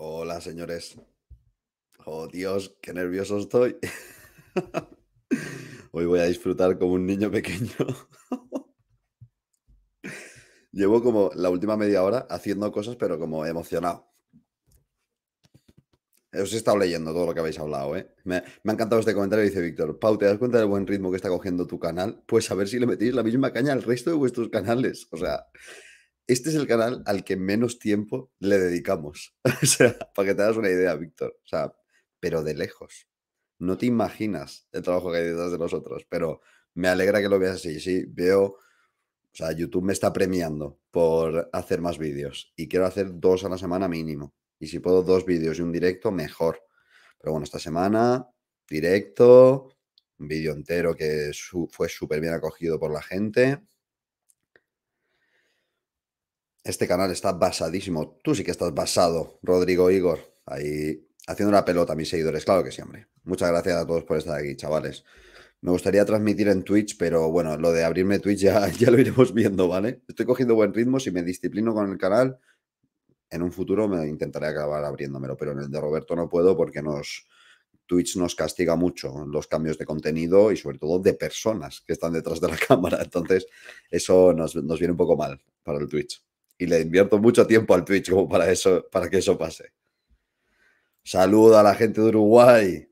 Hola, señores. Oh, Dios, qué nervioso estoy. Hoy voy a disfrutar como un niño pequeño. Llevo como la última media hora haciendo cosas, pero como emocionado. Os he estado leyendo todo lo que habéis hablado, ¿eh? Me, ha encantado este comentario, dice Víctor. Pau, ¿te das cuenta del buen ritmo que está cogiendo tu canal? Pues a ver si le metéis la misma caña al resto de vuestros canales. O sea, este es el canal al que menos tiempo le dedicamos. o sea, para que te hagas una idea, Víctor. O sea, pero de lejos. No te imaginas el trabajo que hay detrás de nosotros, pero me alegra que lo veas así. Sí, veo, o sea, YouTube me está premiando por hacer más vídeos y quiero hacer dos a la semana mínimo. Y si puedo dos vídeos y un directo, mejor. Pero bueno, esta semana, directo, un vídeo entero que fue súper bien acogido por la gente este canal está basadísimo. Tú sí que estás basado, Rodrigo Igor. Ahí haciendo una pelota a mis seguidores. Claro que sí, hombre. Muchas gracias a todos por estar aquí, chavales. Me gustaría transmitir en Twitch, pero bueno, lo de abrirme Twitch ya, lo iremos viendo, ¿vale? Estoy cogiendo buen ritmo. Si me disciplino con el canal, en un futuro me intentaré acabar abriéndomelo, pero en el de Roberto no puedo porque nos, Twitch nos castiga mucho los cambios de contenido y sobre todo de personas que están detrás de la cámara. Entonces, eso nos viene un poco mal para el Twitch y le invierto mucho tiempo al Twitch como para, eso, para que eso pase. Salud a la gente de Uruguay.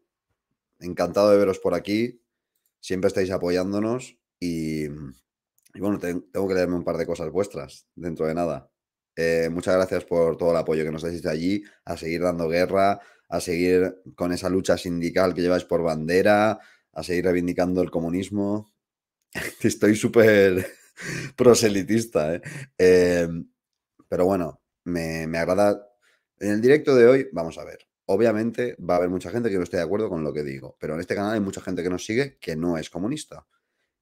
Encantado de veros por aquí. Siempre estáis apoyándonos y, bueno, tengo que leerme un par de cosas vuestras dentro de nada. Eh, muchas gracias por todo el apoyo que nos dais allí, a seguir dando guerra, a seguir con esa lucha sindical que lleváis por bandera, a seguir reivindicando el comunismo. Estoy súper proselitista. ¿eh? eh pero bueno, me, me agrada. En el directo de hoy, vamos a ver. Obviamente va a haber mucha gente que no esté de acuerdo con lo que digo, pero en este canal hay mucha gente que nos sigue que no es comunista.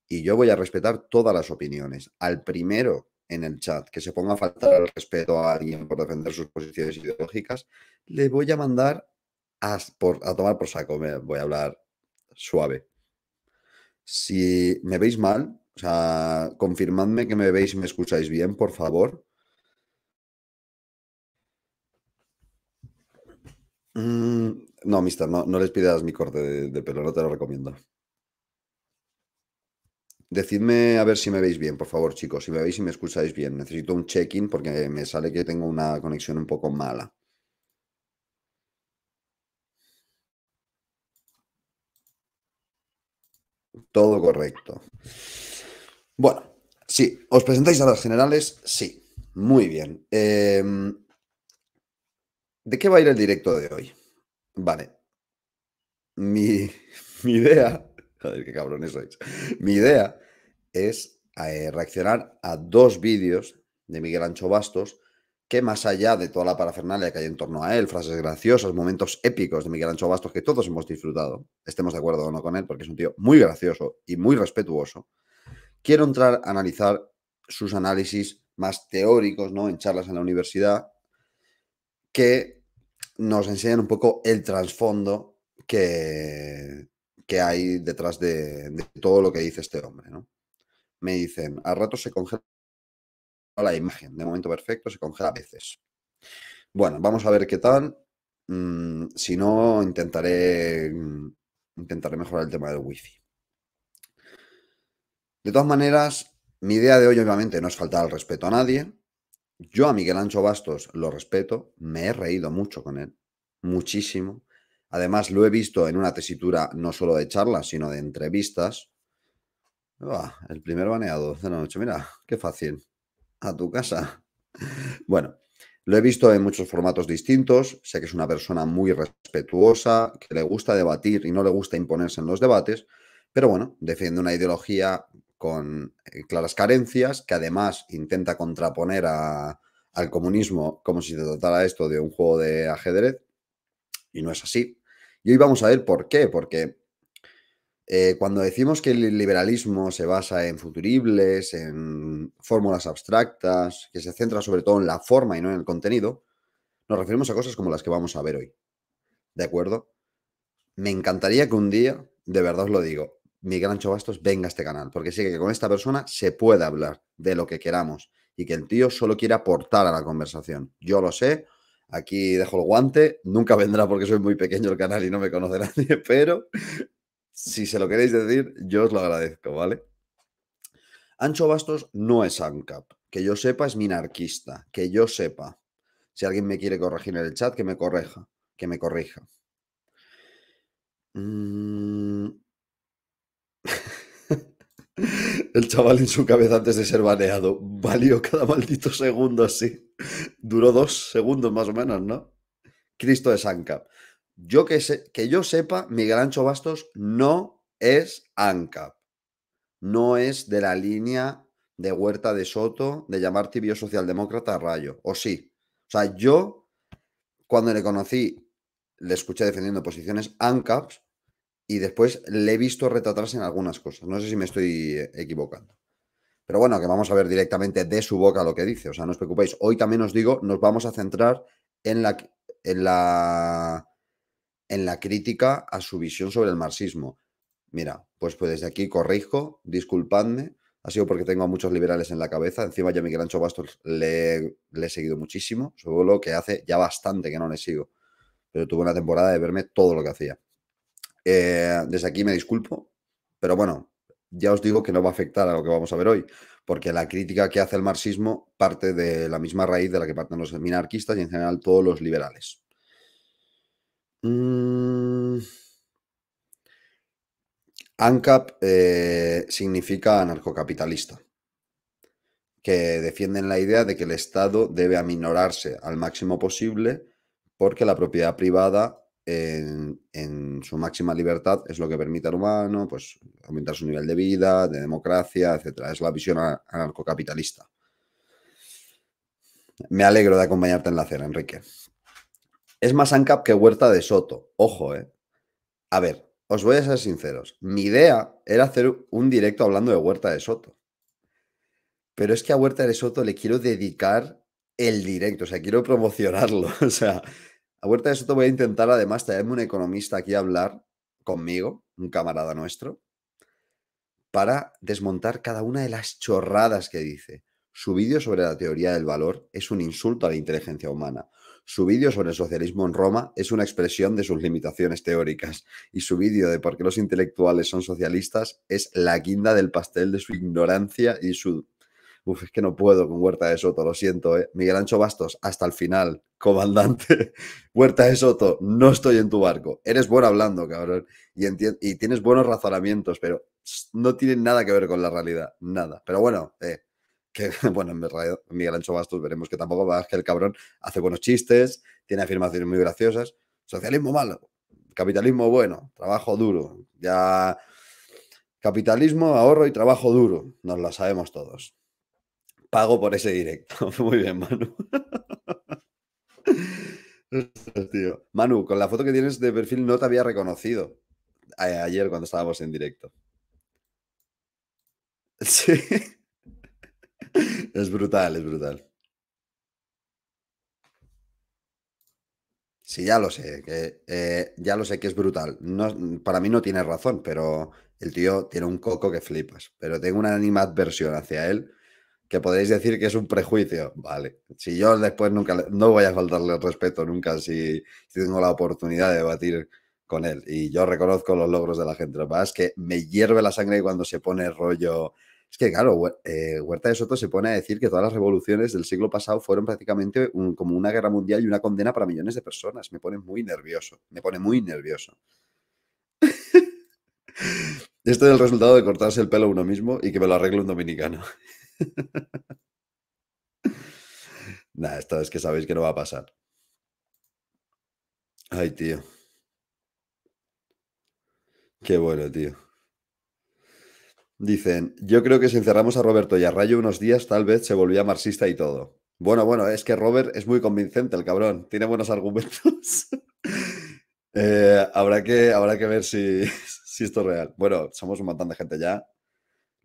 Y yo voy a respetar todas las opiniones. Al primero en el chat que se ponga a faltar el respeto a alguien por defender sus posiciones ideológicas, le voy a mandar a, a tomar por saco. Me, voy a hablar suave. Si me veis mal, o sea, confirmadme que me veis y me escucháis bien, por favor. Mm, no, mister, no, no, les pidas mi corte de, pelo, no te lo recomiendo. Decidme a ver si me veis bien, por favor, chicos, si me veis y me escucháis bien. Necesito un check-in porque me sale que tengo una conexión un poco mala. Todo correcto. Bueno, sí, ¿os presentáis a las generales? Sí, muy bien. Em, ¿De qué va a ir el directo de hoy? Vale. Mi, idea. Joder, qué cabrones sois. Mi idea es eh, reaccionar a dos vídeos de Miguel Ancho Bastos que más allá de toda la parafernalia que hay en torno a él, frases graciosas, momentos épicos de Miguel Ancho Bastos que todos hemos disfrutado, estemos de acuerdo o no con él, porque es un tío muy gracioso y muy respetuoso, quiero entrar a analizar sus análisis más teóricos, ¿no? En charlas en la universidad, que nos enseñan un poco el trasfondo que, que hay detrás de, todo lo que dice este hombre. Me dicen, a rato se congela la imagen, de momento perfecto se congela a veces. Bueno, vamos a ver qué tal. Mm, si no, intentaré, mm, intentaré mejorar el tema del wifi. De todas maneras, mi idea de hoy obviamente no es faltar al respeto a nadie, yo a Miguel Ancho Bastos lo respeto, me he reído mucho con él, muchísimo. Además, lo he visto en una tesitura no solo de charlas, sino de entrevistas. el primer baneado de la noche, mira, qué fácil. A tu casa. Bueno, lo he visto en muchos formatos distintos, sé que es una persona muy respetuosa, que le gusta debatir y no le gusta imponerse en los debates, pero bueno, defiende una ideología con eh, claras carencias, que además intenta contraponer al comunismo como si se tratara esto de un juego de ajedrez, y no es así. Y hoy vamos a ver por qué, porque eh, cuando decimos que el liberalismo se basa en futuribles, en fórmulas abstractas, que se centra sobre todo en la forma y no en el contenido, nos referimos a cosas como las que vamos a ver hoy. ¿De acuerdo? Me encantaría que un día, de verdad os lo digo, Miguel Ancho Bastos venga a este canal, porque sé que con esta persona se puede hablar de lo que queramos y que el tío solo quiere aportar a la conversación. Yo lo sé, aquí dejo el guante, nunca vendrá porque soy muy pequeño el canal y no me conoce nadie, pero si se lo queréis decir, yo os lo agradezco, ¿vale? Ancho Bastos no es ANCAP, que yo sepa es minarquista, que yo sepa. Si alguien me quiere corregir en el chat, que me corrija, que me corrija. Mm, El chaval en su cabeza antes de ser baneado. Valió cada maldito segundo así. Duró dos segundos más o menos, ¿no? Cristo es ANCAP Yo que, sé, que yo sepa, Miguel Ancho Bastos no es ANCAP. No es de la línea de Huerta de Soto de llamar tibio socialdemócrata a rayo. O sí. O sea, yo, cuando le conocí, le escuché defendiendo posiciones ANCAPs y después le he visto retratarse en algunas cosas. No sé si me estoy equivocando. Pero bueno, que vamos a ver directamente de su boca lo que dice. O sea, no os preocupéis. Hoy también os digo, nos vamos a centrar en la, en la, en la crítica a su visión sobre el marxismo. Mira, pues, pues desde aquí corrijo, disculpadme. Ha sido porque tengo a muchos liberales en la cabeza. Encima ya Miguel Ancho Bastos le, he seguido muchísimo. sobre lo que hace ya bastante que no le sigo. Pero tuve una temporada de verme todo lo que hacía. Eh, desde aquí me disculpo, pero bueno, ya os digo que no va a afectar a lo que vamos a ver hoy, porque la crítica que hace el marxismo parte de la misma raíz de la que parten los minarquistas y en general todos los liberales. Mm. ANCAP eh, significa anarcocapitalista, que defienden la idea de que el Estado debe aminorarse al máximo posible porque la propiedad privada en, su máxima libertad es lo que permite al humano pues, aumentar su nivel de vida, de democracia, etc. Es la visión anarcocapitalista. Me alegro de acompañarte en la cena, Enrique. Es más ANCAP que Huerta de Soto. Ojo, ¿eh? A ver, os voy a ser sinceros. Mi idea era hacer un directo hablando de Huerta de Soto. Pero es que a Huerta de Soto le quiero dedicar el directo, o sea, quiero promocionarlo. O sea, a vuelta de eso voy a intentar además traerme un economista aquí a hablar conmigo, un camarada nuestro, para desmontar cada una de las chorradas que dice. Su vídeo sobre la teoría del valor es un insulto a la inteligencia humana. Su vídeo sobre el socialismo en Roma es una expresión de sus limitaciones teóricas. Y su vídeo de por qué los intelectuales son socialistas es la guinda del pastel de su ignorancia y su es que no puedo con Huerta de Soto, lo siento. ¿eh? Miguel Ancho Bastos, hasta el final, comandante. Huerta de Soto, no estoy en tu barco. Eres bueno hablando, cabrón. Y, tienes buenos razonamientos, pero no tienen nada que ver con la realidad. Nada. Pero bueno, eh, bueno, Miguel Ancho Bastos veremos que tampoco va, que el cabrón hace buenos chistes, tiene afirmaciones muy graciosas. Socialismo malo, capitalismo bueno, trabajo duro. Ya. Capitalismo, ahorro y trabajo duro, nos lo sabemos todos. Pago por ese directo. Muy bien, Manu. Manu, con la foto que tienes de perfil no te había reconocido eh, ayer cuando estábamos en directo. Sí. Es brutal, es brutal. Sí, ya lo sé, que, eh, ya lo sé que es brutal. No, para mí no tiene razón, pero el tío tiene un coco que flipas. Pero tengo una animadversión hacia él podéis decir que es un prejuicio. Vale, si yo después nunca, no voy a faltarle el respeto nunca si, tengo la oportunidad de debatir con él. Y yo reconozco los logros de la gente. Lo que que me hierve la sangre cuando se pone rollo. Es que, claro, eh, Huerta de Soto se pone a decir que todas las revoluciones del siglo pasado fueron prácticamente como una guerra mundial y una condena para millones de personas. Me pone muy nervioso. Me pone muy nervioso. Esto es el resultado de cortarse el pelo uno mismo y que me lo arregle un dominicano. Nada, esto es que sabéis que no va a pasar. Ay, tío. Qué bueno, tío. Dicen, yo creo que si encerramos a Roberto y a Rayo unos días, tal vez se volvía marxista y todo. Bueno, bueno, es que Robert es muy convincente, el cabrón. Tiene buenos argumentos. Eh, habrá, que, habrá que ver si, si esto es real. Bueno, somos un montón de gente ya.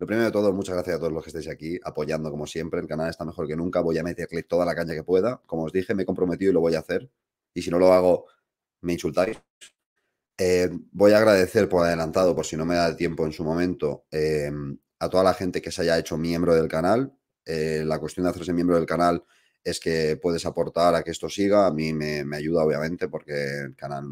Lo primero de todo, muchas gracias a todos los que estáis aquí apoyando como siempre. El canal está mejor que nunca. Voy a meterle toda la caña que pueda. Como os dije, me he comprometido y lo voy a hacer. Y si no lo hago, me insultáis. Eh, voy a agradecer por adelantado, por si no me da tiempo en su momento, eh, a toda la gente que se haya hecho miembro del canal. Eh, la cuestión de hacerse miembro del canal es que puedes aportar a que esto siga. A mí me, ayuda, obviamente, porque el canal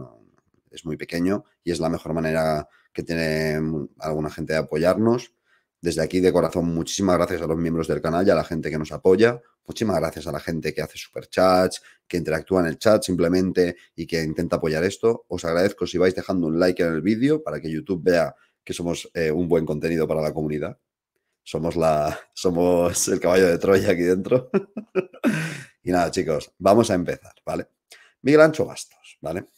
es muy pequeño y es la mejor manera que tiene alguna gente de apoyarnos. Desde aquí, de corazón, muchísimas gracias a los miembros del canal y a la gente que nos apoya. Muchísimas gracias a la gente que hace superchats, que interactúa en el chat simplemente y que intenta apoyar esto. Os agradezco si vais dejando un like en el vídeo para que YouTube vea que somos eh, un buen contenido para la comunidad. Somos, la, somos el caballo de Troya aquí dentro. y nada, chicos, vamos a empezar, ¿vale? Miguel Ancho Bastos, ¿vale?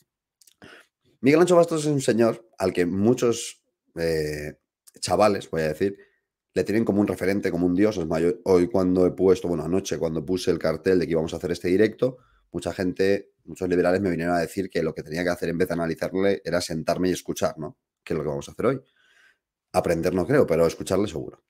Miguel Ancho Bastos es un señor al que muchos eh, chavales, voy a decir, le tienen como un referente, como un dios. Es más, hoy cuando he puesto, bueno, anoche cuando puse el cartel de que íbamos a hacer este directo, mucha gente, muchos liberales me vinieron a decir que lo que tenía que hacer en vez de analizarle era sentarme y escuchar, ¿no? Que es lo que vamos a hacer hoy. Aprender no creo, pero escucharle seguro.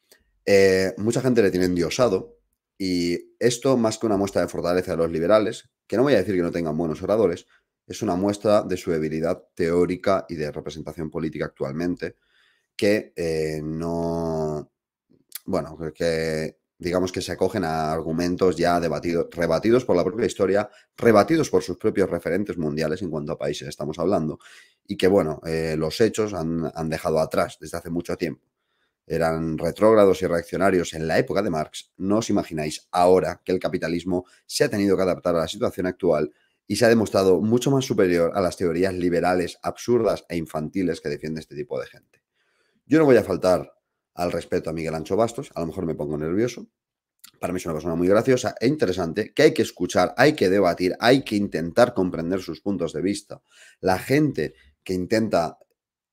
Eh, mucha gente le tiene endiosado y esto, más que una muestra de fortaleza de los liberales, que no voy a decir que no tengan buenos oradores, es una muestra de su debilidad teórica y de representación política actualmente, que eh, no, bueno, que digamos que se acogen a argumentos ya debatidos, rebatidos por la propia historia, rebatidos por sus propios referentes mundiales en cuanto a países estamos hablando, y que, bueno, eh, los hechos han, han dejado atrás desde hace mucho tiempo. Eran retrógrados y reaccionarios en la época de Marx. No os imagináis ahora que el capitalismo se ha tenido que adaptar a la situación actual y se ha demostrado mucho más superior a las teorías liberales absurdas e infantiles que defiende este tipo de gente. Yo no voy a faltar al respeto a Miguel Ancho Bastos, a lo mejor me pongo nervioso. Para mí es una persona muy graciosa e interesante que hay que escuchar, hay que debatir, hay que intentar comprender sus puntos de vista. La gente que intenta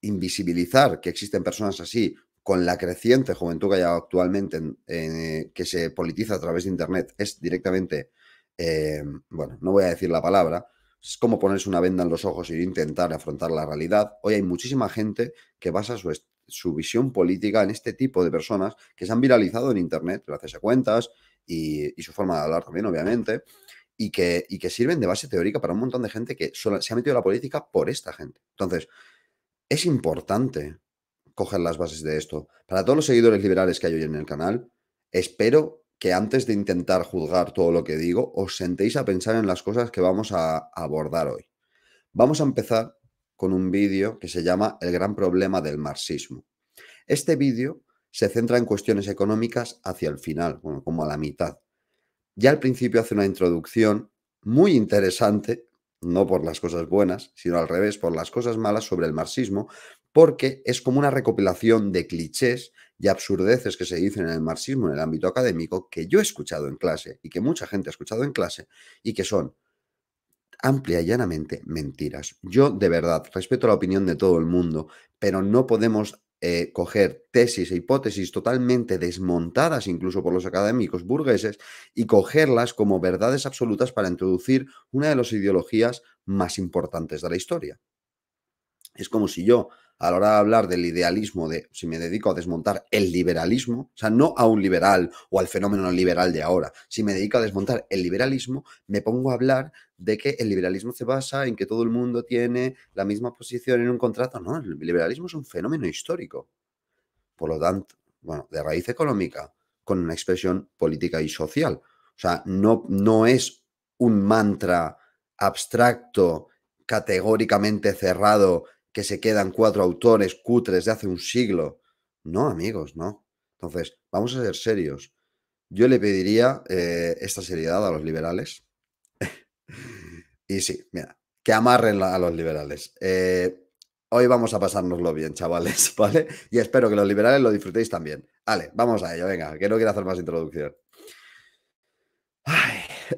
invisibilizar que existen personas así con la creciente juventud que hay actualmente eh, que se politiza a través de Internet es directamente, eh, bueno, no voy a decir la palabra, es como ponerse una venda en los ojos y intentar afrontar la realidad. Hoy hay muchísima gente que basa su, su visión política en este tipo de personas que se han viralizado en Internet gracias a cuentas y, su forma de hablar también, obviamente, y que, sirven de base teórica para un montón de gente que se ha metido a la política por esta gente. Entonces, es importante coger las bases de esto. Para todos los seguidores liberales que hay hoy en el canal, espero que antes de intentar juzgar todo lo que digo, os sentéis a pensar en las cosas que vamos a abordar hoy. Vamos a empezar con un vídeo que se llama El gran problema del marxismo. Este vídeo se centra en cuestiones económicas hacia el final, bueno, como a la mitad. Ya al principio hace una introducción muy interesante, no por las cosas buenas, sino al revés, por las cosas malas sobre el marxismo, porque es como una recopilación de clichés y absurdeces que se dicen en el marxismo en el ámbito académico que yo he escuchado en clase y que mucha gente ha escuchado en clase y que son amplia y llanamente mentiras. Yo de verdad respeto la opinión de todo el mundo, pero no podemos eh, coger tesis e hipótesis totalmente desmontadas incluso por los académicos burgueses y cogerlas como verdades absolutas para introducir una de las ideologías más importantes de la historia. Es como si yo a la hora de hablar del idealismo, de si me dedico a desmontar el liberalismo, o sea, no a un liberal o al fenómeno liberal de ahora, si me dedico a desmontar el liberalismo, me pongo a hablar de que el liberalismo se basa en que todo el mundo tiene la misma posición en un contrato. No, el liberalismo es un fenómeno histórico. Por lo tanto, bueno, de raíz económica, con una expresión política y social. O sea, no, no es un mantra abstracto, categóricamente cerrado que se quedan cuatro autores cutres de hace un siglo. No, amigos, no. Entonces, vamos a ser serios. Yo le pediría eh, esta seriedad a los liberales. y sí, mira, que amarren a los liberales. Eh, hoy vamos a pasárnoslo bien, chavales, ¿vale? Y espero que los liberales lo disfrutéis también. Vale, vamos a ello, venga, que no quiero hacer más introducción.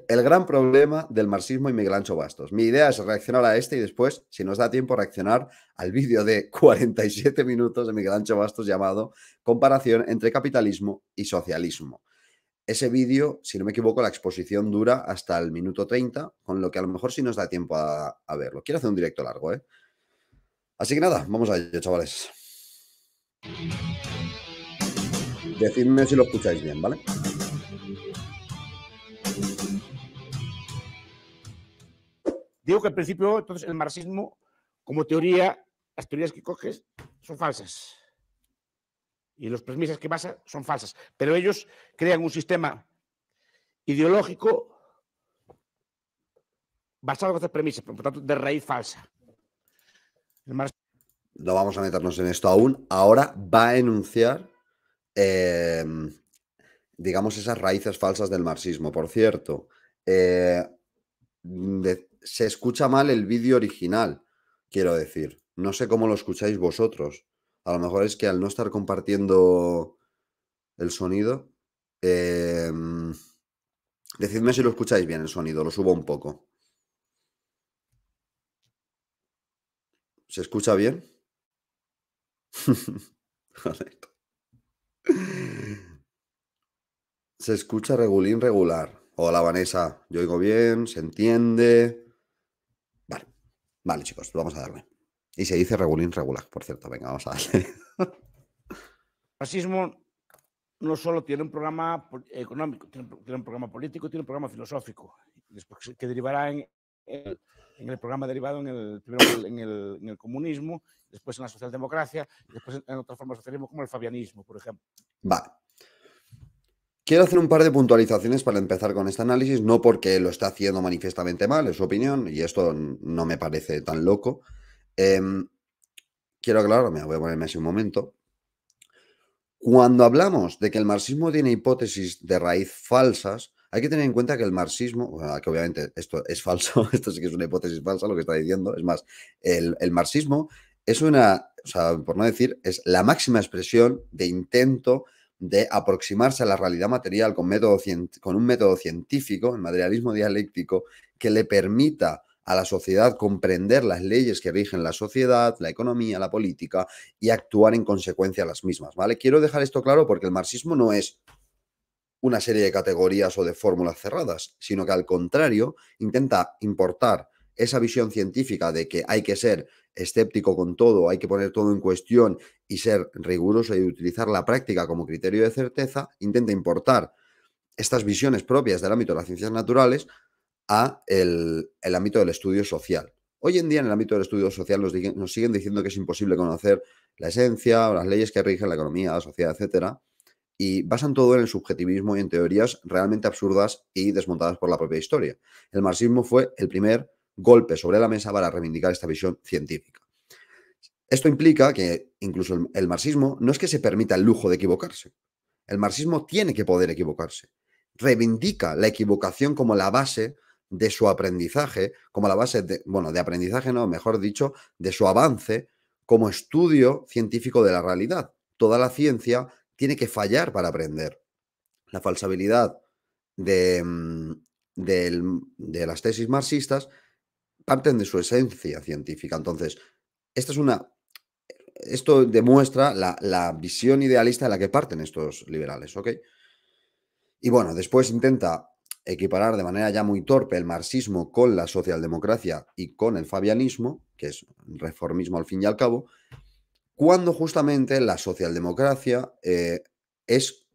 El gran problema del marxismo y Miguel Ancho Bastos. Mi idea es reaccionar a este y después, si nos da tiempo, reaccionar al vídeo de 47 minutos de Miguel Ancho Bastos llamado Comparación entre capitalismo y socialismo. Ese vídeo, si no me equivoco, la exposición dura hasta el minuto 30, con lo que a lo mejor si nos da tiempo a, a verlo. Quiero hacer un directo largo, ¿eh? Así que nada, vamos a chavales. Decidme si lo escucháis bien, ¿vale? Digo que al principio, entonces, el marxismo como teoría, las teorías que coges son falsas. Y las premisas que basa son falsas. Pero ellos crean un sistema ideológico basado en esas premisas, por lo tanto, de raíz falsa. No vamos a meternos en esto aún. Ahora va a enunciar, em, digamos, esas raíces falsas del marxismo. Por cierto, eh, se escucha mal el vídeo original, quiero decir. No sé cómo lo escucháis vosotros. A lo mejor es que al no estar compartiendo el sonido, em, decidme si lo escucháis bien el sonido, lo subo un poco. ¿Se escucha bien? Se escucha regulín regular. Hola Vanessa, yo oigo bien, se entiende. Vale, chicos, vamos a darle. Y se dice regulín regular, por cierto. Venga, vamos a darle. Fascismo no solo tiene un programa económico, tiene, un programa político, tiene un programa filosófico, que derivará en el, programa derivado en el, en el, en el comunismo, después en la socialdemocracia, después en, otras formas de socialismo como el fabianismo, por ejemplo. Vale. Quiero hacer un par de puntualizaciones para empezar con este análisis, no porque lo está haciendo manifiestamente mal, es su opinión, y esto no me parece tan loco. Eh, quiero aclararme, voy a ponerme así un momento. Cuando hablamos de que el marxismo tiene hipótesis de raíz falsas, hay que tener en cuenta que el marxismo, que obviamente esto es falso, esto sí que es una hipótesis falsa lo que está diciendo, es más, el, el marxismo es una, o sea, por no decir, es la máxima expresión de intento de aproximarse a la realidad material con, un método científico, el materialismo dialéctico, que le permita a la sociedad comprender las leyes que rigen la sociedad, la economía, la política y actuar en consecuencia a las mismas, ¿vale? Quiero dejar esto claro porque el marxismo no es una serie de categorías o de fórmulas cerradas, sino que al contrario intenta importar esa visión científica de que hay que ser escéptico con todo, hay que poner todo en cuestión y ser riguroso y utilizar la práctica como criterio de certeza, intenta importar estas visiones propias del ámbito de las ciencias naturales a el, ámbito del estudio social. Hoy en día en el ámbito del estudio social nos, siguen diciendo que es imposible conocer la esencia, o las leyes que rigen la economía, la sociedad, etcétera, y basan todo en el subjetivismo y en teorías realmente absurdas y desmontadas por la propia historia. El marxismo fue el primer golpe sobre la mesa para reivindicar esta visión científica. Esto implica que incluso el, marxismo no es que se permita el lujo de equivocarse. El marxismo tiene que poder equivocarse. Reivindica la equivocación como la base de su aprendizaje, como la base de, bueno, de aprendizaje no, mejor dicho, de su avance como estudio científico de la realidad. Toda la ciencia tiene que fallar para aprender. La falsabilidad de mm, las tesis marxistas parten de su esencia científica. Entonces, esta es una, esto demuestra la, visión idealista de la que parten estos liberales, Y bueno, después intenta equiparar de manera ya muy torpe el marxismo con la socialdemocracia y con el fabianismo, que es reformismo al fin y al cabo, cuando justamente la socialdemocracia eh, es,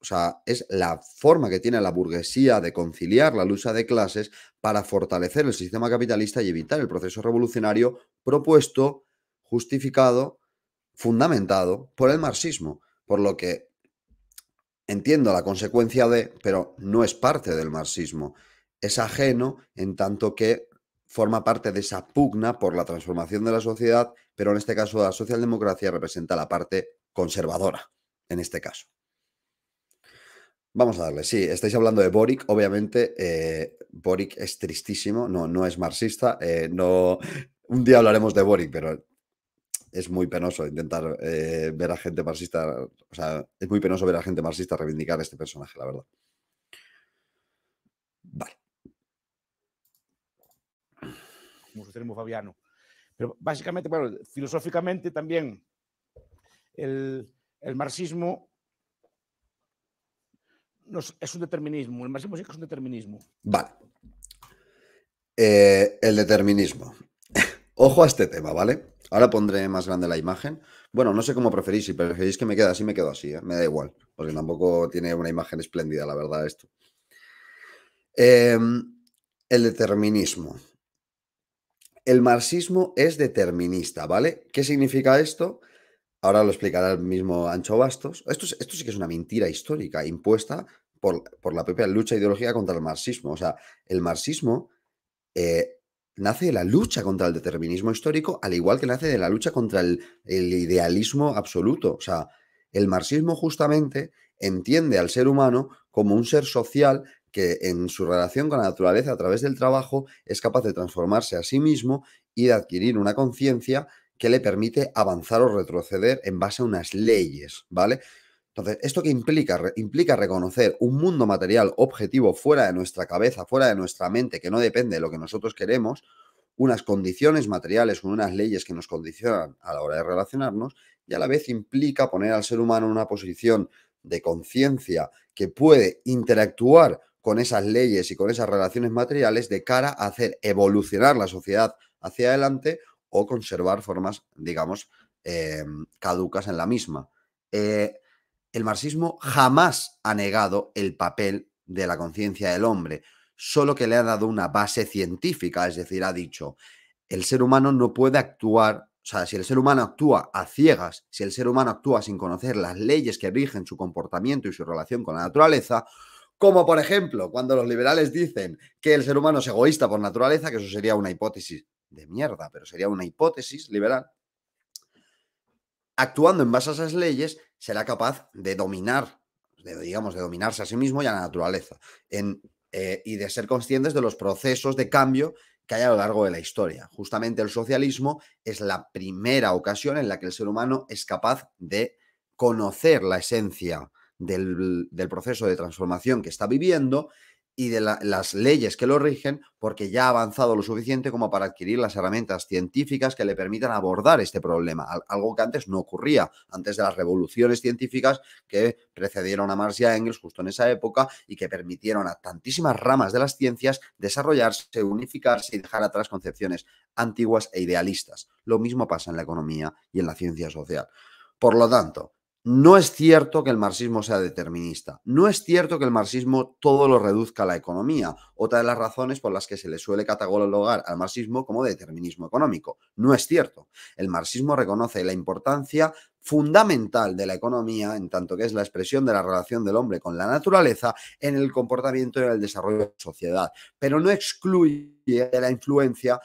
o sea, es la forma que tiene la burguesía de conciliar la lucha de clases para fortalecer el sistema capitalista y evitar el proceso revolucionario propuesto, justificado, fundamentado por el marxismo, por lo que entiendo la consecuencia de, pero no es parte del marxismo, es ajeno en tanto que forma parte de esa pugna por la transformación de la sociedad, pero en este caso la socialdemocracia representa la parte conservadora, en este caso. Vamos a darle, sí, estáis hablando de Boric, obviamente eh, Boric es tristísimo, no, no es marxista, eh, no, un día hablaremos de Boric, pero es muy penoso intentar eh, ver a gente marxista, o sea, es muy penoso ver a gente marxista reivindicar a este personaje, la verdad. Vale. Como Fabiano. Pero básicamente, bueno, filosóficamente también el, el marxismo es, un determinismo. El marxismo sí que es un determinismo. Vale. Eh, el determinismo. Ojo a este tema, ¿vale? Ahora pondré más grande la imagen. Bueno, no sé cómo preferís, si preferís que me quede así, me quedo así, ¿eh? me da igual, porque tampoco tiene una imagen espléndida, la verdad, esto. Em, el determinismo. El marxismo es determinista, ¿vale? ¿Qué significa esto? Ahora lo explicará el mismo Ancho Bastos. Esto, sí que es una mentira histórica impuesta por, la propia lucha e ideológica contra el marxismo. O sea, el marxismo eh, nace de la lucha contra el determinismo histórico, al igual que nace de la lucha contra el, el idealismo absoluto. O sea, el marxismo justamente entiende al ser humano como un ser social que en su relación con la naturaleza a través del trabajo es capaz de transformarse a sí mismo y de adquirir una conciencia que le permite avanzar o retroceder en base a unas leyes, ¿vale? Entonces, ¿esto qué implica? implica reconocer un mundo material objetivo fuera de nuestra cabeza, fuera de nuestra mente, que no depende de lo que nosotros queremos, unas condiciones materiales, unas leyes que nos condicionan a la hora de relacionarnos, y a la vez implica poner al ser humano en una posición de conciencia que puede interactuar con esas leyes y con esas relaciones materiales de cara a hacer evolucionar la sociedad hacia adelante o conservar formas, digamos, eh, caducas en la misma. Eh, el marxismo jamás ha negado el papel de la conciencia del hombre, solo que le ha dado una base científica, es decir, ha dicho, el ser humano no puede actuar, o sea, si el ser humano actúa a ciegas, si el ser humano actúa sin conocer las leyes que rigen su comportamiento y su relación con la naturaleza, como por ejemplo cuando los liberales dicen que el ser humano es egoísta por naturaleza, que eso sería una hipótesis de mierda, pero sería una hipótesis liberal, actuando en base a esas leyes, será capaz de dominar, digamos, de dominarse a sí mismo y a la naturaleza, en, eh, y de ser conscientes de los procesos de cambio que hay a lo largo de la historia. Justamente el socialismo es la primera ocasión en la que el ser humano es capaz de conocer la esencia del proceso de transformación que está viviendo y de las leyes que lo rigen, porque ya ha avanzado lo suficiente como para adquirir las herramientas científicas que le permitan abordar este problema, algo que antes no ocurría, antes de las revoluciones científicas que precedieron a Marx y a Engels justo en esa época y que permitieron a tantísimas ramas de las ciencias desarrollarse, unificarse y dejar atrás concepciones antiguas e idealistas. Lo mismo pasa en la economía y en la ciencia social. Por lo tanto, no es cierto que el marxismo sea determinista. No es cierto que el marxismo todo lo reduzca a la economía. Otra de las razones por las que se le suele catalogar al marxismo como determinismo económico. No es cierto. El marxismo reconoce la importancia fundamental de la economía, en tanto que es la expresión de la relación del hombre con la naturaleza en el comportamiento y en el desarrollo de la sociedad, pero no excluye de la influencia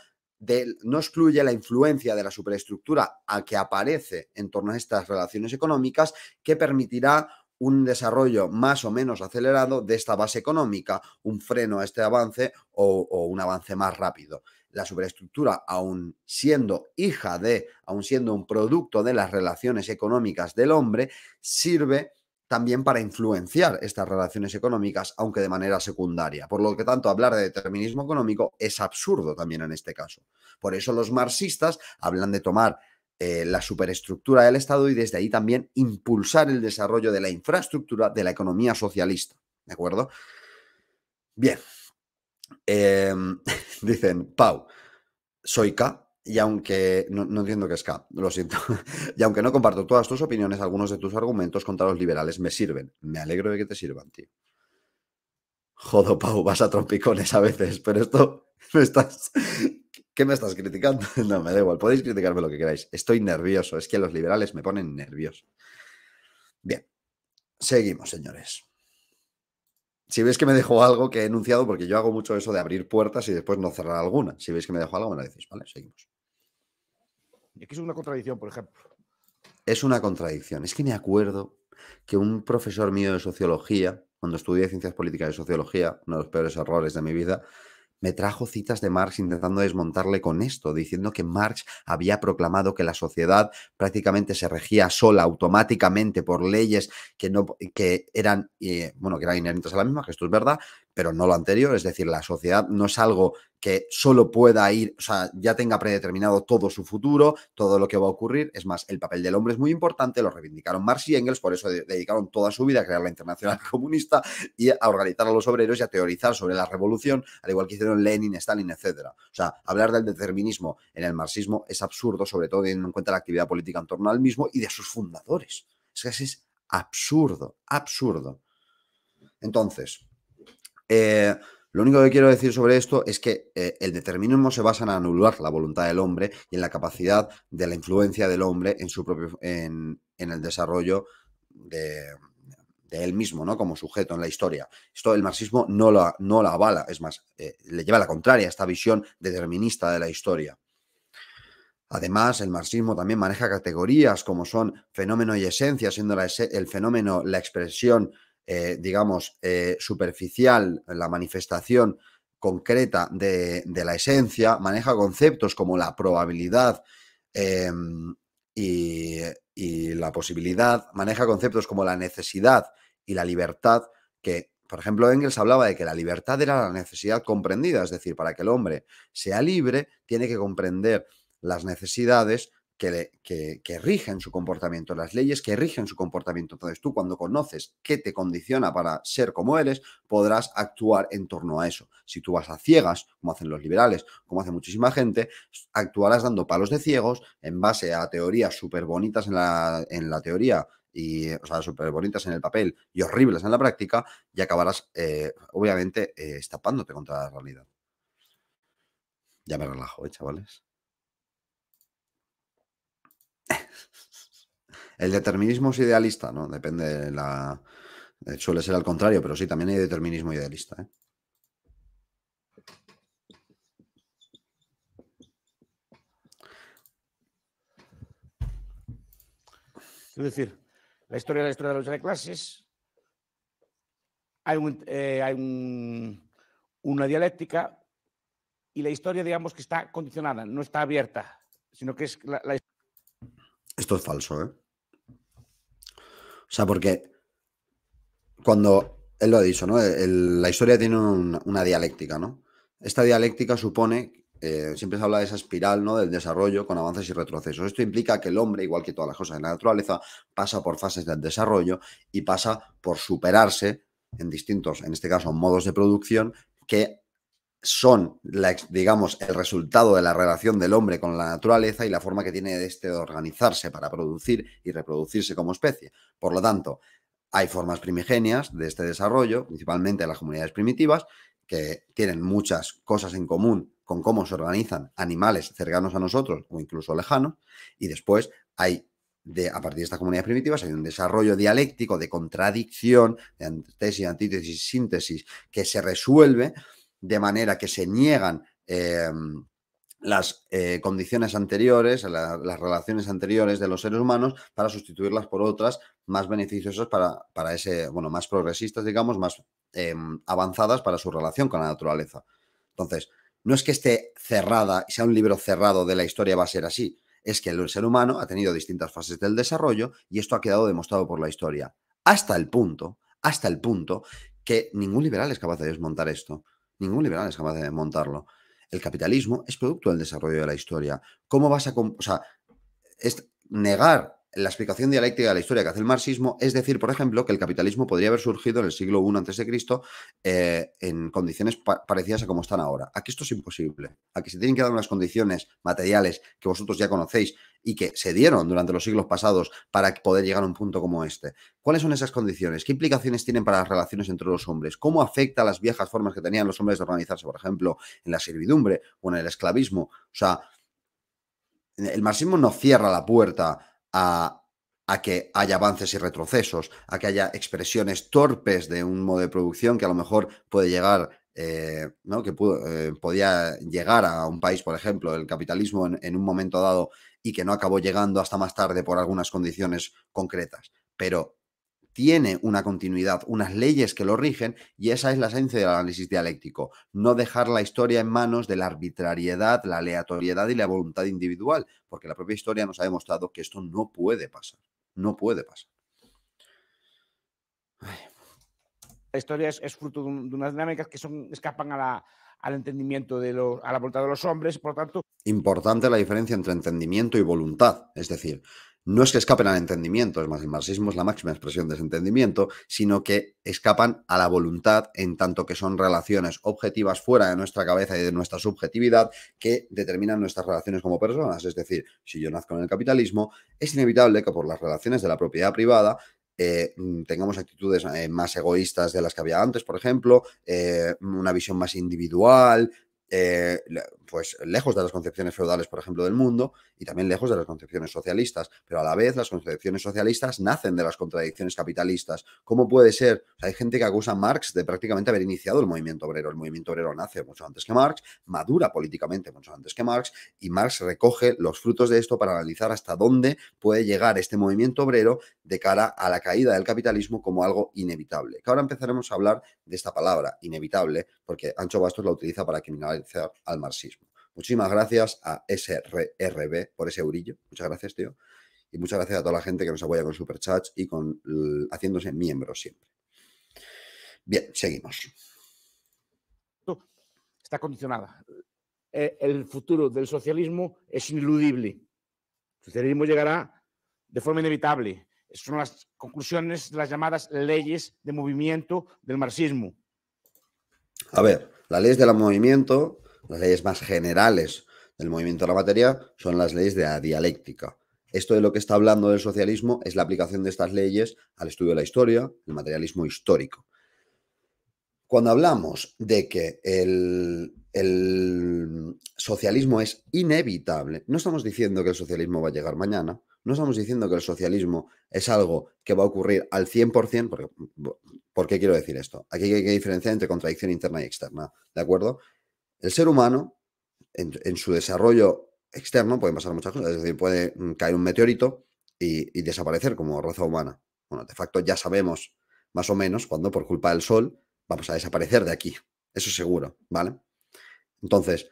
no excluye la influencia de la superestructura a que aparece en torno a estas relaciones económicas que permitirá un desarrollo más o menos acelerado de esta base económica, un freno a este avance o, o un avance más rápido. La superestructura, aun siendo hija de, aun siendo un producto de las relaciones económicas del hombre, sirve también para influenciar estas relaciones económicas, aunque de manera secundaria. Por lo que tanto, hablar de determinismo económico es absurdo también en este caso. Por eso los marxistas hablan de tomar eh, la superestructura del Estado y desde ahí también impulsar el desarrollo de la infraestructura de la economía socialista. ¿De acuerdo? Bien. Em, dicen, Pau, soy K, y aunque no, entiendo que es K, lo siento, y aunque no comparto todas tus opiniones, algunos de tus argumentos contra los liberales me sirven. Me alegro de que te sirvan, tío. Jodo, Pau, vas a trompicones a veces, pero esto estás. ¿Qué me estás criticando? No, me da igual, podéis criticarme lo que queráis. Estoy nervioso, es que los liberales me ponen nervioso. Bien, seguimos, señores. Si veis que me dejo algo que he enunciado, porque yo hago mucho eso de abrir puertas y después no cerrar alguna. Si veis que me dejo algo, me lo decís, ¿vale? Seguimos. Es aquí es una contradicción, por ejemplo. Es una contradicción. Es que me acuerdo que un profesor mío de sociología, cuando estudié ciencias políticas y sociología, uno de los peores errores de mi vida, me trajo citas de Marx intentando desmontarle con esto, diciendo que Marx había proclamado que la sociedad prácticamente se regía sola, automáticamente, por leyes que, no, que eran, eh, bueno, que eran inherentes a la misma, que esto es verdad, pero no lo anterior, es decir, la sociedad no es algo que solo pueda ir, o sea, ya tenga predeterminado todo su futuro, todo lo que va a ocurrir, es más, el papel del hombre es muy importante, lo reivindicaron Marx y Engels, por eso dedicaron toda su vida a crear la Internacional Comunista y a organizar a los obreros y a teorizar sobre la revolución, al igual que hicieron Lenin, Stalin, etc. O sea, hablar del determinismo en el marxismo es absurdo, sobre todo teniendo en cuenta la actividad política en torno al mismo y de sus fundadores. Es que es absurdo, absurdo. Entonces, eh, lo único que quiero decir sobre esto es que eh, el determinismo se basa en anular la voluntad del hombre y en la capacidad de la influencia del hombre en su propio en, el desarrollo de, él mismo, ¿no? Como sujeto en la historia. Esto el marxismo no la, no la avala, es más, eh, le lleva a la contraria esta visión determinista de la historia. Además, el marxismo también maneja categorías como son fenómeno y esencia, siendo el fenómeno la expresión eh, digamos, eh, superficial, la manifestación concreta de, la esencia, maneja conceptos como la probabilidad em, y, y la posibilidad, maneja conceptos como la necesidad y la libertad, que por ejemplo, Engels hablaba de que la libertad era la necesidad comprendida, es decir, para que el hombre sea libre, tiene que comprender las necesidades que, rigen su comportamiento, las leyes que rigen su comportamiento. Entonces tú cuando conoces qué te condiciona para ser como eres, podrás actuar en torno a eso. Si tú vas a ciegas, como hacen los liberales, como hace muchísima gente, actuarás dando palos de ciegos en base a teorías súper bonitas en la, en la teoría y, o sea, súper bonitas en el papel y horribles en la práctica, y acabarás, eh, obviamente, eh, estapándote contra la realidad. Ya me relajo, ¿eh, chavales. El determinismo es idealista, ¿no? Depende de la. Eh, suele ser al contrario, pero sí, también hay determinismo idealista. ¿eh? Es decir, la historia de la historia de la lucha de clases, hay, eh, una dialéctica y la historia, digamos, que está condicionada, no está abierta, sino que es la... Esto es falso, ¿eh? O sea, porque cuando él lo ha dicho, ¿no? la historia tiene una dialéctica, ¿no? Esta dialéctica supone, eh, siempre se habla de esa espiral, ¿no? Del desarrollo con avances y retrocesos. Esto implica que el hombre, igual que todas las cosas de la naturaleza, pasa por fases del desarrollo y pasa por superarse en distintos, en este caso, modos de producción que son, digamos, el resultado de la relación del hombre con la naturaleza y la forma que tiene este de organizarse para producir y reproducirse como especie. Por lo tanto, hay formas primigenias de este desarrollo, principalmente las comunidades primitivas, que tienen muchas cosas en común con cómo se organizan animales cercanos a nosotros o incluso lejanos, y después hay de, a partir de estas comunidades primitivas hay un desarrollo dialéctico de contradicción, de antítesis, antítesis, síntesis, que se resuelve de manera que se niegan em, las eh, condiciones anteriores, las relaciones anteriores de los seres humanos para sustituirlas por otras más beneficiosas para, para ese, bueno, más progresistas, digamos, más em, avanzadas para su relación con la naturaleza. Entonces, no es que esté cerrada, sea un libro cerrado de la historia, va a ser así. Es que el ser humano ha tenido distintas fases del desarrollo y esto ha quedado demostrado por la historia. Hasta el punto, hasta el punto que ningún liberal es capaz de desmontar esto. Ningún liberal es capaz de montarlo. El capitalismo es producto del desarrollo de la historia. ¿Cómo vas a... O sea, es negar la explicación dialéctica de la historia que hace el marxismo es decir, por ejemplo, que el capitalismo podría haber surgido en el siglo I a.C. Eh, en condiciones parecidas a como están ahora. Aquí esto es imposible. Aquí se tienen que dar unas condiciones materiales que vosotros ya conocéis y que se dieron durante los siglos pasados para poder llegar a un punto como este. ¿Cuáles son esas condiciones? ¿Qué implicaciones tienen para las relaciones entre los hombres? ¿Cómo afecta a las viejas formas que tenían los hombres de organizarse, por ejemplo, en la servidumbre o en el esclavismo? O sea, el marxismo no cierra la puerta a, que haya avances y retrocesos, a que haya expresiones torpes de un modo de producción que a lo mejor puede llegar, eh, ¿no? que eh, podía llegar a un país, por ejemplo, el capitalismo en, en, un momento dado y que no acabó llegando hasta más tarde por algunas condiciones concretas. Pero tiene una continuidad, unas leyes que lo rigen y esa es la esencia del análisis dialéctico, no dejar la historia en manos de la arbitrariedad, la aleatoriedad y la voluntad individual, porque la propia historia nos ha demostrado que esto no puede pasar, no puede pasar. La historia es, fruto de, unas dinámicas que son, escapan a al entendimiento de a la voluntad de los hombres, por tanto... Importante la diferencia entre entendimiento y voluntad, es decir, no es que escapen al entendimiento, es más, el marxismo es la máxima expresión de ese entendimiento, sino que escapan a la voluntad en tanto que son relaciones objetivas fuera de nuestra cabeza y de nuestra subjetividad que determinan nuestras relaciones como personas. Es decir, si yo nazco en el capitalismo, es inevitable que por las relaciones de la propiedad privada eh, mm, tengamos actitudes eh, más egoístas de las que había antes, por ejemplo, eh, una visión más individual, pues lejos de las concepciones feudales, por ejemplo, del mundo, y también lejos de las concepciones socialistas, pero a la vez las concepciones socialistas nacen de las contradicciones capitalistas. ¿Cómo puede ser? hay gente que acusa a Marx de prácticamente haber iniciado el movimiento obrero. El movimiento obrero nace mucho antes que Marx, madura políticamente mucho antes que Marx, y Marx recoge los frutos de esto para analizar hasta dónde puede llegar este movimiento obrero de cara a la caída del capitalismo como algo inevitable. Que ahora empezaremos a hablar de esta palabra, inevitable, porque Ancho Bastos la utiliza para criminalizar al marxismo. Muchísimas gracias a SRB por ese eurillo. Muchas gracias, tío. Y muchas gracias a toda la gente que nos apoya con superchats y con haciéndose miembros siempre. Bien, seguimos. Está condicionada. E, el futuro del socialismo es ineludible. El socialismo llegará de forma inevitable. Son las conclusiones de las llamadas leyes de movimiento del marxismo. A ver, las leyes del movimiento las leyes más generales del movimiento de la materia son las leyes de la dialéctica. Esto de lo que está hablando del socialismo es la aplicación de estas leyes al estudio de la historia, el materialismo histórico. Cuando hablamos de que el, socialismo es inevitable, no estamos diciendo que el socialismo va a llegar mañana, no estamos diciendo que el socialismo es algo que va a ocurrir al 100%, porque, ¿por qué quiero decir esto? Aquí hay que diferenciar entre contradicción interna y externa, ¿de acuerdo? El ser humano, en, su desarrollo externo, puede pasar muchas cosas. Es decir, puede mm, caer un meteorito y, desaparecer como raza humana. Bueno, de facto ya sabemos más o menos cuándo, por culpa del Sol vamos a desaparecer de aquí. Eso es seguro, ¿vale? Entonces,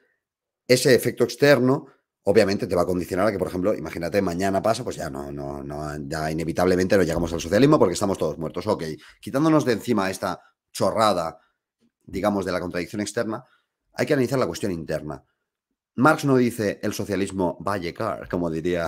ese efecto externo obviamente te va a condicionar a que, por ejemplo, imagínate, mañana pasa, pues ya no, no, no, ya inevitablemente no llegamos al socialismo porque estamos todos muertos. Ok, quitándonos de encima esta chorrada, digamos, de la contradicción externa, hay que analizar la cuestión interna. Marx no dice el socialismo va a como diría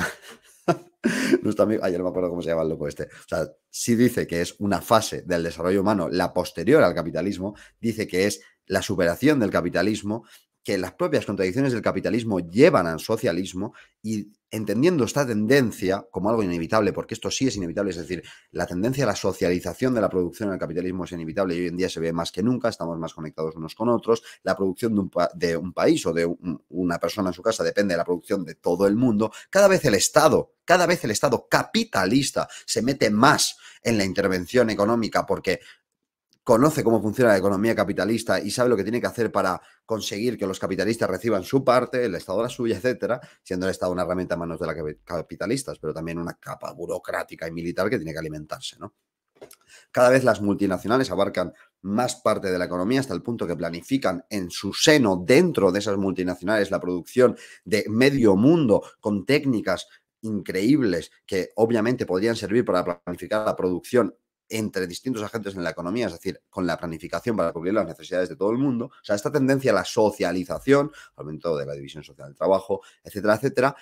nuestro amigo, ayer no me acuerdo cómo se llama el loco este. O sea, sí dice que es una fase del desarrollo humano, la posterior al capitalismo, dice que es la superación del capitalismo que las propias contradicciones del capitalismo llevan al socialismo y entendiendo esta tendencia como algo inevitable, porque esto sí es inevitable, es decir, la tendencia a la socialización de la producción en el capitalismo es inevitable y hoy en día se ve más que nunca, estamos más conectados unos con otros, la producción de un, país o de una persona en su casa depende de la producción de todo el mundo, cada vez el Estado, cada vez el Estado capitalista se mete más en la intervención económica porque conoce cómo funciona la economía capitalista y sabe lo que tiene que hacer para conseguir que los capitalistas reciban su parte, el Estado la suya, etcétera, siendo el Estado una herramienta en manos de los capitalistas, pero también una capa burocrática y militar que tiene que alimentarse, ¿no? Cada vez las multinacionales abarcan más parte de la economía hasta el punto que planifican en su seno, dentro de esas multinacionales, la producción de medio mundo con técnicas increíbles que obviamente podrían servir para planificar la producción entre distintos agentes en la economía, es decir, con la planificación para cubrir las necesidades de todo el mundo. O sea, esta tendencia a la socialización, aumento de la división social del trabajo, etcétera, etcétera,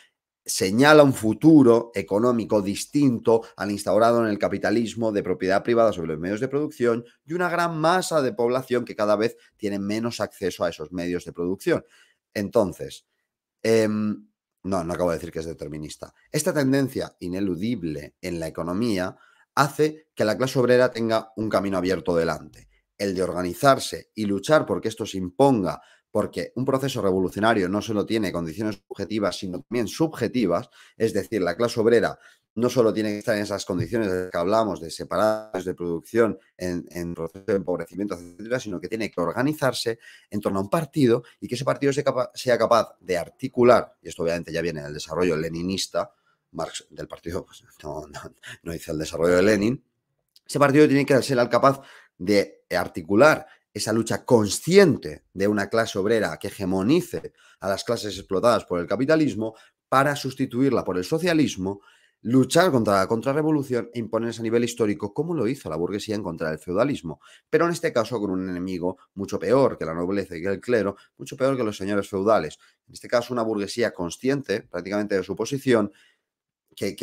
señala un futuro económico distinto al instaurado en el capitalismo de propiedad privada sobre los medios de producción y una gran masa de población que cada vez tiene menos acceso a esos medios de producción. Entonces, em, no, no acabo de decir que es determinista. Esta tendencia ineludible en la economía hace que la clase obrera tenga un camino abierto delante, el de organizarse y luchar porque esto se imponga, porque un proceso revolucionario no solo tiene condiciones objetivas, sino también subjetivas, es decir, la clase obrera no solo tiene que estar en esas condiciones de las que hablamos, de separados de producción, en, proceso de empobrecimiento, etcétera, sino que tiene que organizarse en torno a un partido y que ese partido sea, capaz, sea capaz de articular, y esto obviamente ya viene del desarrollo leninista, Marx del partido pues, no, no, hizo el desarrollo de Lenin, ese partido tiene que ser capaz de articular esa lucha consciente de una clase obrera que hegemonice a las clases explotadas por el capitalismo para sustituirla por el socialismo, luchar contra la contrarrevolución e imponerse a nivel histórico como lo hizo la burguesía en contra del feudalismo, pero en este caso con un enemigo mucho peor que la nobleza y que el clero, mucho peor que los señores feudales. En este caso una burguesía consciente prácticamente de su posición, que,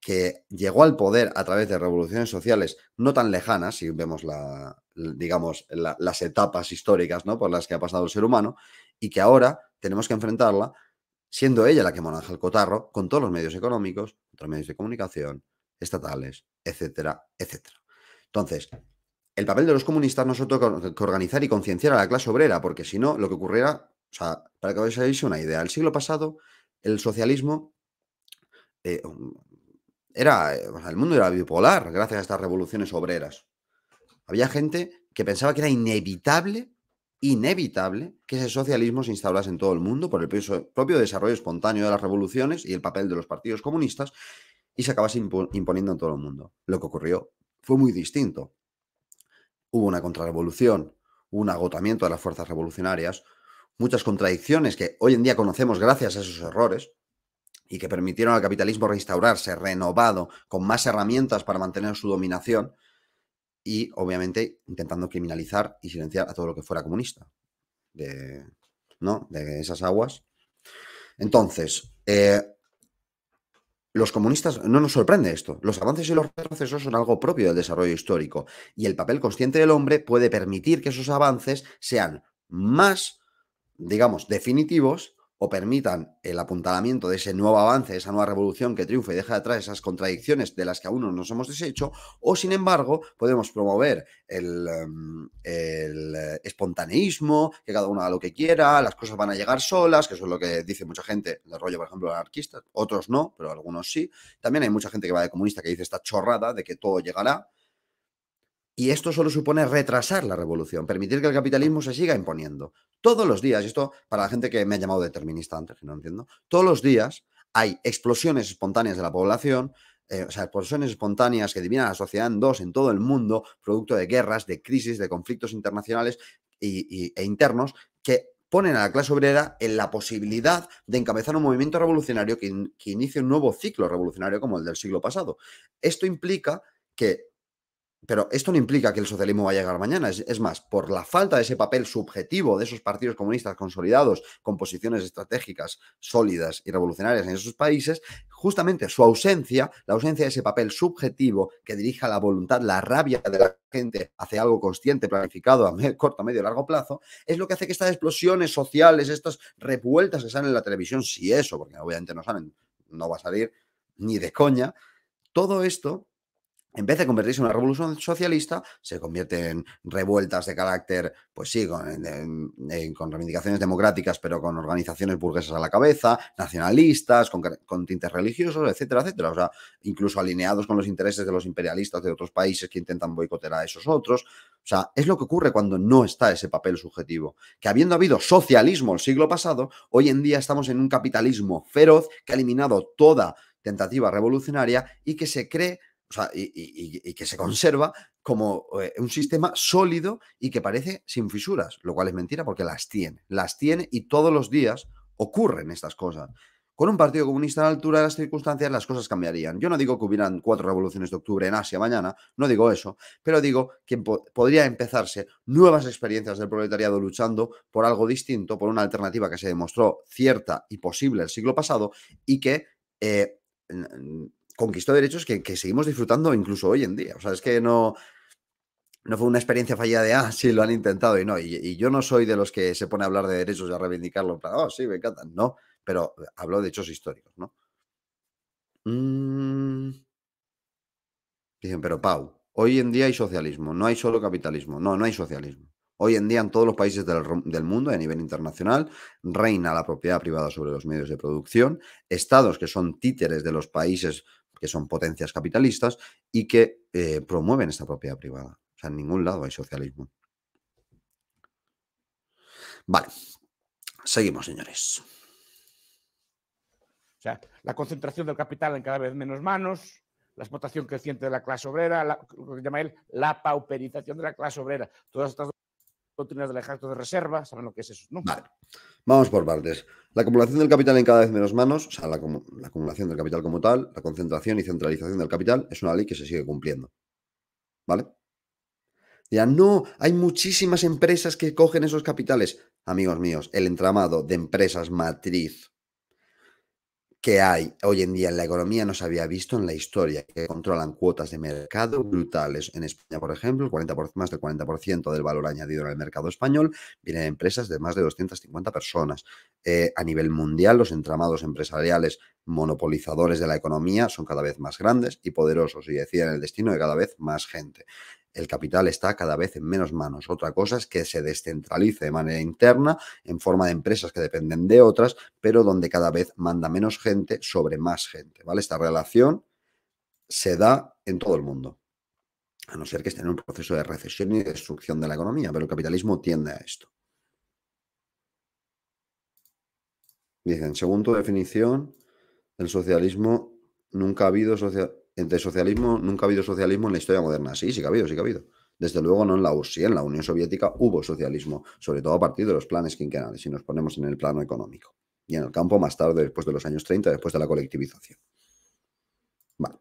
que, llegó al poder a través de revoluciones sociales no tan lejanas, si vemos la, digamos, las etapas históricas ¿no? por las que ha pasado el ser humano, y que ahora tenemos que enfrentarla siendo ella la que maneja el cotarro con todos los medios económicos, otros medios de comunicación, estatales, etcétera, etcétera. Entonces, el papel de los comunistas nosotros que organizar y concienciar a la clase obrera, porque si no, lo que ocurriera, o sea, para que os hagáis una idea, el siglo pasado el socialismo eh, era, eh, el mundo era bipolar gracias a estas revoluciones obreras. Había gente que pensaba que era inevitable, inevitable, que ese socialismo se instaurase en todo el mundo por el propio desarrollo espontáneo de las revoluciones y el papel de los partidos comunistas y se acabase imponiendo en todo el mundo. Lo que ocurrió fue muy distinto. Hubo una contrarrevolución, un agotamiento de las fuerzas revolucionarias, muchas contradicciones que hoy en día conocemos gracias a esos errores, y que permitieron al capitalismo restaurarse renovado, con más herramientas para mantener su dominación y, obviamente, intentando criminalizar y silenciar a todo lo que fuera comunista de, ¿no? de esas aguas. Entonces, eh, los comunistas, no nos sorprende esto, los avances y los retrocesos son algo propio del desarrollo histórico y el papel consciente del hombre puede permitir que esos avances sean más, digamos, definitivos o permitan el apuntalamiento de ese nuevo avance, esa nueva revolución que triunfe y deja atrás esas contradicciones de las que aún no nos hemos deshecho, o sin embargo podemos promover el, em, el, espontaneísmo, que cada uno haga lo que quiera, las cosas van a llegar solas, que eso es lo que dice mucha gente, el rollo por ejemplo anarquistas, otros no, pero algunos sí. También hay mucha gente que va de comunista que dice esta chorrada de que todo llegará, y esto solo supone retrasar la revolución, permitir que el capitalismo se siga imponiendo. Todos los días, esto para la gente que me ha llamado determinista antes, que no entiendo, todos los días hay explosiones espontáneas de la población, eh, o sea, explosiones espontáneas que divinan a la sociedad en dos en todo el mundo, producto de guerras, de crisis, de conflictos internacionales y, e internos, que ponen a la clase obrera en la posibilidad de encabezar un movimiento revolucionario que, que inicie un nuevo ciclo revolucionario como el del siglo pasado. Esto implica que pero esto no implica que el socialismo vaya a llegar mañana. Es, más, por la falta de ese papel subjetivo de esos partidos comunistas consolidados, con posiciones estratégicas sólidas y revolucionarias en esos países, justamente su ausencia, la ausencia de ese papel subjetivo que dirija la voluntad, la rabia de la gente hacia algo consciente, planificado a corto, medio y largo plazo, es lo que hace que estas explosiones sociales, estas revueltas que salen en la televisión, si eso, porque obviamente no salen, no va a salir ni de coña, todo esto en vez de convertirse en una revolución socialista, se convierte en revueltas de carácter, pues sí, con, con reivindicaciones democráticas, pero con organizaciones burguesas a la cabeza, nacionalistas, con, con, tintes religiosos, etcétera, etcétera. O sea, incluso alineados con los intereses de los imperialistas de otros países que intentan boicotear a esos otros. O sea, es lo que ocurre cuando no está ese papel subjetivo. Que habiendo habido socialismo el siglo pasado, hoy en día estamos en un capitalismo feroz que ha eliminado toda tentativa revolucionaria y que se cree y, que se conserva como eh, un sistema sólido y que parece sin fisuras, lo cual es mentira porque las tiene, las tiene y todos los días ocurren estas cosas. Con un partido comunista a la altura de las circunstancias las cosas cambiarían. Yo no digo que hubieran cuatro revoluciones de octubre en Asia mañana, no digo eso, pero digo que podría empezarse nuevas experiencias del proletariado luchando por algo distinto, por una alternativa que se demostró cierta y posible el siglo pasado y que eh, conquistó derechos que, que, seguimos disfrutando incluso hoy en día. O sea, es que no, no fue una experiencia fallida de, ah, sí, lo han intentado y no. Y, yo no soy de los que se pone a hablar de derechos y a reivindicarlo. Para, oh, sí, me encantan. No, pero eh, hablo de hechos históricos, ¿no? Mm. Dicen, pero Pau, hoy en día hay socialismo, no hay solo capitalismo. No, no hay socialismo. Hoy en día en todos los países del, del, mundo a nivel internacional reina la propiedad privada sobre los medios de producción. Estados que son títeres de los países que son potencias capitalistas y que eh, promueven esta propiedad privada. O sea, en ningún lado hay socialismo. Vale, seguimos, señores. O sea, la concentración del capital en cada vez menos manos, la explotación creciente de la clase obrera, lo que llama él la pauperización de la clase obrera. Todas estas doctrinas del ejército de reserva, saben lo que es eso, ¿no? Vale. Vamos por partes. La acumulación del capital en cada vez menos manos, o sea, la, la acumulación del capital como tal, la concentración y centralización del capital, es una ley que se sigue cumpliendo. ¿Vale? Ya no, hay muchísimas empresas que cogen esos capitales. Amigos míos, el entramado de empresas matriz que hay hoy en día en la economía no se había visto en la historia, que controlan cuotas de mercado brutales. En España, por ejemplo, el 40 más del 40% del valor añadido en el mercado español viene de empresas de más de 250 personas. Eh, a nivel mundial, los entramados empresariales monopolizadores de la economía son cada vez más grandes y poderosos y deciden el destino de cada vez más gente el capital está cada vez en menos manos. Otra cosa es que se descentralice de manera interna en forma de empresas que dependen de otras, pero donde cada vez manda menos gente sobre más gente, ¿vale? Esta relación se da en todo el mundo. A no ser que esté en un proceso de recesión y destrucción de la economía, pero el capitalismo tiende a esto. Dicen, según tu definición, el socialismo nunca ha habido social ¿Entre socialismo, nunca ha habido socialismo en la historia moderna. Sí, sí que ha habido, sí que ha habido. Desde luego no en la URSS, sí, en la Unión Soviética hubo socialismo, sobre todo a partir de los planes quinquenales, si nos ponemos en el plano económico. Y en el campo más tarde, después de los años 30, después de la colectivización. Vale.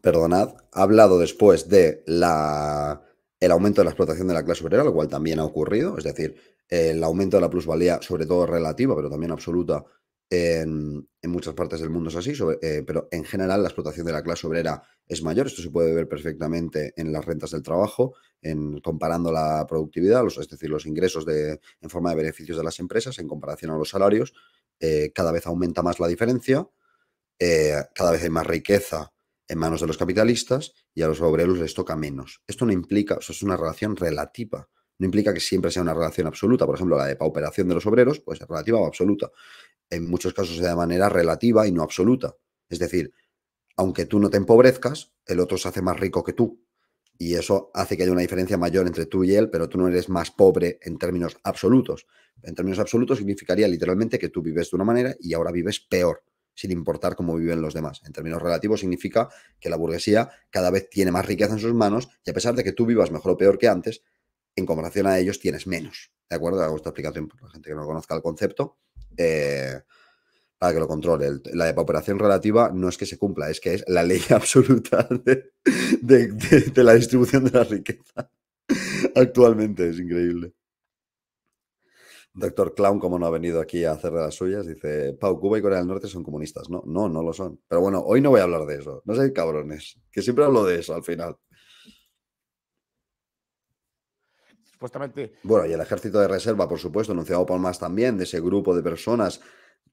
Perdonad, ha hablado después de el aumento de la explotación de la clase obrera, lo cual también ha ocurrido, es decir, el aumento de la plusvalía, sobre todo relativa, pero también absoluta, en, muchas partes del mundo es así, eh, pero en general la explotación de la clase obrera es mayor. Esto se puede ver perfectamente en las rentas del trabajo, en, comparando la productividad, es decir, los ingresos de, en forma de beneficios de las empresas en comparación a los salarios. Eh, cada vez aumenta más la diferencia, eh, cada vez hay más riqueza en manos de los capitalistas y a los obreros les toca menos. Esto no implica, eso es una relación relativa no implica que siempre sea una relación absoluta. Por ejemplo, la de pauperación de los obreros, pues es relativa o absoluta en muchos casos de manera relativa y no absoluta. Es decir, aunque tú no te empobrezcas, el otro se hace más rico que tú. Y eso hace que haya una diferencia mayor entre tú y él, pero tú no eres más pobre en términos absolutos. En términos absolutos significaría literalmente que tú vives de una manera y ahora vives peor, sin importar cómo viven los demás. En términos relativos significa que la burguesía cada vez tiene más riqueza en sus manos y a pesar de que tú vivas mejor o peor que antes, en comparación a ellos tienes menos. ¿De acuerdo? Hago esta explicación para la gente que no conozca el concepto. Eh, para que lo controle. La depauperación relativa no es que se cumpla, es que es la ley absoluta de, la distribución de la riqueza. Actualmente es increíble. Doctor Clown, como no ha venido aquí a hacer de las suyas, dice, Pau, Cuba y Corea del Norte son comunistas. No, no, no lo son. Pero bueno, hoy no voy a hablar de eso. No sé cabrones, que siempre hablo de eso al final. Bueno, y el ejército de reserva, por supuesto, anunciado por más también, de ese grupo de personas,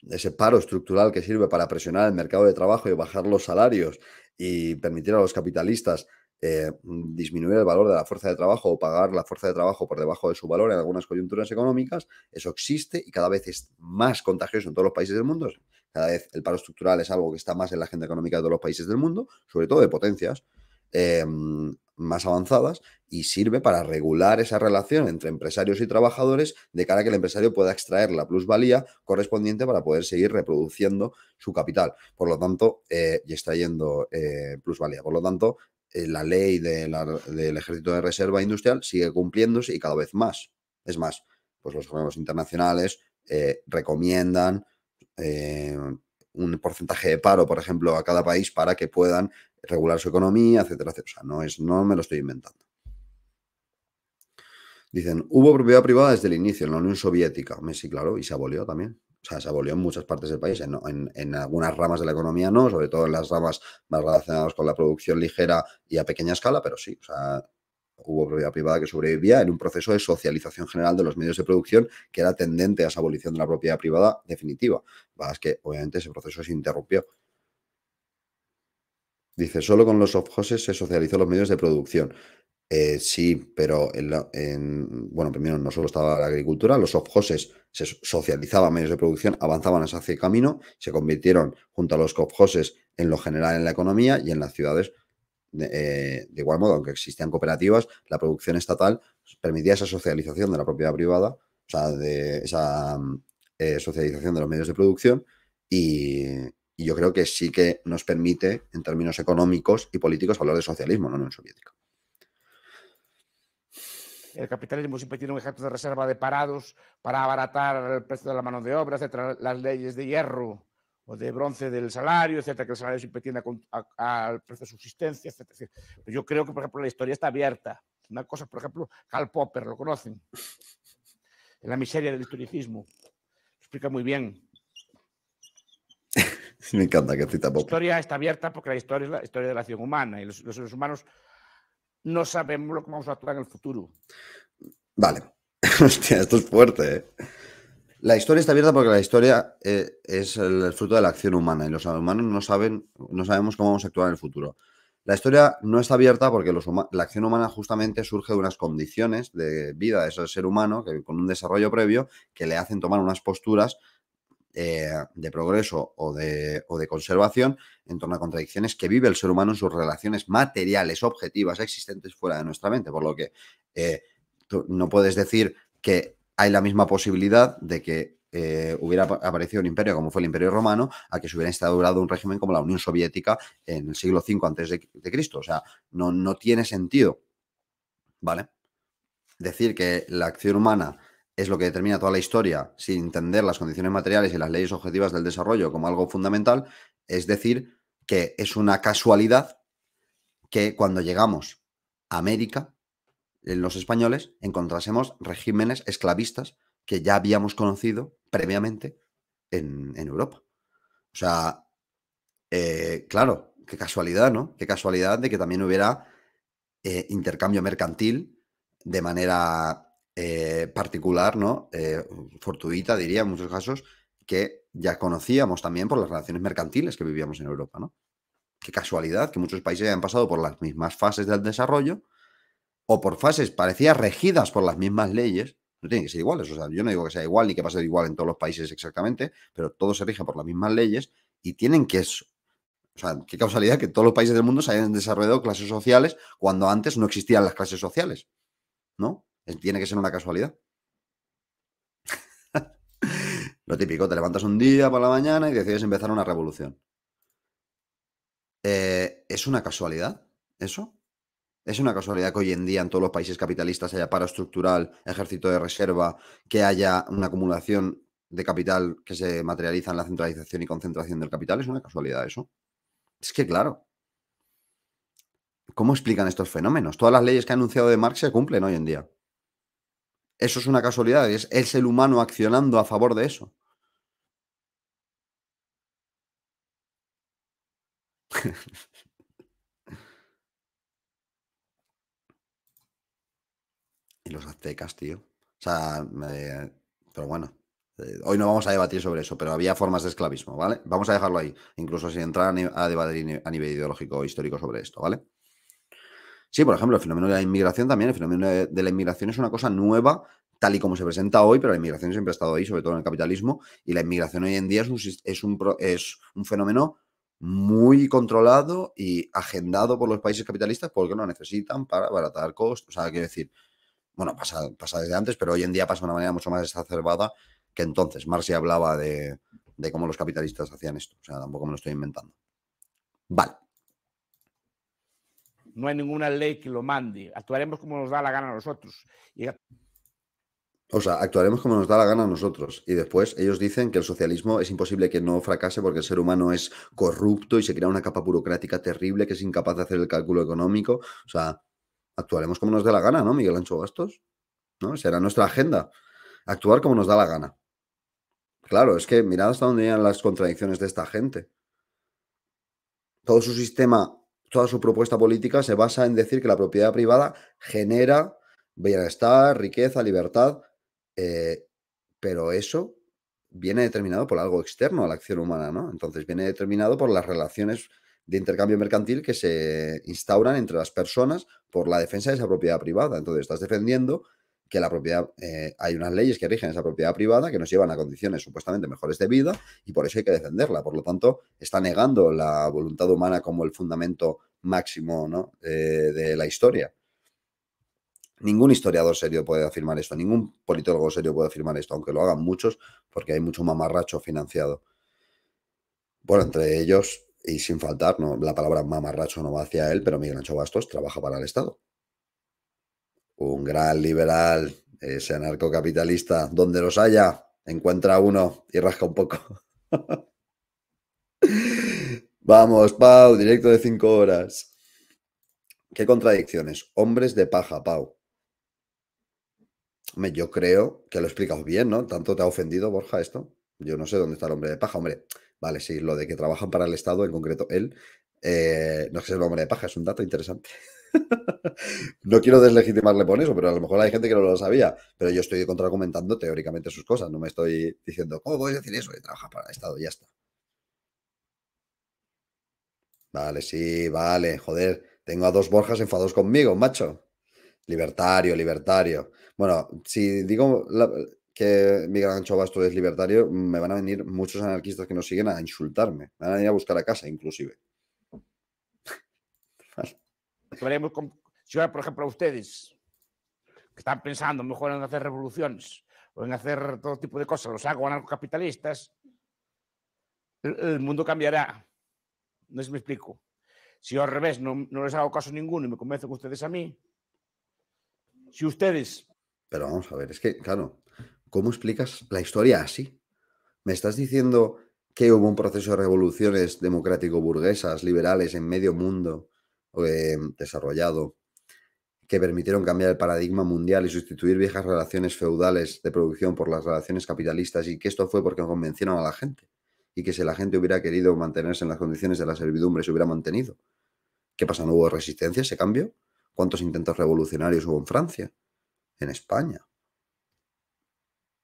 de ese paro estructural que sirve para presionar el mercado de trabajo y bajar los salarios y permitir a los capitalistas eh, disminuir el valor de la fuerza de trabajo o pagar la fuerza de trabajo por debajo de su valor en algunas coyunturas económicas, eso existe y cada vez es más contagioso en todos los países del mundo. Cada vez el paro estructural es algo que está más en la agenda económica de todos los países del mundo, sobre todo de potencias. Em, más avanzadas y sirve para regular esa relación entre empresarios y trabajadores de cara a que el empresario pueda extraer la plusvalía correspondiente para poder seguir reproduciendo su capital. Por lo tanto, eh, y extrayendo eh, plusvalía. Por lo tanto, eh, la ley del ejército de reserva industrial sigue cumpliéndose y cada vez más. Es más, pues los organismos internacionales recomiendan un porcentaje de paro, por ejemplo, a cada país para que puedan regular su economía, etcétera, etcétera. O sea, no, es, no me lo estoy inventando. Dicen, hubo propiedad privada desde el inicio en la Unión Soviética. Sí, claro, y se abolió también. O sea, se abolió en muchas partes del país, en, algunas ramas de la economía no, sobre todo en las ramas más relacionadas con la producción ligera y a pequeña escala, pero sí, o sea, hubo propiedad privada que sobrevivía en un proceso de socialización general de los medios de producción que era tendente a esa abolición de la propiedad privada definitiva. Es que obviamente ese proceso se interrumpió. Dice, solo con los off se socializó los medios de producción. Eh, sí, pero en, bueno, primero no solo estaba la agricultura, los off se socializaban medios de producción, avanzaban hacia el camino, se convirtieron junto a los soft en lo general en la economía y en las ciudades. Eh, de igual modo, aunque existían cooperativas, la producción estatal permitía esa socialización de la propiedad privada, o sea, de esa eh, socialización de los medios de producción y, y yo creo que sí que nos permite, en términos económicos y políticos, hablar de socialismo, no en soviético El capitalismo siempre tiene un ejército de reserva de parados para abaratar el precio de la mano de obra, etcétera, las leyes de hierro o de bronce del salario, etcétera, que el salario siempre tiene al precio de subsistencia, etcétera. yo creo que, por ejemplo, la historia está abierta. Una cosa, por ejemplo, Karl Popper, lo conocen. En la miseria del historicismo. explica muy bien Me encanta que La historia está abierta porque la historia es la historia de la acción humana y los, seres humanos no sabemos cómo vamos a actuar en el futuro. Vale. Hostia, esto es fuerte. Eh. La historia está abierta porque la historia eh, es el fruto de la acción humana y los seres humanos no saben, no sabemos cómo vamos a actuar en el futuro. La historia no está abierta porque la acción humana justamente surge de unas condiciones de vida de ese ser humano que, con un desarrollo previo que le hacen tomar unas posturas eh, de progreso o de, conservación en torno a contradicciones que vive el ser humano en sus relaciones materiales, objetivas, existentes fuera de nuestra mente. Por lo que eh, no puedes decir que hay la misma posibilidad de que eh, hubiera aparecido un imperio como fue el Imperio Romano, a que se hubiera instaurado un régimen como la Unión Soviética en el siglo V antes de, Cristo. O sea, no, no tiene sentido. ¿Vale? Decir que la acción humana es lo que determina toda la historia, sin entender las condiciones materiales y las leyes objetivas del desarrollo como algo fundamental, es decir, que es una casualidad que cuando llegamos a América, en los españoles, encontrásemos regímenes esclavistas que ya habíamos conocido previamente en, Europa. O sea, eh, claro, qué casualidad, ¿no? Qué casualidad de que también hubiera eh, intercambio mercantil de manera eh, particular, ¿no? Eh, fortuita, diría, en muchos casos, que ya conocíamos también por las relaciones mercantiles que vivíamos en Europa, ¿no? Qué casualidad que muchos países hayan pasado por las mismas fases del desarrollo o por fases parecidas regidas por las mismas leyes. No tienen que ser iguales, o sea, yo no digo que sea igual ni que pase igual en todos los países exactamente, pero todo se rige por las mismas leyes y tienen que o sea, qué casualidad que todos los países del mundo se hayan desarrollado clases sociales cuando antes no existían las clases sociales, ¿no? Tiene que ser una casualidad. Lo típico, te levantas un día por la mañana y decides empezar una revolución. Eh, ¿Es una casualidad eso? ¿Es una casualidad que hoy en día en todos los países capitalistas haya paro estructural, ejército de reserva, que haya una acumulación de capital que se materializa en la centralización y concentración del capital? ¿Es una casualidad eso? Es que claro. ¿Cómo explican estos fenómenos? Todas las leyes que ha anunciado de Marx se cumplen hoy en día. Eso es una casualidad, es, el humano accionando a favor de eso. y los aztecas, tío. O sea, pero bueno, eh, hoy no vamos a debatir sobre eso, pero había formas de esclavismo, ¿vale? Vamos a dejarlo ahí, incluso si entrar a, a debatir a nivel ideológico o histórico sobre esto, ¿vale? Sí, por ejemplo, el fenómeno de la inmigración también, el fenómeno de, la inmigración es una cosa nueva tal y como se presenta hoy, pero la inmigración siempre ha estado ahí, sobre todo en el capitalismo, y la inmigración hoy en día es un, es un, fenómeno muy controlado y agendado por los países capitalistas porque lo necesitan para abaratar costos. O sea, quiero decir, bueno, pasa, desde antes, pero hoy en día pasa de una manera mucho más exacerbada que entonces. Marx ya hablaba de, de cómo los capitalistas hacían esto. O sea, tampoco me lo estoy inventando. Vale. No hay ninguna ley que lo mande. Actuaremos como nos da la gana a nosotros. O sea, actuaremos como nos da la gana a nosotros. Y después ellos dicen que el socialismo es imposible que no fracase porque el ser humano es corrupto y se crea una capa burocrática terrible que es incapaz de hacer el cálculo económico. O sea, actuaremos como nos dé la gana, ¿no, Miguel Ancho Gastos? ¿No? Será nuestra agenda. Actuar como nos da la gana. Claro, es que mirad hasta dónde llegan las contradicciones de esta gente. Todo su sistema toda su propuesta política se basa en decir que la propiedad privada genera bienestar, riqueza, libertad, eh, pero eso viene determinado por algo externo a la acción humana, ¿no? Entonces viene determinado por las relaciones de intercambio mercantil que se instauran entre las personas por la defensa de esa propiedad privada. Entonces estás defendiendo que la propiedad, eh, hay unas leyes que rigen esa propiedad privada que nos llevan a condiciones supuestamente mejores de vida y por eso hay que defenderla. Por lo tanto, está negando la voluntad humana como el fundamento máximo ¿no? Eh, de la historia. Ningún historiador serio puede afirmar esto, ningún politólogo serio puede afirmar esto, aunque lo hagan muchos, porque hay mucho mamarracho financiado. Bueno, entre ellos, y sin faltar, no, la palabra mamarracho no va hacia él, pero Miguel Ancho Bastos trabaja para el Estado un gran liberal, ese anarcocapitalista, donde los haya, encuentra uno y rasca un poco. Vamos, Pau, directo de cinco horas. Qué contradicciones. Hombres de paja, Pau. Hombre, yo creo que lo he bien, ¿no? ¿Tanto te ha ofendido, Borja, esto? Yo no sé dónde está el hombre de paja, hombre. Vale, sí, lo de que trabajan para el Estado, en concreto él, eh, no es el hombre de paja, es un dato interesante. no quiero deslegitimarle por eso, pero a lo mejor hay gente que no lo sabía. Pero yo estoy contraargumentando teóricamente sus cosas. No me estoy diciendo, ¿cómo a decir eso? Y trabaja para el Estado, ya está. Vale, sí, vale, joder. Tengo a dos Borjas enfados conmigo, macho. Libertario, libertario. Bueno, si digo que Miguel Ancho Basto es libertario, me van a venir muchos anarquistas que nos siguen a insultarme. van a ir a buscar a casa, inclusive si ahora, por ejemplo, a ustedes, que están pensando mejor en hacer revoluciones o en hacer todo tipo de cosas, los hago los capitalistas, el mundo cambiará. No sé si me explico. Si al revés no, les hago caso ninguno y me convencen ustedes a mí, si ustedes... Pero vamos a ver, es que, claro, ¿cómo explicas la historia así? ¿Me estás diciendo que hubo un proceso de revoluciones democrático-burguesas, liberales en medio mundo, eh, desarrollado que permitieron cambiar el paradigma mundial y sustituir viejas relaciones feudales de producción por las relaciones capitalistas y que esto fue porque convencieron a la gente y que si la gente hubiera querido mantenerse en las condiciones de la servidumbre se hubiera mantenido. ¿Qué pasa? ¿No hubo resistencia a ese cambio? ¿Cuántos intentos revolucionarios hubo en Francia? En España.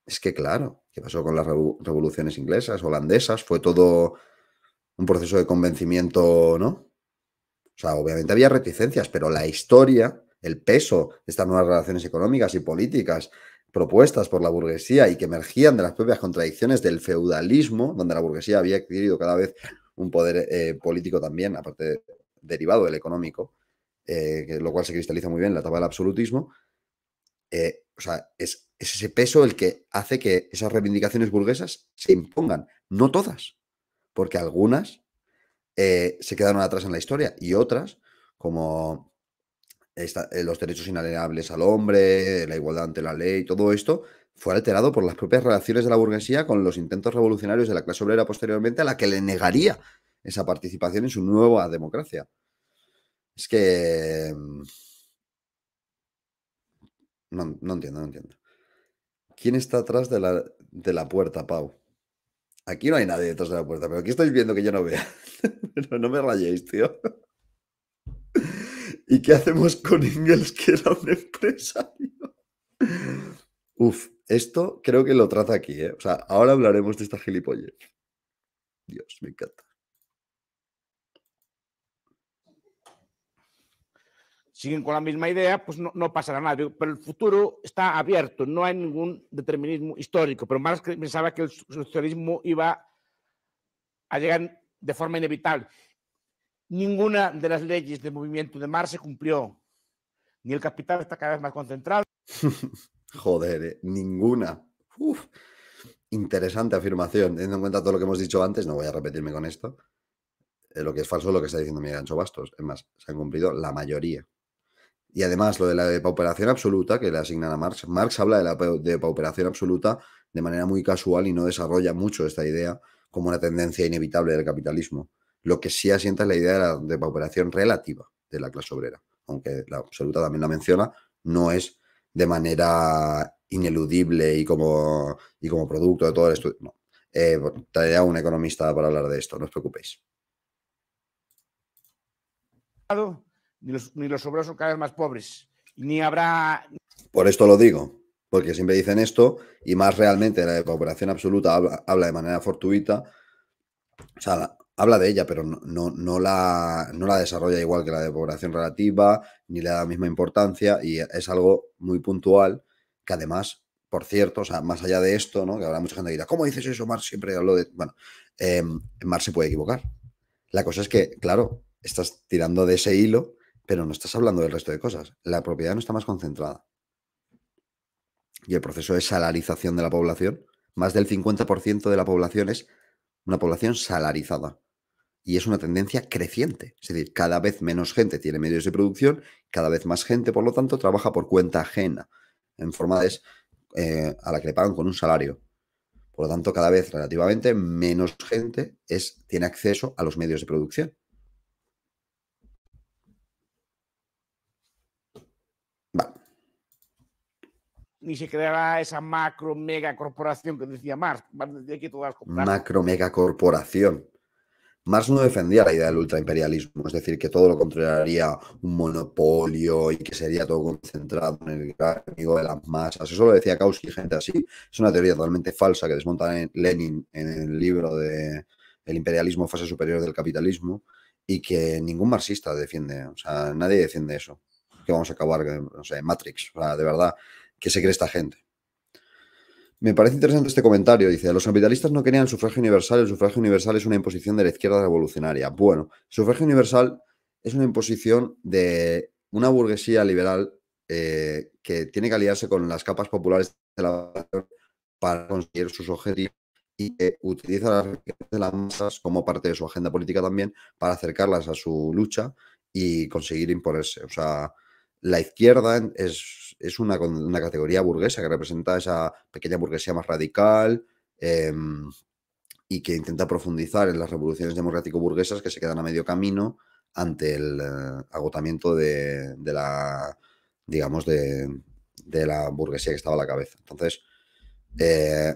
Es que claro, ¿qué pasó con las revoluciones inglesas, holandesas? Fue todo un proceso de convencimiento, ¿no? O sea, obviamente había reticencias, pero la historia, el peso de estas nuevas relaciones económicas y políticas propuestas por la burguesía y que emergían de las propias contradicciones del feudalismo, donde la burguesía había adquirido cada vez un poder eh, político también, aparte derivado del económico, eh, lo cual se cristaliza muy bien en la etapa del absolutismo, eh, o sea, es, ese peso el que hace que esas reivindicaciones burguesas se impongan, no todas, porque algunas eh, se quedaron atrás en la historia y otras como eh, los derechos inalienables al hombre, la igualdad ante la ley, todo esto fue alterado por las propias relaciones de la burguesía con los intentos revolucionarios de la clase obrera posteriormente a la que le negaría esa participación en su nueva democracia. Es que... Mm, no, entiendo, no entiendo. ¿Quién está atrás de la, de la puerta, Pau? Aquí no hay nadie detrás de la puerta, pero aquí estáis viendo que yo no vea. pero no me rayéis, tío. ¿Y qué hacemos con Ingles, que era un empresario? Uf, esto creo que lo traza aquí, ¿eh? O sea, ahora hablaremos de esta gilipollez. Dios, me encanta. siguen con la misma idea, pues no, pasará nada. Pero el futuro está abierto, no hay ningún determinismo histórico. Pero Marx pensaba que el socialismo iba a llegar de forma inevitable. Ninguna de las leyes de movimiento de Marx se cumplió. Ni el capital está cada vez más concentrado. Joder, eh, ninguna. Interesante afirmación. Teniendo en cuenta todo lo que hemos dicho antes, no voy a repetirme con esto. Eh, lo que es falso es lo que está diciendo Miguel Ancho Bastos. Es más, se han cumplido la mayoría. Y además lo de la depauperación absoluta que le asignan a Marx. Marx habla de la depauperación absoluta de manera muy casual y no desarrolla mucho esta idea como una tendencia inevitable del capitalismo. Lo que sí asienta es la idea de la depauperación relativa de la clase obrera, aunque la absoluta también la menciona, no es de manera ineludible y como, y como producto de todo el estudio. No. Eh, a un economista para hablar de esto, no os preocupéis. Claro ni los, ni obreros son cada vez más pobres, ni habrá... Por esto lo digo, porque siempre dicen esto, y más realmente la cooperación absoluta habla, habla de manera fortuita, o sea, habla de ella, pero no, no, la, la desarrolla igual que la cooperación relativa, ni le da la misma importancia, y es algo muy puntual, que además, por cierto, o sea, más allá de esto, ¿no? que habrá mucha gente que dirá, ¿cómo dices eso, Mar? Siempre hablo de... Bueno, eh, Mar se puede equivocar. La cosa es que, claro, estás tirando de ese hilo pero no estás hablando del resto de cosas. La propiedad no está más concentrada. Y el proceso de salarización de la población, más del 50% de la población es una población salarizada. Y es una tendencia creciente. Es decir, cada vez menos gente tiene medios de producción, cada vez más gente, por lo tanto, trabaja por cuenta ajena, en forma de, eh, a la que le pagan con un salario. Por lo tanto, cada vez relativamente menos gente es, tiene acceso a los medios de producción. ni se creará esa macro mega corporación que decía Marx. Macro mega corporación. Marx no defendía la idea del ultraimperialismo, es decir, que todo lo controlaría un monopolio y que sería todo concentrado en el gran amigo de las masas. Eso lo decía Kautsky, gente así. Es una teoría totalmente falsa que desmonta Lenin en el libro de El imperialismo, fase superior del capitalismo, y que ningún marxista defiende. O sea, nadie defiende eso. Que vamos a acabar, no Matrix. O sea, de verdad, que se cree esta gente. Me parece interesante este comentario. Dice, los capitalistas no querían el sufragio universal, el sufragio universal es una imposición de la izquierda revolucionaria. Bueno, el sufragio universal es una imposición de una burguesía liberal eh, que tiene que aliarse con las capas populares de la para conseguir sus objetivos y que utiliza las de las masas como parte de su agenda política también para acercarlas a su lucha y conseguir imponerse. O sea, la izquierda es es una, categoría burguesa que representa esa pequeña burguesía más radical em, y que intenta profundizar en las revoluciones democrático-burguesas que se quedan a medio camino ante el eh, agotamiento de, la, digamos, de, la burguesía que estaba a la cabeza. Entonces, eh,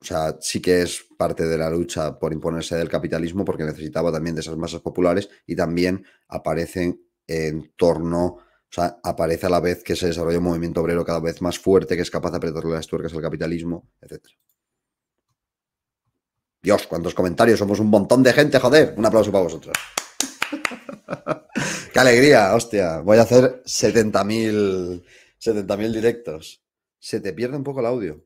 o sea, sí que es parte de la lucha por imponerse del capitalismo porque necesitaba también de esas masas populares y también aparecen en torno o sea, aparece a la vez que se desarrolla un movimiento obrero cada vez más fuerte que es capaz de apretarle las tuercas al capitalismo, etc. Dios, cuántos comentarios, somos un montón de gente, joder. Un aplauso para vosotros. ¡Qué alegría! Hostia, voy a hacer 70.000 70 directos. Se te pierde un poco el audio.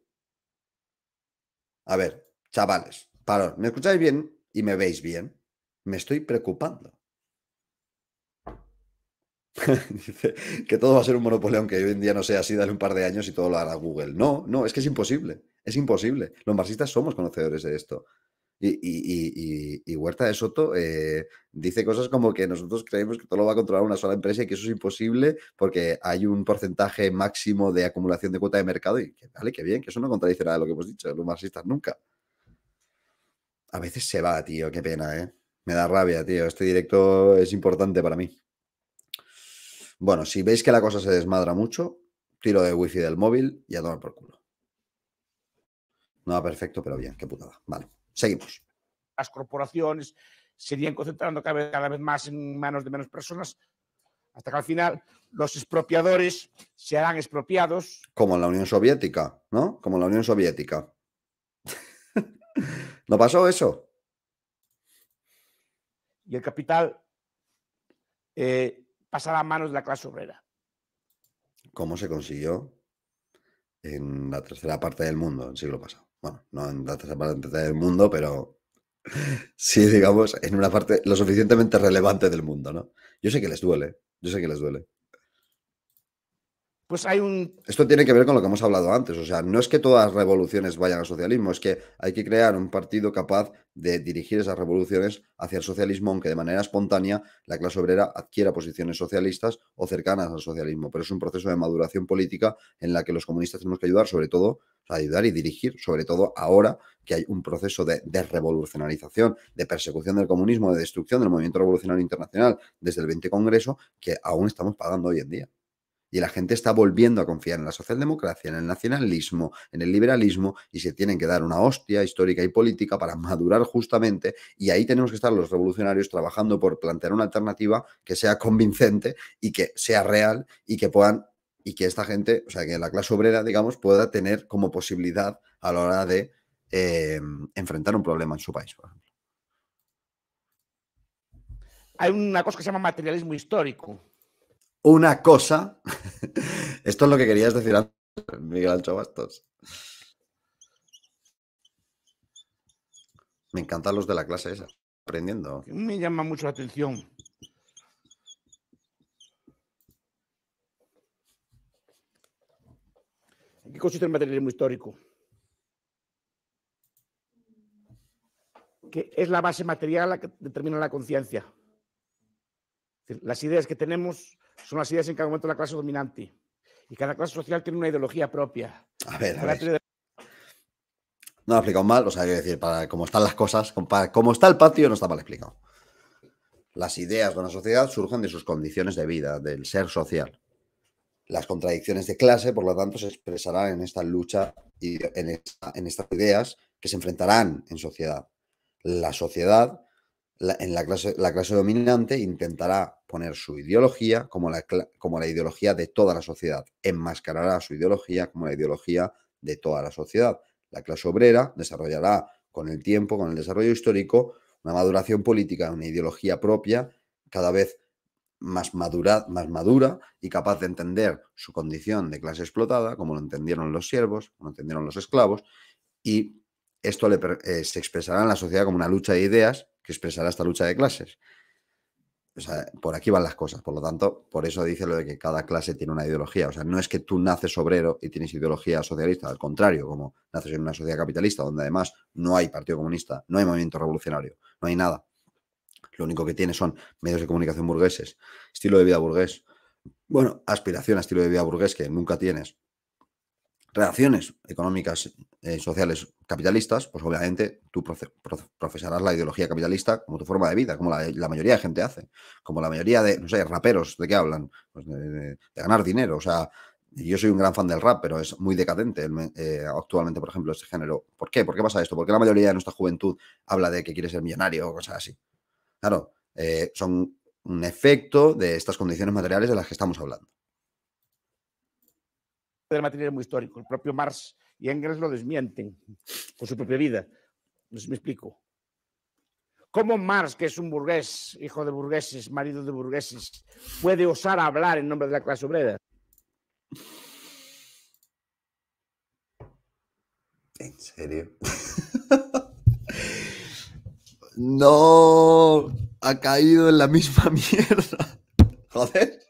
A ver, chavales, Paro. ¿Me escucháis bien y me veis bien? Me estoy preocupando. Dice que todo va a ser un monopolio, aunque hoy en día no sea así, dale un par de años y todo lo hará Google. No, no, es que es imposible, es imposible. Los marxistas somos conocedores de esto. Y, Huerta de Soto eh, dice cosas como que nosotros creemos que todo lo va a controlar una sola empresa y que eso es imposible porque hay un porcentaje máximo de acumulación de cuota de mercado y que vale, que bien, que eso no contradice nada de lo que hemos dicho, los marxistas nunca. A veces se va, tío, qué pena, ¿eh? Me da rabia, tío. Este directo es importante para mí. Bueno, si veis que la cosa se desmadra mucho, tiro de wifi del móvil y a tomar por culo. No, perfecto, pero bien, qué putada. Vale, seguimos. Las corporaciones serían concentrando cada vez, más en manos de menos personas, hasta que al final los expropiadores se harán expropiados. Como en la Unión Soviética, ¿no? Como en la Unión Soviética. ¿No pasó eso? Y el capital eh, Pasada a manos de la clase obrera. ¿Cómo se consiguió en la tercera parte del mundo, el siglo pasado? Bueno, no en la tercera parte del mundo, pero sí, digamos, en una parte lo suficientemente relevante del mundo, ¿no? Yo sé que les duele, yo sé que les duele pues hay un... Esto tiene que ver con lo que hemos hablado antes, o sea, no es que todas las revoluciones vayan al socialismo, es que hay que crear un partido capaz de dirigir esas revoluciones hacia el socialismo, aunque de manera espontánea la clase obrera adquiera posiciones socialistas o cercanas al socialismo, pero es un proceso de maduración política en la que los comunistas tenemos que ayudar, sobre todo, a ayudar y dirigir, sobre todo ahora que hay un proceso de, de de persecución del comunismo, de destrucción del movimiento revolucionario internacional desde el 20 Congreso, que aún estamos pagando hoy en día. Y la gente está volviendo a confiar en la socialdemocracia, en el nacionalismo, en el liberalismo, y se tienen que dar una hostia histórica y política para madurar justamente. Y ahí tenemos que estar los revolucionarios trabajando por plantear una alternativa que sea convincente y que sea real y que puedan, y que esta gente, o sea, que la clase obrera, digamos, pueda tener como posibilidad a la hora de em, enfrentar un problema en su país. Por ejemplo. Hay una cosa que se llama materialismo histórico una cosa. Esto es lo que querías decir antes, Miguel Ancho Bastos. Me encantan los de la clase esa, aprendiendo. Me llama mucho la atención. ¿En qué consiste el materialismo histórico? Que es la base material la que determina la conciencia. Las ideas que tenemos son las ideas en cada momento de la clase dominante. Y cada clase social tiene una ideología propia. A ver, a ver. No lo he explicado mal, o sea, que decir, para cómo están las cosas, como está el patio, no está mal explicado. Las ideas de una sociedad surgen de sus condiciones de vida, del ser social. Las contradicciones de clase, por lo tanto, se expresarán en esta lucha y en estas ideas que se enfrentarán en sociedad. La sociedad la, en la clase, la clase dominante intentará poner su ideología como la, como la ideología de toda la sociedad, enmascarará su ideología como la ideología de toda la sociedad. La clase obrera desarrollará con el tiempo, con el desarrollo histórico, una maduración política, una ideología propia, cada vez más madura, más madura y capaz de entender su condición de clase explotada, como lo entendieron los siervos, como lo entendieron los esclavos, y esto eh, se expresará en la sociedad como una lucha de ideas que expresará esta lucha de clases. O sea, por aquí van las cosas. Por lo tanto, por eso dice lo de que cada clase tiene una ideología. O sea, no es que tú naces obrero y tienes ideología socialista. Al contrario, como naces en una sociedad capitalista donde además no hay Partido Comunista, no hay movimiento revolucionario, no hay nada. Lo único que tienes son medios de comunicación burgueses, estilo de vida burgués. Bueno, aspiración a estilo de vida burgués que nunca tienes Relaciones económicas, y eh, sociales, capitalistas, pues obviamente tú profesarás la ideología capitalista como tu forma de vida, como la, mayoría de gente hace, como la mayoría de, no sé, raperos, ¿de qué hablan? Pues de, ganar dinero, o sea, yo soy un gran fan del rap, pero es muy decadente eh, actualmente, por ejemplo, ese género. ¿Por qué? ¿Por qué pasa esto? ¿Por qué la mayoría de nuestra juventud habla de que quiere ser millonario o cosas así? Claro, eh, son un efecto de estas condiciones materiales de las que estamos hablando material muy histórico. El propio Marx y Engels lo desmienten con su propia vida. No me explico. ¿Cómo Marx, que es un burgués, hijo de burgueses, marido de burgueses, puede osar hablar en nombre de la clase obrera? ¿En serio? no ha caído en la misma mierda. Joder.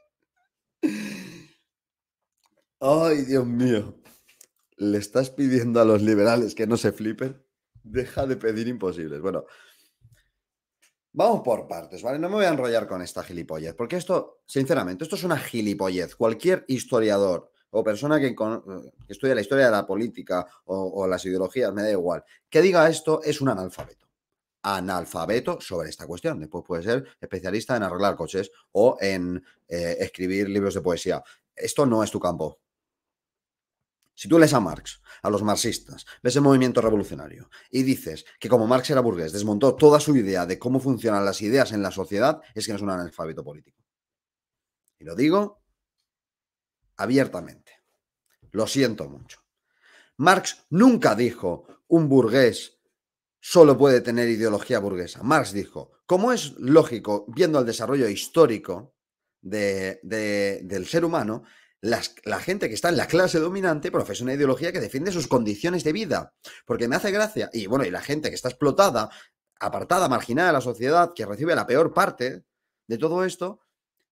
Ay, Dios mío. ¿Le estás pidiendo a los liberales que no se flipen? Deja de pedir imposibles. Bueno, vamos por partes, ¿vale? No me voy a enrollar con esta gilipollez, porque esto, sinceramente, esto es una gilipollez. Cualquier historiador o persona que, estudia la historia de la política o, las ideologías, me da igual, que diga esto es un analfabeto analfabeto sobre esta cuestión. Después puede ser especialista en arreglar coches o en eh, escribir libros de poesía. Esto no es tu campo. Si tú lees a Marx, a los marxistas, ves el movimiento revolucionario y dices que como Marx era burgués, desmontó toda su idea de cómo funcionan las ideas en la sociedad, es que no es un analfabeto político. Y lo digo abiertamente. Lo siento mucho. Marx nunca dijo un burgués solo puede tener ideología burguesa. Marx dijo, como es lógico, viendo el desarrollo histórico del ser humano, la gente que está en la clase dominante profesa una ideología que defiende sus condiciones de vida. Porque me hace gracia, y bueno, y la gente que está explotada, apartada, marginada de la sociedad, que recibe la peor parte de todo esto,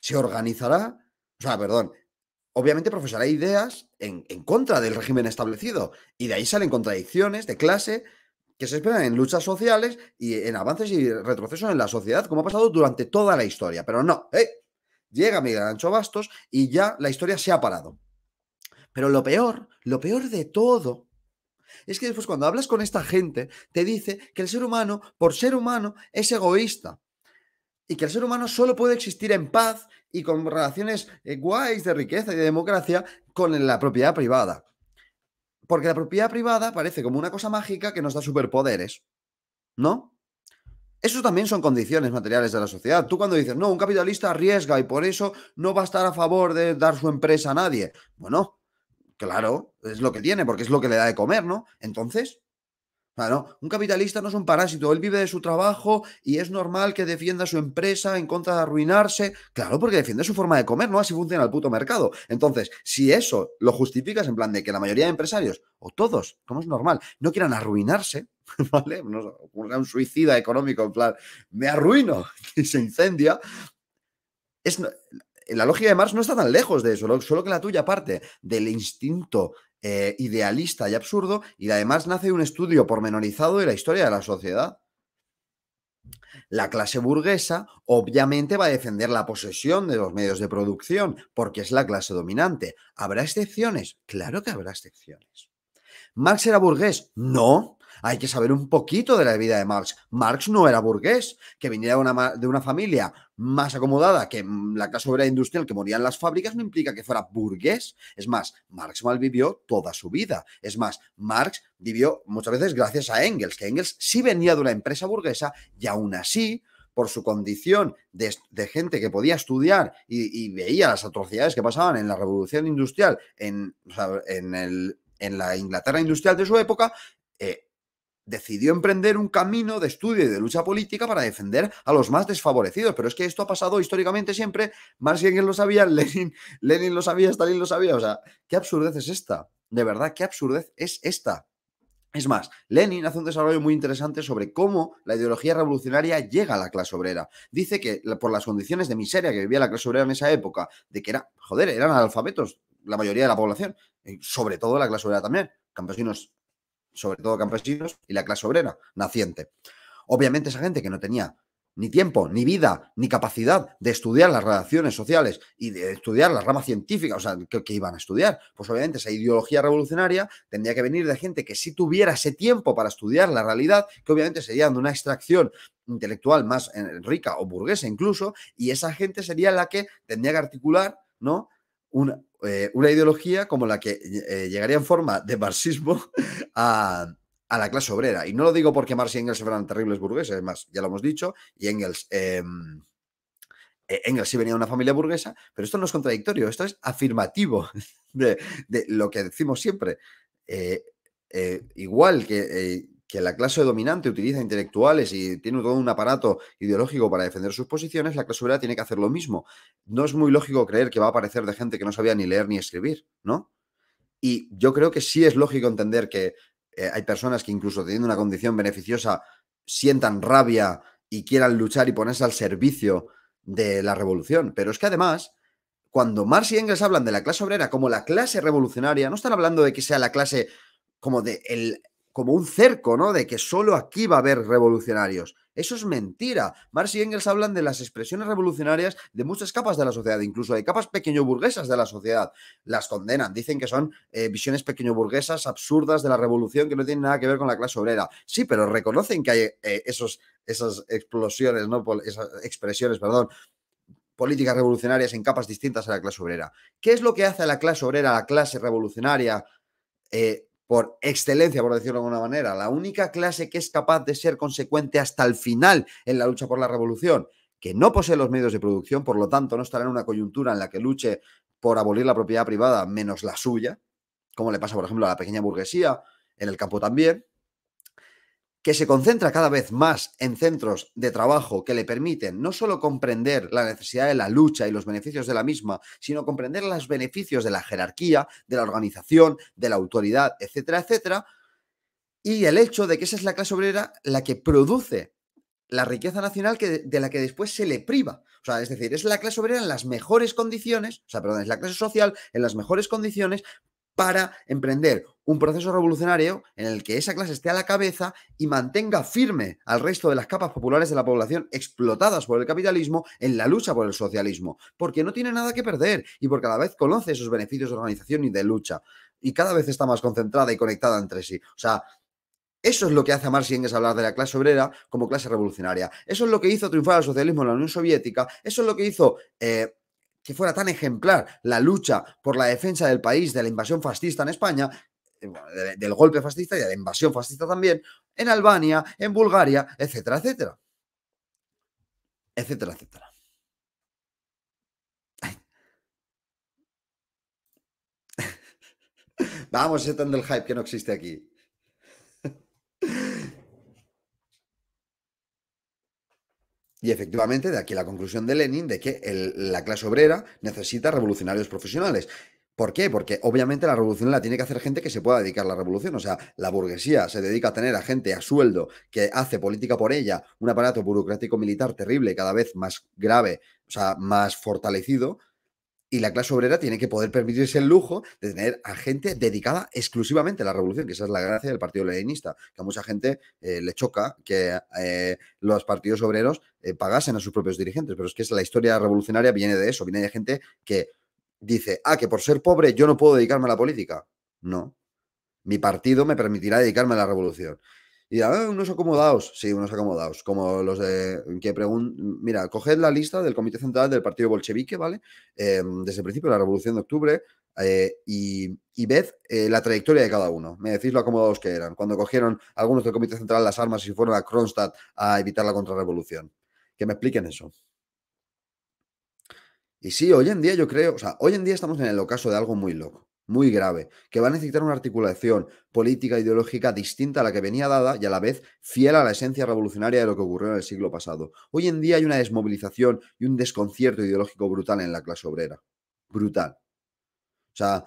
se organizará, o sea, perdón, obviamente profesará ideas en, en contra del régimen establecido. Y de ahí salen contradicciones de clase que se esperan en luchas sociales y en avances y retrocesos en la sociedad, como ha pasado durante toda la historia. Pero no, ¿eh? Llega Miguel Ancho Bastos y ya la historia se ha parado. Pero lo peor, lo peor de todo, es que después cuando hablas con esta gente, te dice que el ser humano, por ser humano, es egoísta. Y que el ser humano solo puede existir en paz y con relaciones eh, guays de riqueza y de democracia con la propiedad privada. Porque la propiedad privada parece como una cosa mágica que nos da superpoderes. ¿No? Eso también son condiciones materiales de la sociedad. Tú cuando dices, no, un capitalista arriesga y por eso no va a estar a favor de dar su empresa a nadie. Bueno, claro, es lo que tiene, porque es lo que le da de comer, ¿no? Entonces, bueno, un capitalista no es un parásito, él vive de su trabajo y es normal que defienda su empresa en contra de arruinarse. Claro, porque defiende su forma de comer, ¿no? Así funciona el puto mercado. Entonces, si eso lo justificas en plan de que la mayoría de empresarios, o todos, como es normal, no quieran arruinarse, ¿vale? No, un suicida económico en plan, me arruino y se incendia. Es, la lógica de Marx no está tan lejos de eso, solo que la tuya parte del instinto eh, idealista y absurdo, y además nace un estudio pormenorizado de la historia de la sociedad. La clase burguesa obviamente va a defender la posesión de los medios de producción, porque es la clase dominante. ¿Habrá excepciones? Claro que habrá excepciones. ¿Marx era burgués? No, hay que saber un poquito de la vida de Marx. Marx no era burgués, que viniera de una, de una familia más acomodada que la clase industrial que moría en las fábricas no implica que fuera burgués. Es más, Marx malvivió toda su vida. Es más, Marx vivió muchas veces gracias a Engels, que Engels sí venía de una empresa burguesa y aún así por su condición de, gente que podía estudiar y, veía las atrocidades que pasaban en la revolución industrial, en, en, el, en, la Inglaterra industrial de su época, decidió emprender un camino de estudio y de lucha política para defender a los más desfavorecidos. Pero es que esto ha pasado históricamente siempre. más quien lo sabía, Lenin, Lenin lo sabía, Stalin lo sabía. O sea, qué absurdez es esta. De verdad, qué absurdez es esta. Es más, Lenin hace un desarrollo muy interesante sobre cómo la ideología revolucionaria llega a la clase obrera. Dice que por las condiciones de miseria que vivía la clase obrera en esa época, de que era, joder, eran analfabetos la mayoría de la población, eh, sobre todo la clase obrera también, campesinos sobre todo campesinos, y la clase obrera naciente. Obviamente esa gente que no tenía ni tiempo, ni vida, ni capacidad de estudiar las relaciones sociales y de estudiar las ramas científicas o sea, que, iban a estudiar. Pues obviamente esa ideología revolucionaria tendría que venir de gente que sí tuviera ese tiempo para estudiar la realidad, que obviamente serían de una extracción intelectual más eh, rica o burguesa incluso, y esa gente sería la que tendría que articular, ¿no? Una, eh, una ideología como la que eh, llegaría en forma de marxismo a, la clase obrera. Y no lo digo porque Marx y Engels fueran terribles burgueses, además, ya lo hemos dicho, y Engels... Em, e-, Engels sí venía de una familia burguesa, pero esto no es contradictorio, esto es afirmativo de lo que decimos siempre. Eh, igual que que la clase dominante utiliza intelectuales y tiene todo un aparato ideológico para defender sus posiciones, la clase obrera tiene que hacer lo mismo. No es muy lógico creer que va a aparecer de gente que no sabía ni leer ni escribir, ¿no? Y yo creo que sí es lógico entender que eh, hay personas que incluso teniendo una condición beneficiosa sientan rabia y quieran luchar y ponerse al servicio de la revolución. Pero es que además, cuando Marx y Engels hablan de la clase obrera como la clase revolucionaria, no están hablando de que sea la clase como de el, como un cerco, ¿no? De que solo aquí va a haber revolucionarios. Eso es mentira. Marx y Engels hablan de las expresiones revolucionarias de muchas capas de la sociedad, incluso de capas pequeño-burguesas de la sociedad. Las condenan, dicen que son eh, visiones pequeño-burguesas absurdas de la revolución que no tienen nada que ver con la clase obrera. Sí, pero reconocen que hay eh, esos, esas explosiones, ¿no? esas expresiones, perdón, políticas revolucionarias en capas distintas a la clase obrera. ¿Qué es lo que hace a la clase obrera, a la clase revolucionaria? Eh, por excelencia, por decirlo de alguna manera, la única clase que es capaz de ser consecuente hasta el final en la lucha por la revolución, que no posee los medios de producción, por lo tanto no estará en una coyuntura en la que luche por abolir la propiedad privada menos la suya, como le pasa, por ejemplo, a la pequeña burguesía, en el campo también, que se concentra cada vez más en centros de trabajo que le permiten no solo comprender la necesidad de la lucha y los beneficios de la misma, sino comprender los beneficios de la jerarquía, de la organización, de la autoridad, etcétera, etcétera, y el hecho de que esa es la clase obrera la que produce la riqueza nacional que, de la que después se le priva. O sea, es decir, es la clase obrera en las mejores condiciones, o sea, perdón, es la clase social en las mejores condiciones para emprender un proceso revolucionario en el que esa clase esté a la cabeza y mantenga firme al resto de las capas populares de la población explotadas por el capitalismo en la lucha por el socialismo, porque no tiene nada que perder y porque a la vez conoce esos beneficios de organización y de lucha y cada vez está más concentrada y conectada entre sí. O sea, eso es lo que hace a Marx y Engels hablar de la clase obrera como clase revolucionaria. Eso es lo que hizo triunfar al socialismo en la Unión Soviética. Eso es lo que hizo... Eh, que fuera tan ejemplar la lucha por la defensa del país de la invasión fascista en España, eh, del golpe fascista y de la invasión fascista también, en Albania, en Bulgaria, etcétera, etcétera. Etcétera, etcétera. Vamos, ese tanto hype que no existe aquí. Y efectivamente, de aquí la conclusión de Lenin de que la clase obrera necesita revolucionarios profesionales. ¿Por qué? Porque obviamente la revolución la tiene que hacer gente que se pueda dedicar a la revolución. O sea, la burguesía se dedica a tener a gente a sueldo que hace política por ella, un aparato burocrático militar terrible, cada vez más grave, o sea, más fortalecido, y la clase obrera tiene que poder permitirse el lujo de tener a gente dedicada exclusivamente a la revolución, que esa es la gracia del Partido Leninista, que a mucha gente eh, le choca que eh, los partidos obreros eh, pagasen a sus propios dirigentes, pero es que es la historia revolucionaria viene de eso, viene de gente que dice, ah, que por ser pobre yo no puedo dedicarme a la política. No, mi partido me permitirá dedicarme a la revolución. Y ah, unos acomodados, sí, unos acomodados, como los de que preguntan, mira, coged la lista del Comité Central del Partido Bolchevique, ¿vale? Eh, desde el principio de la Revolución de Octubre eh, y, y, ved eh, la trayectoria de cada uno. Me decís lo acomodados que eran, cuando cogieron algunos del Comité Central las armas y fueron a Kronstadt a evitar la contrarrevolución. Que me expliquen eso. Y sí, hoy en día yo creo, o sea, hoy en día estamos en el ocaso de algo muy loco muy grave, que va a necesitar una articulación política e ideológica distinta a la que venía dada y a la vez fiel a la esencia revolucionaria de lo que ocurrió en el siglo pasado. Hoy en día hay una desmovilización y un desconcierto ideológico brutal en la clase obrera. Brutal. O sea,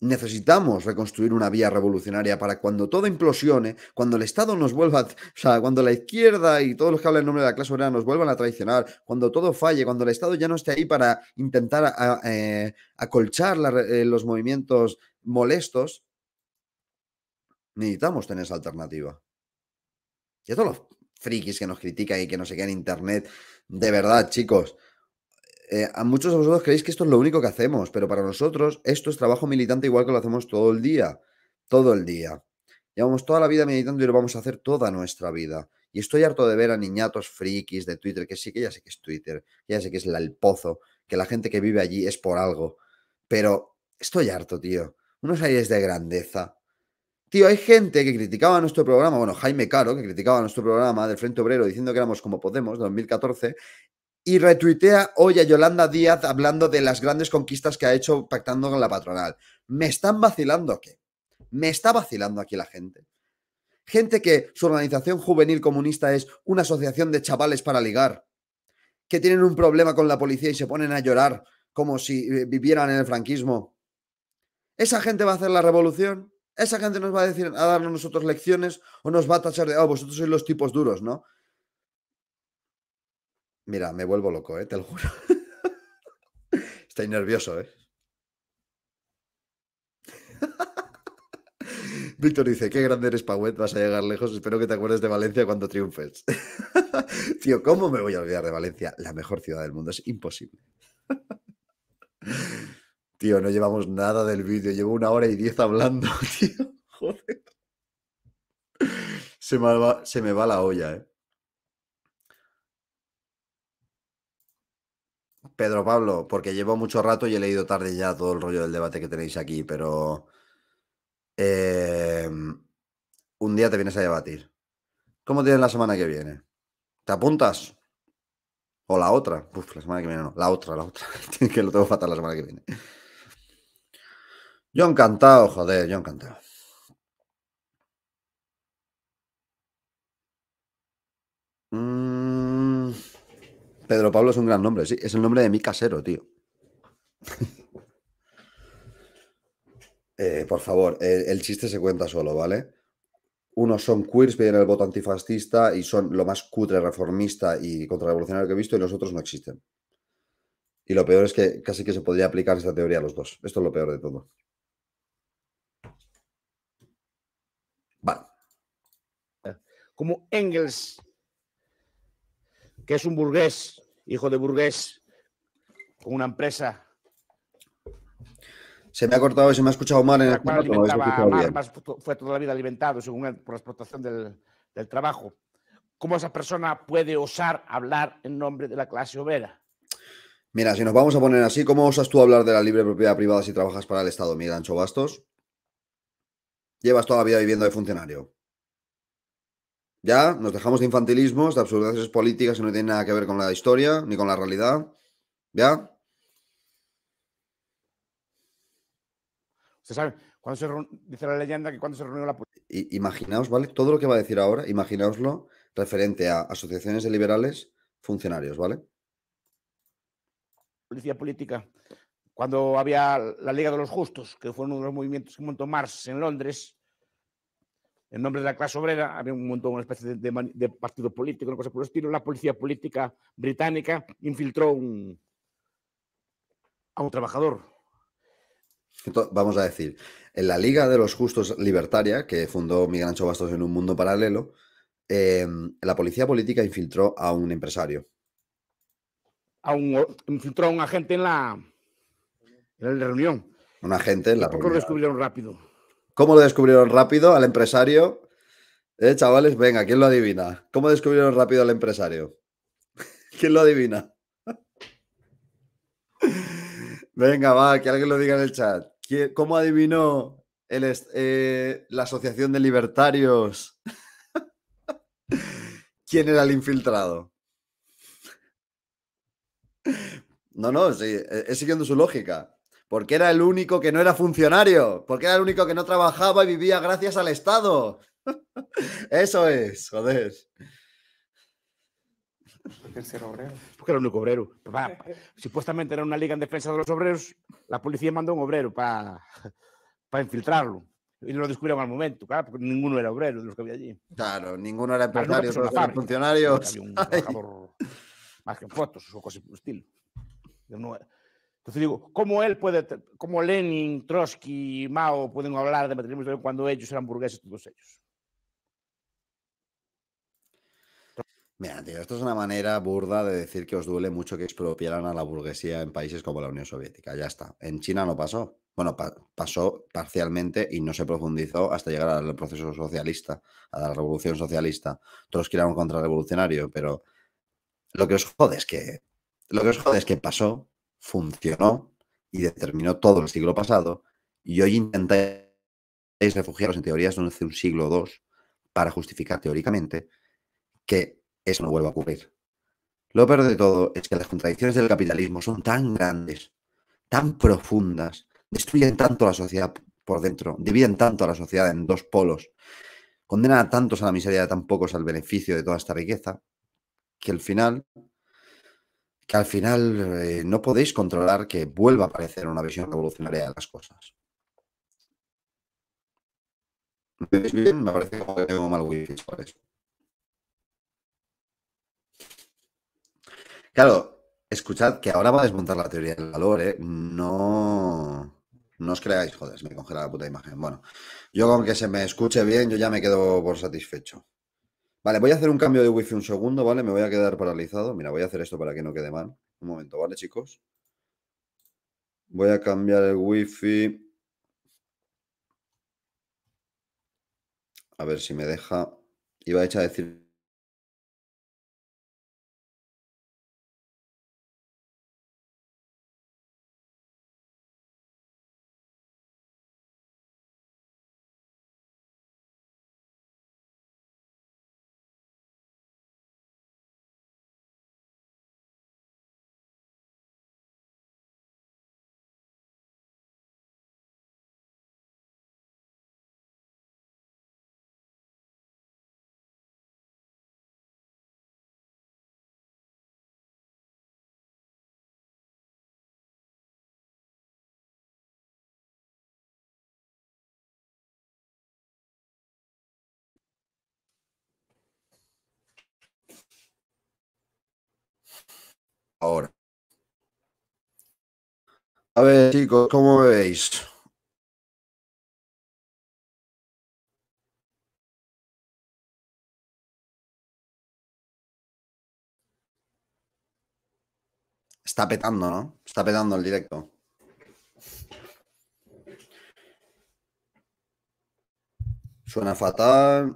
necesitamos reconstruir una vía revolucionaria para cuando todo implosione, cuando el Estado nos vuelva, o sea, cuando la izquierda y todos los que hablan en nombre de la clase obrera nos vuelvan a traicionar, cuando todo falle, cuando el Estado ya no esté ahí para intentar eh, acolchar eh, los movimientos molestos, necesitamos tener esa alternativa. Y a todos los frikis que nos critican y que no se en Internet, de verdad, chicos, eh, a muchos de vosotros creéis que esto es lo único que hacemos, pero para nosotros esto es trabajo militante igual que lo hacemos todo el día, todo el día. Llevamos toda la vida militando y lo vamos a hacer toda nuestra vida. Y estoy harto de ver a niñatos frikis de Twitter, que sí que ya sé que es Twitter, ya sé que es el pozo, que la gente que vive allí es por algo. Pero estoy harto, tío. Unos aires de grandeza. Tío, hay gente que criticaba nuestro programa, bueno, Jaime Caro, que criticaba nuestro programa del Frente Obrero diciendo que éramos como Podemos, 2014, y retuitea hoy a Yolanda Díaz hablando de las grandes conquistas que ha hecho pactando con la patronal. ¿Me están vacilando qué? ¿Me está vacilando aquí la gente? Gente que su organización juvenil comunista es una asociación de chavales para ligar, que tienen un problema con la policía y se ponen a llorar como si eh, vivieran en el franquismo. ¿Esa gente va a hacer la revolución? ¿Esa gente nos va a decir a darnos nosotros lecciones o nos va a tachar de, oh, vosotros sois los tipos duros, ¿no? Mira, me vuelvo loco, ¿eh? te lo juro. Estoy nervioso, ¿eh? Víctor dice, qué grande eres, Pauet, vas a llegar lejos, espero que te acuerdes de Valencia cuando triunfes. Tío, ¿cómo me voy a olvidar de Valencia? La mejor ciudad del mundo, es imposible. tío, no llevamos nada del vídeo, llevo una hora y diez hablando, tío. Joder. Se me va, se me va la olla, ¿eh? Pedro Pablo, porque llevo mucho rato y he leído tarde ya todo el rollo del debate que tenéis aquí, pero em, un día te vienes a debatir. ¿Cómo tienes la semana que viene? ¿Te apuntas? O la otra. Uf, la semana que viene no. La otra, la otra. que lo tengo fatal la semana que viene. Yo encantado, joder, yo encantado. Pedro Pablo es un gran nombre, sí. Es el nombre de mi casero, tío. Eh, por favor, el, chiste se cuenta solo, ¿vale? Unos son queers, piden el voto antifascista y son lo más cutre, reformista y contrarrevolucionario que he visto y los otros no existen. Y lo peor es que casi que se podría aplicar esta teoría a los dos. Esto es lo peor de todo. Vale. Como Engels que es un burgués, hijo de burgués, con una empresa. Se me ha cortado y se me ha escuchado mal en el fue toda la vida alimentado según por la explotación del, del trabajo. ¿Cómo esa persona puede osar hablar en nombre de la clase obrera? Mira, si nos vamos a poner así, ¿cómo osas tú hablar de la libre propiedad privada si trabajas para el Estado, Miguel Ancho Bastos? Llevas toda la vida viviendo de funcionario. Ya nos dejamos de infantilismos, de absurdeces políticas que no tienen nada que ver con la historia ni con la realidad. ¿Ya? Se sabe, cuando se dice la leyenda que cuando se reunió la policía... imaginaos, ¿vale? Todo lo que va a decir ahora, imaginaoslo referente a asociaciones de liberales, funcionarios, ¿vale? Policía política. Cuando había la Liga de los Justos, que fue uno de los movimientos que montó Marx en Londres, en nombre de la clase obrera, había un montón, una especie de, partido político, una cosa por el estilo. La policía política británica infiltró un, a un trabajador. Vamos a decir, en la Liga de los Justos Libertaria, que fundó Miguel Ancho Bastos en un mundo paralelo, em, la policía política infiltró a un empresario. un, infiltró a un agente en la, en la reunión. Un agente en la reunión. lo descubrieron rápido. ¿Cómo lo descubrieron rápido al empresario? Eh, chavales, venga, ¿quién lo adivina? ¿Cómo descubrieron rápido al empresario? ¿Quién lo adivina? venga, va, que alguien lo diga en el chat. ¿Cómo adivinó eh, la Asociación de Libertarios? ¿Quién era el infiltrado? No, no, eh, es siguiendo su lógica porque era el único que no era funcionario, porque era el único que no trabajaba y vivía gracias al Estado. Eso es, joder. Porque obrero. era el único obrero. supuestamente era una liga en defensa de los obreros. La policía mandó un obrero para para infiltrarlo. Y lo descubrieron al momento, claro, porque ninguno era obrero de los que había allí. Claro, ninguno era empresario, solo funcionarios. un más que fotos o cosas estilo. No, entonces digo, ¿cómo él puede, cómo Lenin, Trotsky, Mao pueden hablar de materialismo cuando ellos eran burgueses, todos ellos? Mira, tío, esto es una manera burda de decir que os duele mucho que expropiaran a la burguesía en países como la Unión Soviética. Ya está. En China no pasó. Bueno, pasó parcialmente y no se profundizó hasta llegar al proceso socialista, a la revolución socialista. Trotsky era un contrarrevolucionario, pero lo que os jode es que lo que os jode es que pasó funcionó y determinó todo el siglo pasado, y hoy intentáis refugiaros en teorías de hace un siglo o dos para justificar teóricamente que eso no vuelva a ocurrir. Lo peor de todo es que las contradicciones del capitalismo son tan grandes, tan profundas, destruyen tanto a la sociedad por dentro, dividen tanto a la sociedad en dos polos, condenan a tantos a la miseria y a tan pocos al beneficio de toda esta riqueza, que al final que al final eh, no podéis controlar que vuelva a aparecer una visión revolucionaria de las cosas. ¿Me veis bien? Me parece como que tengo mal wifi, por eso. Claro, escuchad que ahora va a desmontar la teoría del valor, ¿eh? No, no os creáis, joder, me congela la puta imagen. Bueno, yo con que se me escuche bien, yo ya me quedo por satisfecho. Vale, voy a hacer un cambio de wifi un segundo, ¿vale? Me voy a quedar paralizado. Mira, voy a hacer esto para que no quede mal. Un momento, ¿vale, chicos? Voy a cambiar el wifi. A ver si me deja. Iba a echar a decir A ver, chicos, ¿cómo veis? Está petando, ¿no? Está petando el directo. Suena fatal.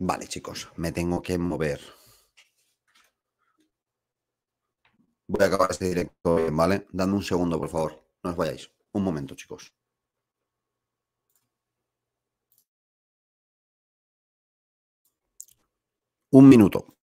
Vale, chicos, me tengo que mover. Voy a acabar este directo ¿vale? Dando un segundo, por favor. No os vayáis. Un momento, chicos. Un minuto.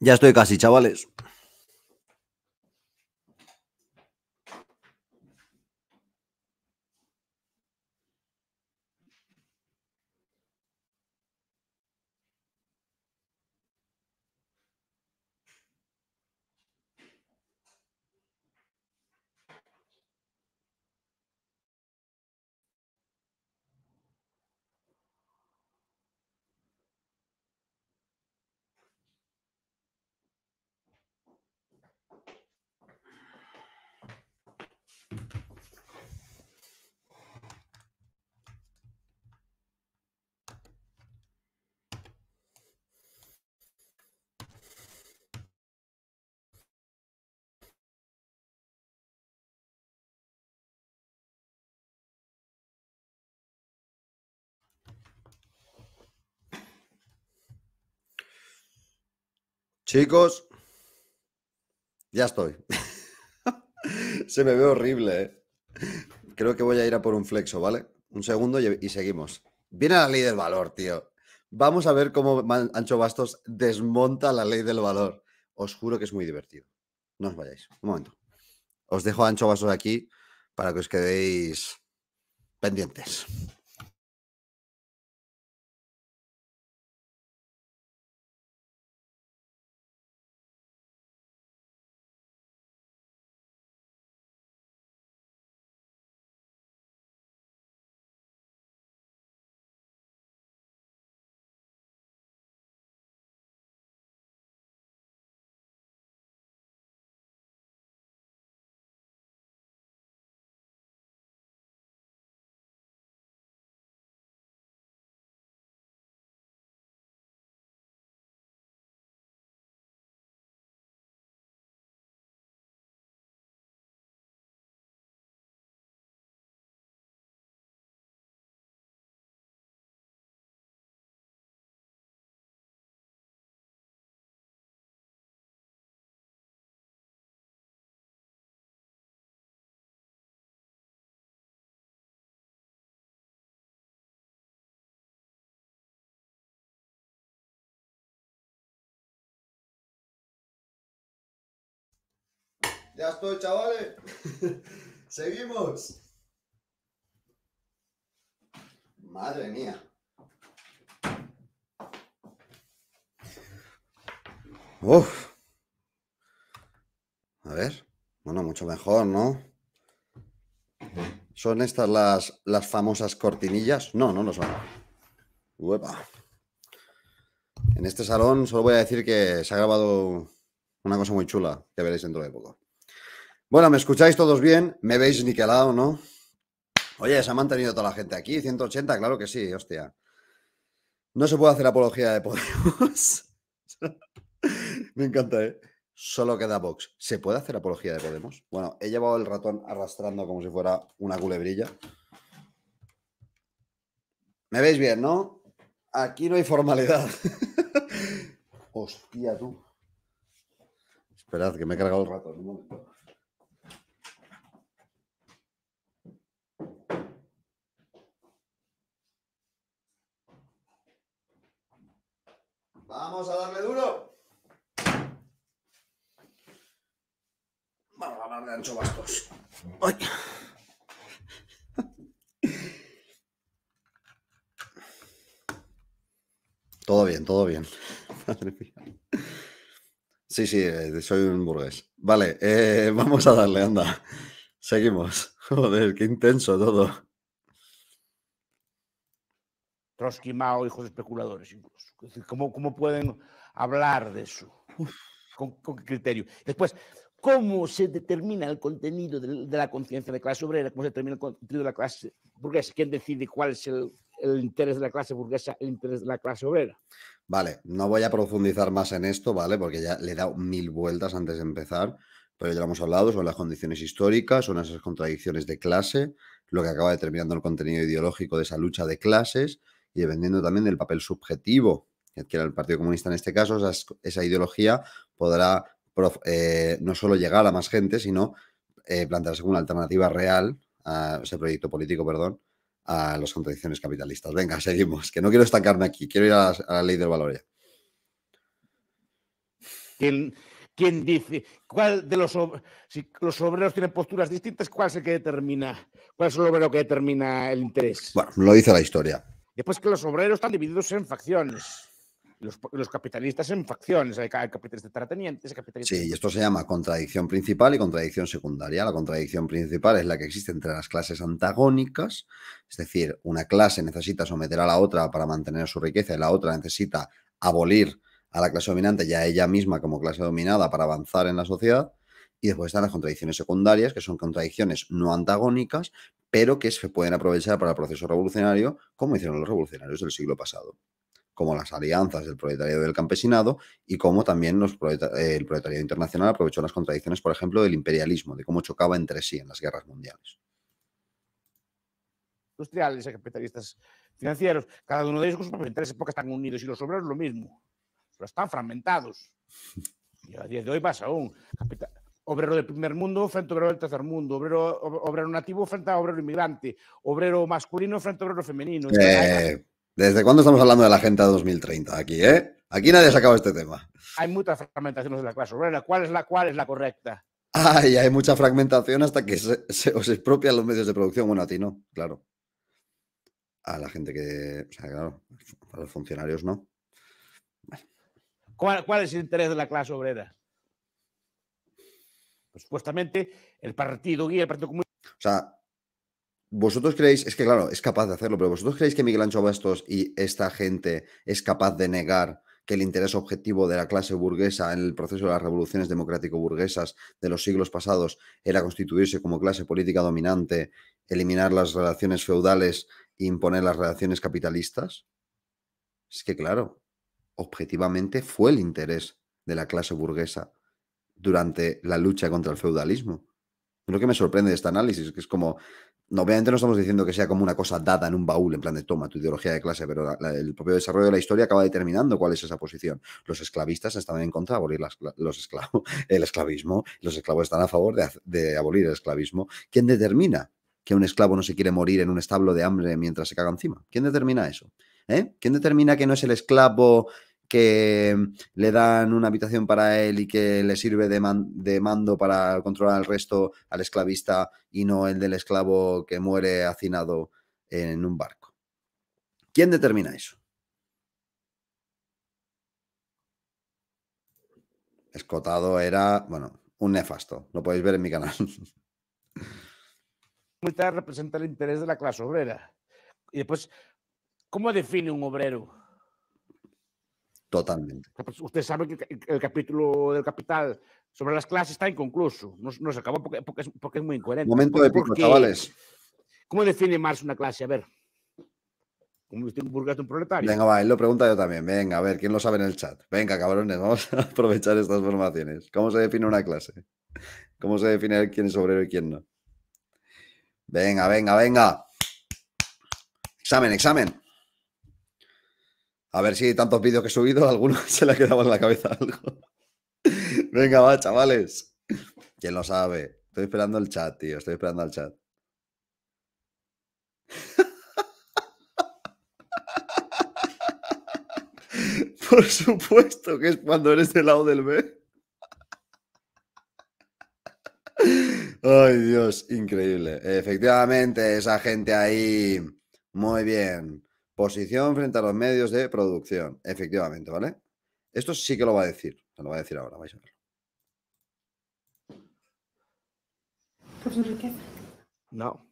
Ya estoy casi, chavales. Chicos, ya estoy. Se me ve horrible. ¿eh? Creo que voy a ir a por un flexo, ¿vale? Un segundo y, seguimos. Viene la ley del valor, tío. Vamos a ver cómo Ancho Bastos desmonta la ley del valor. Os juro que es muy divertido. No os vayáis. Un momento. Os dejo Ancho Bastos aquí para que os quedéis pendientes. Ya estoy, chavales. Seguimos. Madre mía. Uf. A ver. Bueno, mucho mejor, ¿no? ¿Son estas las, las famosas cortinillas? No, no lo son. Hueva. En este salón solo voy a decir que se ha grabado una cosa muy chula que veréis dentro de poco. Bueno, ¿me escucháis todos bien? ¿Me veis niquelado, no? Oye, se ha mantenido toda la gente aquí, 180, claro que sí, hostia. No se puede hacer apología de Podemos. Me encanta, ¿eh? Solo queda Vox. ¿Se puede hacer apología de Podemos? Bueno, he llevado el ratón arrastrando como si fuera una culebrilla. ¿Me veis bien, no? Aquí no hay formalidad. Hostia, tú. Esperad, que me he cargado el ratón. Vamos a darle duro. Vamos a darle de ancho bastos. Todo bien, todo bien. Sí, sí, eh, soy un burgués. Vale, eh, vamos a darle, anda. Seguimos. Joder, qué intenso todo. Trotsky, Mao, hijos especuladores incluso. ¿cómo, pueden hablar de eso? ¿con, qué criterio? Después, cómo se determina el contenido de, la conciencia de clase obrera, cómo se determina el contenido de la clase burguesa, quién decide cuál es el, interés de la clase burguesa, el interés de la clase obrera. Vale, no voy a profundizar más en esto, ¿vale? Porque ya le he dado mil vueltas antes de empezar, pero ya hemos hablado, sobre las condiciones históricas, son esas contradicciones de clase, lo que acaba determinando el contenido ideológico de esa lucha de clases, y dependiendo también del papel subjetivo que adquiera el Partido Comunista en este caso, esa, ideología podrá eh, no solo llegar a más gente, sino eh, plantearse como una alternativa real a ese proyecto político, perdón, a las contradicciones capitalistas. Venga, seguimos, que no quiero estancarme aquí, quiero ir a la, ley del valor ya. ¿Quién, dice? ¿Cuál de los, si los obreros tienen posturas distintas, cuál es el que determina? ¿Cuál es el obrero que determina el interés? Bueno, lo dice la historia. Después que los obreros están divididos en facciones. Los, capitalistas en facciones, hay capitalistas terratenientes, capitalistas... Sí, y esto se llama contradicción principal y contradicción secundaria. La contradicción principal es la que existe entre las clases antagónicas, es decir, una clase necesita someter a la otra para mantener su riqueza y la otra necesita abolir a la clase dominante y a ella misma como clase dominada para avanzar en la sociedad. Y después están las contradicciones secundarias, que son contradicciones no antagónicas, pero que se pueden aprovechar para el proceso revolucionario, como hicieron los revolucionarios del siglo pasado, como las alianzas del proletariado y del campesinado, y como también el proletariado internacional aprovechó las contradicciones, por ejemplo, del imperialismo, de cómo chocaba entre sí en las guerras mundiales. Industriales, capitalistas financieros, cada uno de ellos con sus épocas están unidos y los obreros lo mismo, pero están fragmentados. Y a día de hoy pasa aún obrero del primer mundo frente a obrero del tercer mundo, obrero, obrero nativo frente a obrero inmigrante, obrero masculino frente a obrero femenino. Eh, ¿Desde cuándo estamos hablando de la Agenda 2030 aquí, eh? Aquí nadie ha sacado este tema. Hay muchas fragmentaciones de la clase obrera. ¿Cuál es la, cuál es la correcta? Ay, hay mucha fragmentación hasta que se, os expropian los medios de producción. Bueno, a ti no, claro. A la gente que. O claro, a los funcionarios no. cuál es el interés de la clase obrera? Pues, supuestamente el partido guía, el partido comunista. O sea, vosotros creéis, es que claro, es capaz de hacerlo, pero vosotros creéis que Miguel Ancho Bastos y esta gente es capaz de negar que el interés objetivo de la clase burguesa en el proceso de las revoluciones democrático-burguesas de los siglos pasados era constituirse como clase política dominante, eliminar las relaciones feudales e imponer las relaciones capitalistas? Es que claro, objetivamente fue el interés de la clase burguesa durante la lucha contra el feudalismo. lo que me sorprende de este análisis, es que es como, obviamente no estamos diciendo que sea como una cosa dada en un baúl, en plan de toma tu ideología de clase, pero el propio desarrollo de la historia acaba determinando cuál es esa posición. Los esclavistas están en contra de abolir los el esclavismo, los esclavos están a favor de, abolir el esclavismo. ¿Quién determina que un esclavo no se quiere morir en un establo de hambre mientras se caga encima? ¿Quién determina eso? ¿Eh? ¿Quién determina que no es el esclavo que mm, le dan una habitación para él y que le sirve de, mando para controlar al resto al esclavista y no el del esclavo que muere hacinado en un barco. ¿Quién determina eso? Escotado era, bueno, un nefasto. Lo podéis ver en mi canal. Representa el interés de la clase obrera. Y después, ¿cómo define un obrero? Totalmente. Pues, usted sabe que el capítulo del Capital sobre las clases está inconcluso. No, se acabó porque, es, muy incoherente. Momento de pico, chavales. ¿Cómo define Marx una clase? A ver. ¿Cómo un burgués proletario? Venga, va, él lo pregunta yo también. Venga, a ver, ¿quién lo sabe en el chat? Venga, cabrones, vamos a aprovechar estas formaciones. ¿Cómo se define una clase? ¿Cómo se define quién es obrero y quién no? Venga, venga, venga. Examen, examen. A ver si tantos vídeos que he subido, alguno se le ha quedado en la cabeza algo. Venga, va, chavales. ¿Quién lo sabe? Estoy esperando el chat, tío. Estoy esperando al chat. Por supuesto que es cuando eres del lado del B. Ay, Dios, increíble. Efectivamente, esa gente ahí. Muy bien. Posición frente a los medios de producción. Efectivamente, ¿vale? Esto sí que lo va a decir. Se lo va a decir ahora, vais a verlo. Por su No.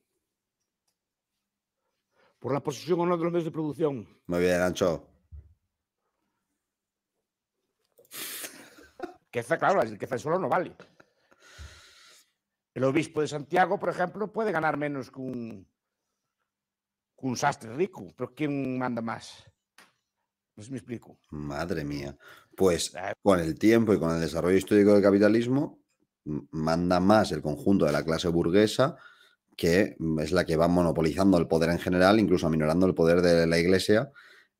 Por la posición o no de los medios de producción. Muy bien, Ancho. está claro, que Que solo suelo no vale. El obispo de Santiago, por ejemplo, puede ganar menos que un, un sastre rico, pero ¿quién manda más? No me explico. Madre mía. Pues con el tiempo y con el desarrollo histórico del capitalismo, manda más el conjunto de la clase burguesa, que es la que va monopolizando el poder en general, incluso aminorando el poder de la iglesia,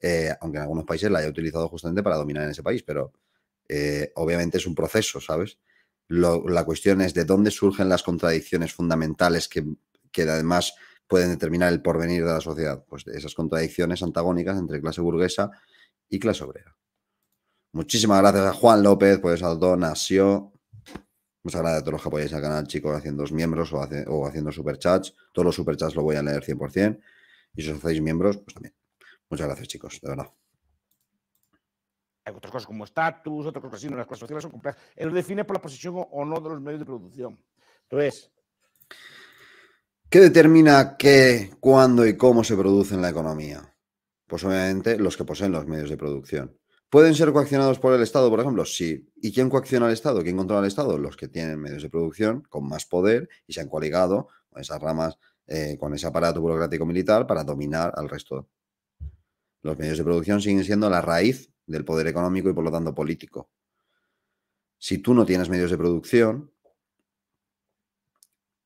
eh, aunque en algunos países la haya utilizado justamente para dominar en ese país, pero eh, obviamente es un proceso, ¿sabes? la cuestión es de dónde surgen las contradicciones fundamentales que, que además pueden determinar el porvenir de la sociedad. Pues esas contradicciones antagónicas entre clase burguesa y clase obrera. Muchísimas gracias a Juan López por esa donación. Muchas gracias a todos los que apoyáis al canal, chicos, haciendo miembros o, o, haciendo superchats. Todos los superchats los voy a leer 100%. Y si os hacéis miembros, pues también. Muchas gracias, chicos, de verdad. Hay otras cosas como estatus, otras cosas así, no, las clases sociales son complejas. Él lo define por la posición o no de los medios de producción. Entonces, ¿Qué determina qué, cuándo y cómo se produce en la economía? Pues obviamente los que poseen los medios de producción. ¿Pueden ser coaccionados por el Estado, por ejemplo? Sí. ¿Y quién coacciona al Estado? ¿Quién controla al Estado? Los que tienen medios de producción con más poder y se han coligado con esas ramas, eh, con ese aparato burocrático militar para dominar al resto. Los medios de producción siguen siendo la raíz del poder económico y por lo tanto político. Si tú no tienes medios de producción,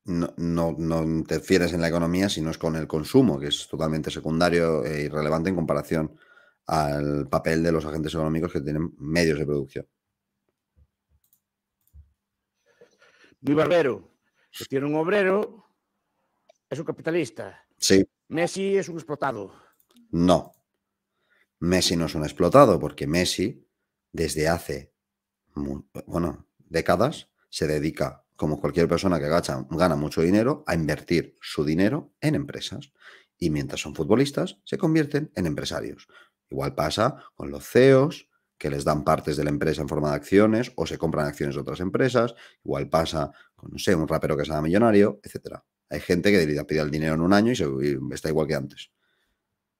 no, no, interfieres en la economía sino es con el consumo, que es totalmente secundario e irrelevante en comparación al papel de los agentes económicos que tienen medios de producción. Mi barbero, que tiene un obrero, es un capitalista. Sí. Messi es un explotado. No. Messi no es un explotado, porque Messi, desde hace, bueno, décadas, se dedica como cualquier persona que gana mucho dinero, a invertir su dinero en empresas. Y mientras son futbolistas, se convierten en empresarios. Igual pasa con los CEOs, que les dan partes de la empresa en forma de acciones o se compran acciones de otras empresas. Igual pasa con, no sé, un rapero que se da millonario, etc. Hay gente que debería pedir el dinero en un año y, se, está igual que antes.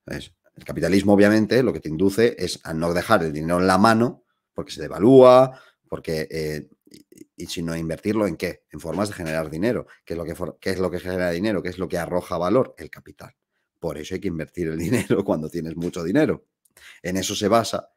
El capitalismo, obviamente, lo que te induce es a no dejar el dinero en la mano porque se devalúa, porque eh, y sino invertirlo en qué? En formas de generar dinero. ¿Qué es, lo que es lo que genera dinero? ¿Qué es lo que arroja valor? El capital. Por eso hay que invertir el dinero cuando tienes mucho dinero. En eso se basa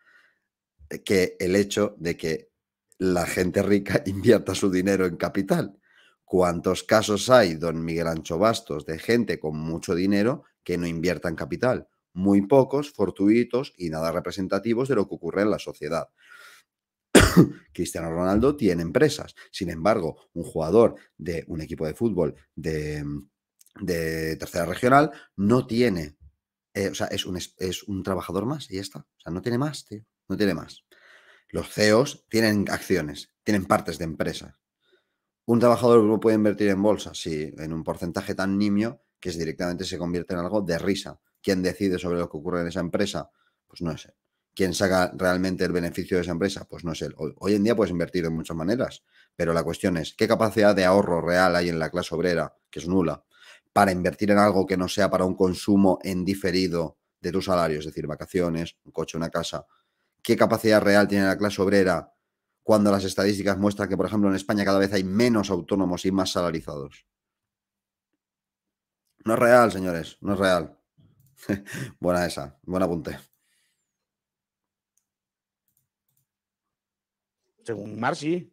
eh, que el hecho de que la gente rica invierta su dinero en capital. ¿Cuántos casos hay, don Miguel Ancho Bastos, de gente con mucho dinero que no invierta en capital? Muy pocos, fortuitos y nada representativos de lo que ocurre en la sociedad. Cristiano Ronaldo tiene empresas. Sin embargo, un jugador de un equipo de fútbol de, tercera regional no tiene, eh, o sea, es un, es un trabajador más y ya está. O sea, no tiene más, tío. No tiene más. Los CEOs tienen acciones, tienen partes de empresas. ¿Un trabajador no puede invertir en bolsa? si en un porcentaje tan nimio que directamente se convierte en algo de risa. ¿Quién decide sobre lo que ocurre en esa empresa? Pues no es él. ¿Quién saca realmente el beneficio de esa empresa? Pues no es él. Hoy en día puedes invertir de muchas maneras, pero la cuestión es, ¿qué capacidad de ahorro real hay en la clase obrera, que es nula, para invertir en algo que no sea para un consumo en diferido de tu salario, es decir, vacaciones, un coche, una casa? ¿Qué capacidad real tiene la clase obrera cuando las estadísticas muestran que, por ejemplo, en España cada vez hay menos autónomos y más salarizados? No es real, señores, no es real. buena esa, buen apunte. Según Marci.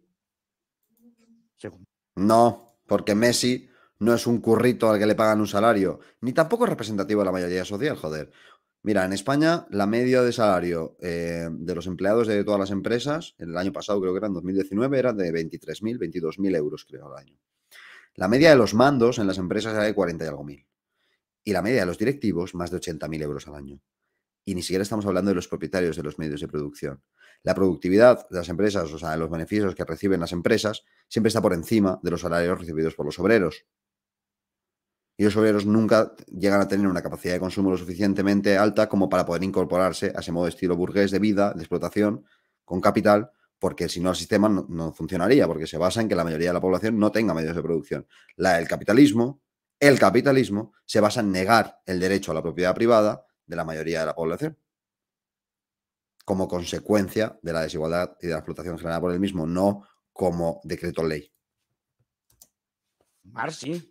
No, porque Messi no es un currito al que le pagan un salario, ni tampoco es representativo de la mayoría social, joder. Mira, en España la media de salario eh, de los empleados de todas las empresas, el año pasado creo que era en 2019, era de 23.000, 22.000 euros creo al año. La media de los mandos en las empresas era de 40 y algo mil. Y la media de los directivos, más de 80.000 euros al año y ni siquiera estamos hablando de los propietarios de los medios de producción. La productividad de las empresas, o sea, de los beneficios que reciben las empresas, siempre está por encima de los salarios recibidos por los obreros. Y los obreros nunca llegan a tener una capacidad de consumo lo suficientemente alta como para poder incorporarse a ese modo de estilo burgués de vida, de explotación, con capital, porque si no el sistema no, funcionaría, porque se basa en que la mayoría de la población no tenga medios de producción. La, el capitalismo, el capitalismo se basa en negar el derecho a la propiedad privada de la mayoría de la población. Como consecuencia de la desigualdad y de la explotación generada por el mismo, no como decreto ley. Mar, sí.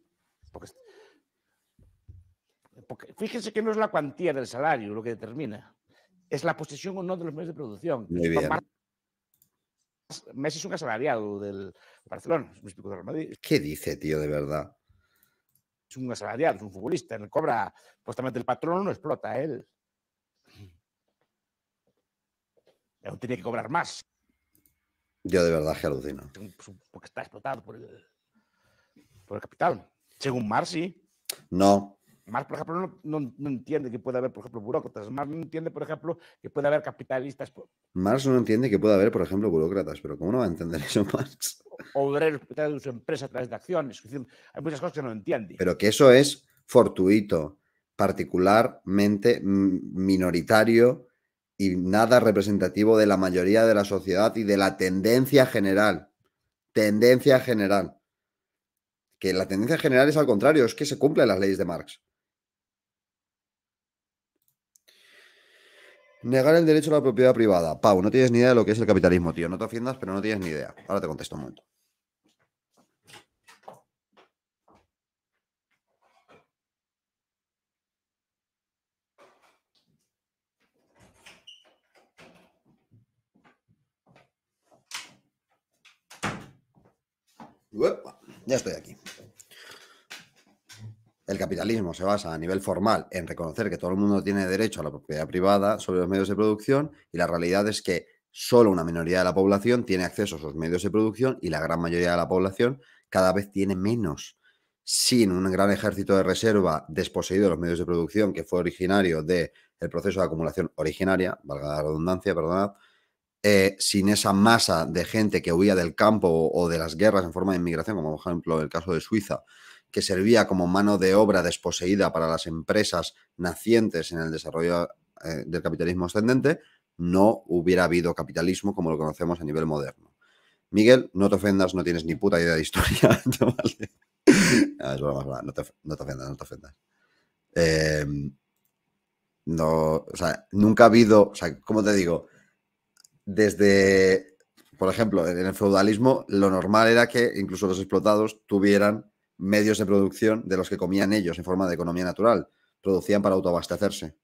Porque, fíjense que no es la cuantía del salario lo que determina, es la posesión o no de los medios de producción. Muy Messi es un asalariado del Barcelona, ¿Qué dice, tío, de verdad? es un asalariado, es un futbolista, él cobra, justamente pues, el patrón no explota él. tiene que cobrar más. Yo de verdad que alucino. Pues, Porque está explotado por el, por capital. Según Mar, sí. No, Marx, por ejemplo, no, entiende que puede haber, por ejemplo, burócratas. Marx no entiende, por ejemplo, que puede haber capitalistas. Marx no entiende que puede haber, por ejemplo, burócratas, pero ¿cómo no va a entender eso Marx? Obreros que de su empresa a través de acciones. hay muchas cosas que no entiende. Pero que eso es fortuito, particularmente minoritario y nada representativo de la mayoría de la sociedad y de la tendencia general. Tendencia general. Que la tendencia general es al contrario, es que se cumplen las leyes de Marx. Negar el derecho a la propiedad privada. Pau, no tienes ni idea de lo que es el capitalismo, tío. No te ofendas, pero no tienes ni idea. Ahora te contesto un momento. ya estoy aquí el capitalismo se basa a nivel formal en reconocer que todo el mundo tiene derecho a la propiedad privada sobre los medios de producción y la realidad es que solo una minoría de la población tiene acceso a esos medios de producción y la gran mayoría de la población cada vez tiene menos. Sin un gran ejército de reserva desposeído de los medios de producción que fue originario del proceso de acumulación originaria, valga la redundancia, perdonad, eh, sin esa masa de gente que huía del campo o de las guerras en forma de inmigración, como por ejemplo el caso de Suiza, que servía como mano de obra desposeída para las empresas nacientes en el desarrollo eh, del capitalismo ascendente, no hubiera habido capitalismo como lo conocemos a nivel moderno. Miguel, no te ofendas, no tienes ni puta idea de historia. no, te, ofendas, no te ofendas. Em, nunca ha habido, como ¿cómo te digo? Desde, por ejemplo, en el feudalismo, lo normal era que incluso los explotados tuvieran medios de producción de los que comían ellos en forma de economía natural. Producían para autoabastecerse.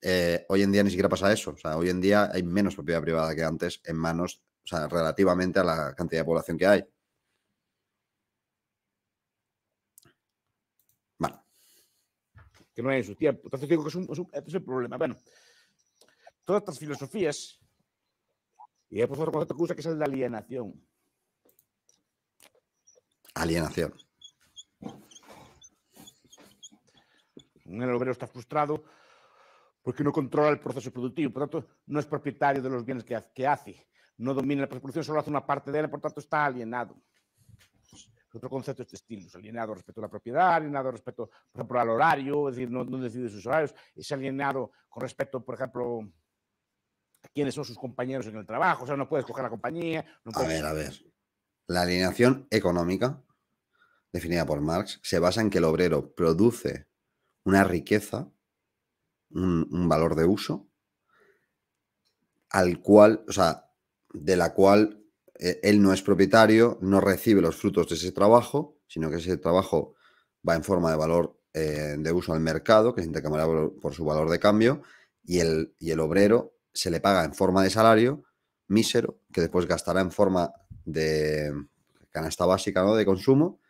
Eh, hoy en día ni siquiera pasa eso. hoy en día hay menos propiedad privada que antes en manos, o sea, relativamente a la cantidad de población que hay. bueno Que no hay en su tiempo. Entonces digo que es, un, este el problema. Bueno, todas estas filosofías, y he puesto otra cosa que es la alienación. Alienación. El obrero está frustrado porque no controla el proceso productivo, por tanto, no es propietario de los bienes que, hace, no domina la producción, solo hace una parte de él, por tanto, está alienado. Otro concepto es este estilo, es alienado respecto a la propiedad, alienado respecto, por ejemplo, al horario, es decir, no, decide sus horarios, es alienado con respecto, por ejemplo, a quiénes son sus compañeros en el trabajo, o sea, no puede escoger la compañía. No A ver, a ver. La alienación económica, definida por Marx, se basa en que el obrero produce una riqueza, un, valor de uso, al cual, o sea, de la cual eh, él no es propietario, no recibe los frutos de ese trabajo, sino que ese trabajo va en forma de valor eh, de uso al mercado, que se intercambia por su valor de cambio, y el, y el obrero se le paga en forma de salario mísero, que después gastará en forma de canasta básica ¿no? de consumo,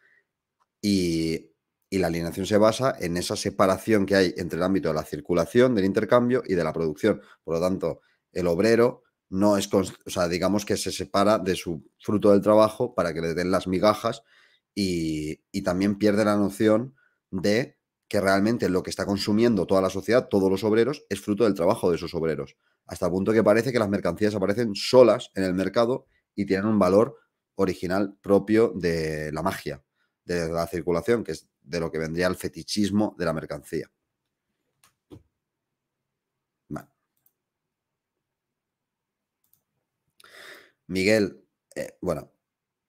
y y la alineación se basa en esa separación que hay entre el ámbito de la circulación, del intercambio y de la producción. Por lo tanto, el obrero no es, o sea, digamos que se separa de su fruto del trabajo para que le den las migajas y, y también pierde la noción de que realmente lo que está consumiendo toda la sociedad, todos los obreros, es fruto del trabajo de esos obreros. Hasta el punto que parece que las mercancías aparecen solas en el mercado y tienen un valor original propio de la magia, de la circulación, que es de lo que vendría el fetichismo de la mercancía. Miguel, eh, bueno,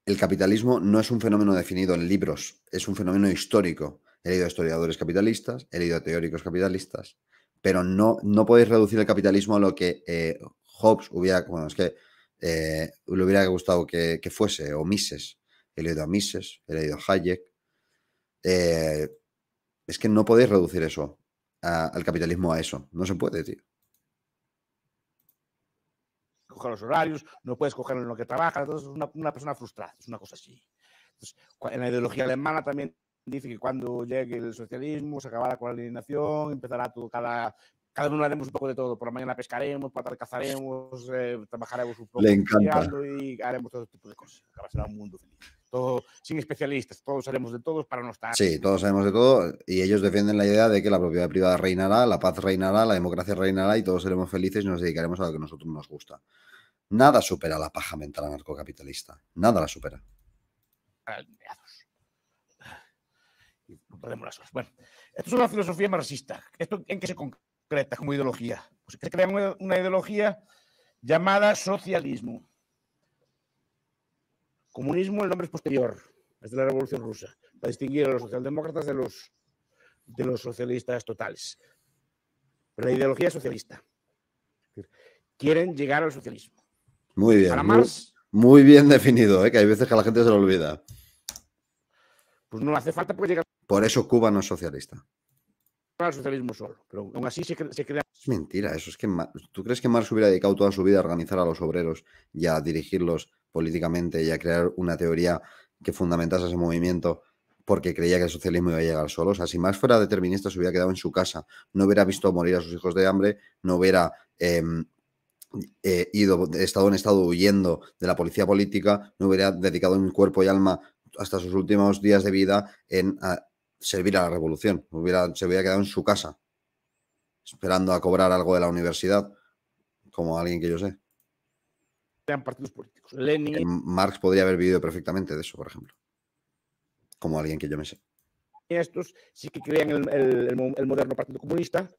el capitalismo no es un fenómeno definido en libros, es un fenómeno histórico. He leído historiadores capitalistas, he leído teóricos capitalistas, pero no, no podéis reducir el capitalismo a lo que eh, Hobbes hubiera, es que eh, le hubiera gustado que, que, fuese, o Mises. He leído a Mises, he leído a Hayek, eh, es que no podéis reducir eso al capitalismo a eso. No se puede, tío. Coger los horarios, no puedes coger en lo que trabajas, es una, persona frustrada, es una cosa así. en la ideología alemana también dice que cuando llegue el socialismo se acabará con la alienación, empezará todo, cada, cada uno haremos un poco de todo. Por la mañana pescaremos, por la tarde cazaremos, eh, trabajaremos un poco. Le encanta. Y haremos todo este tipo de cosas. Acabará un mundo feliz sin especialistas, todos sabemos de todos para no estar. Sí, todos sabemos de todo y ellos defienden la idea de que la propiedad privada reinará, la paz reinará, la democracia reinará y todos seremos felices y nos dedicaremos a lo que a nosotros nos gusta. Nada supera la paja mental anarcocapitalista, nada la supera. Bueno, esto es una filosofía marxista. ¿Esto en qué se concreta como ideología? Pues se crea una ideología llamada socialismo Comunismo, el nombre es posterior, es de la Revolución Rusa, para distinguir a los socialdemócratas de los, de los socialistas totales. Pero la ideología es socialista. Quieren llegar al socialismo. Muy bien. muy, bien definido, ¿eh? que hay veces que la gente se lo olvida. Pues no hace falta porque llega. Por eso Cuba no es socialista. el socialismo solo, pero aún así se, Es mentira, eso es que. ¿Tú crees que Marx hubiera dedicado toda su vida a organizar a los obreros y a dirigirlos políticamente y a crear una teoría que fundamentase ese movimiento porque creía que el socialismo iba a llegar solo. O sea, si más fuera determinista, se hubiera quedado en su casa, no hubiera visto morir a sus hijos de hambre, no hubiera em, eh, ido estado en estado huyendo de la policía política, no hubiera dedicado un cuerpo y alma hasta sus últimos días de vida en servir a la revolución. Hubiera, se hubiera quedado en su casa, esperando a cobrar algo de la universidad, como alguien que yo sé partidos políticos. Lenin. Eh, Marx podría haber vivido perfectamente de eso, por ejemplo. Como alguien que yo me sé. Estos sí que crean el, moderno Partido Comunista.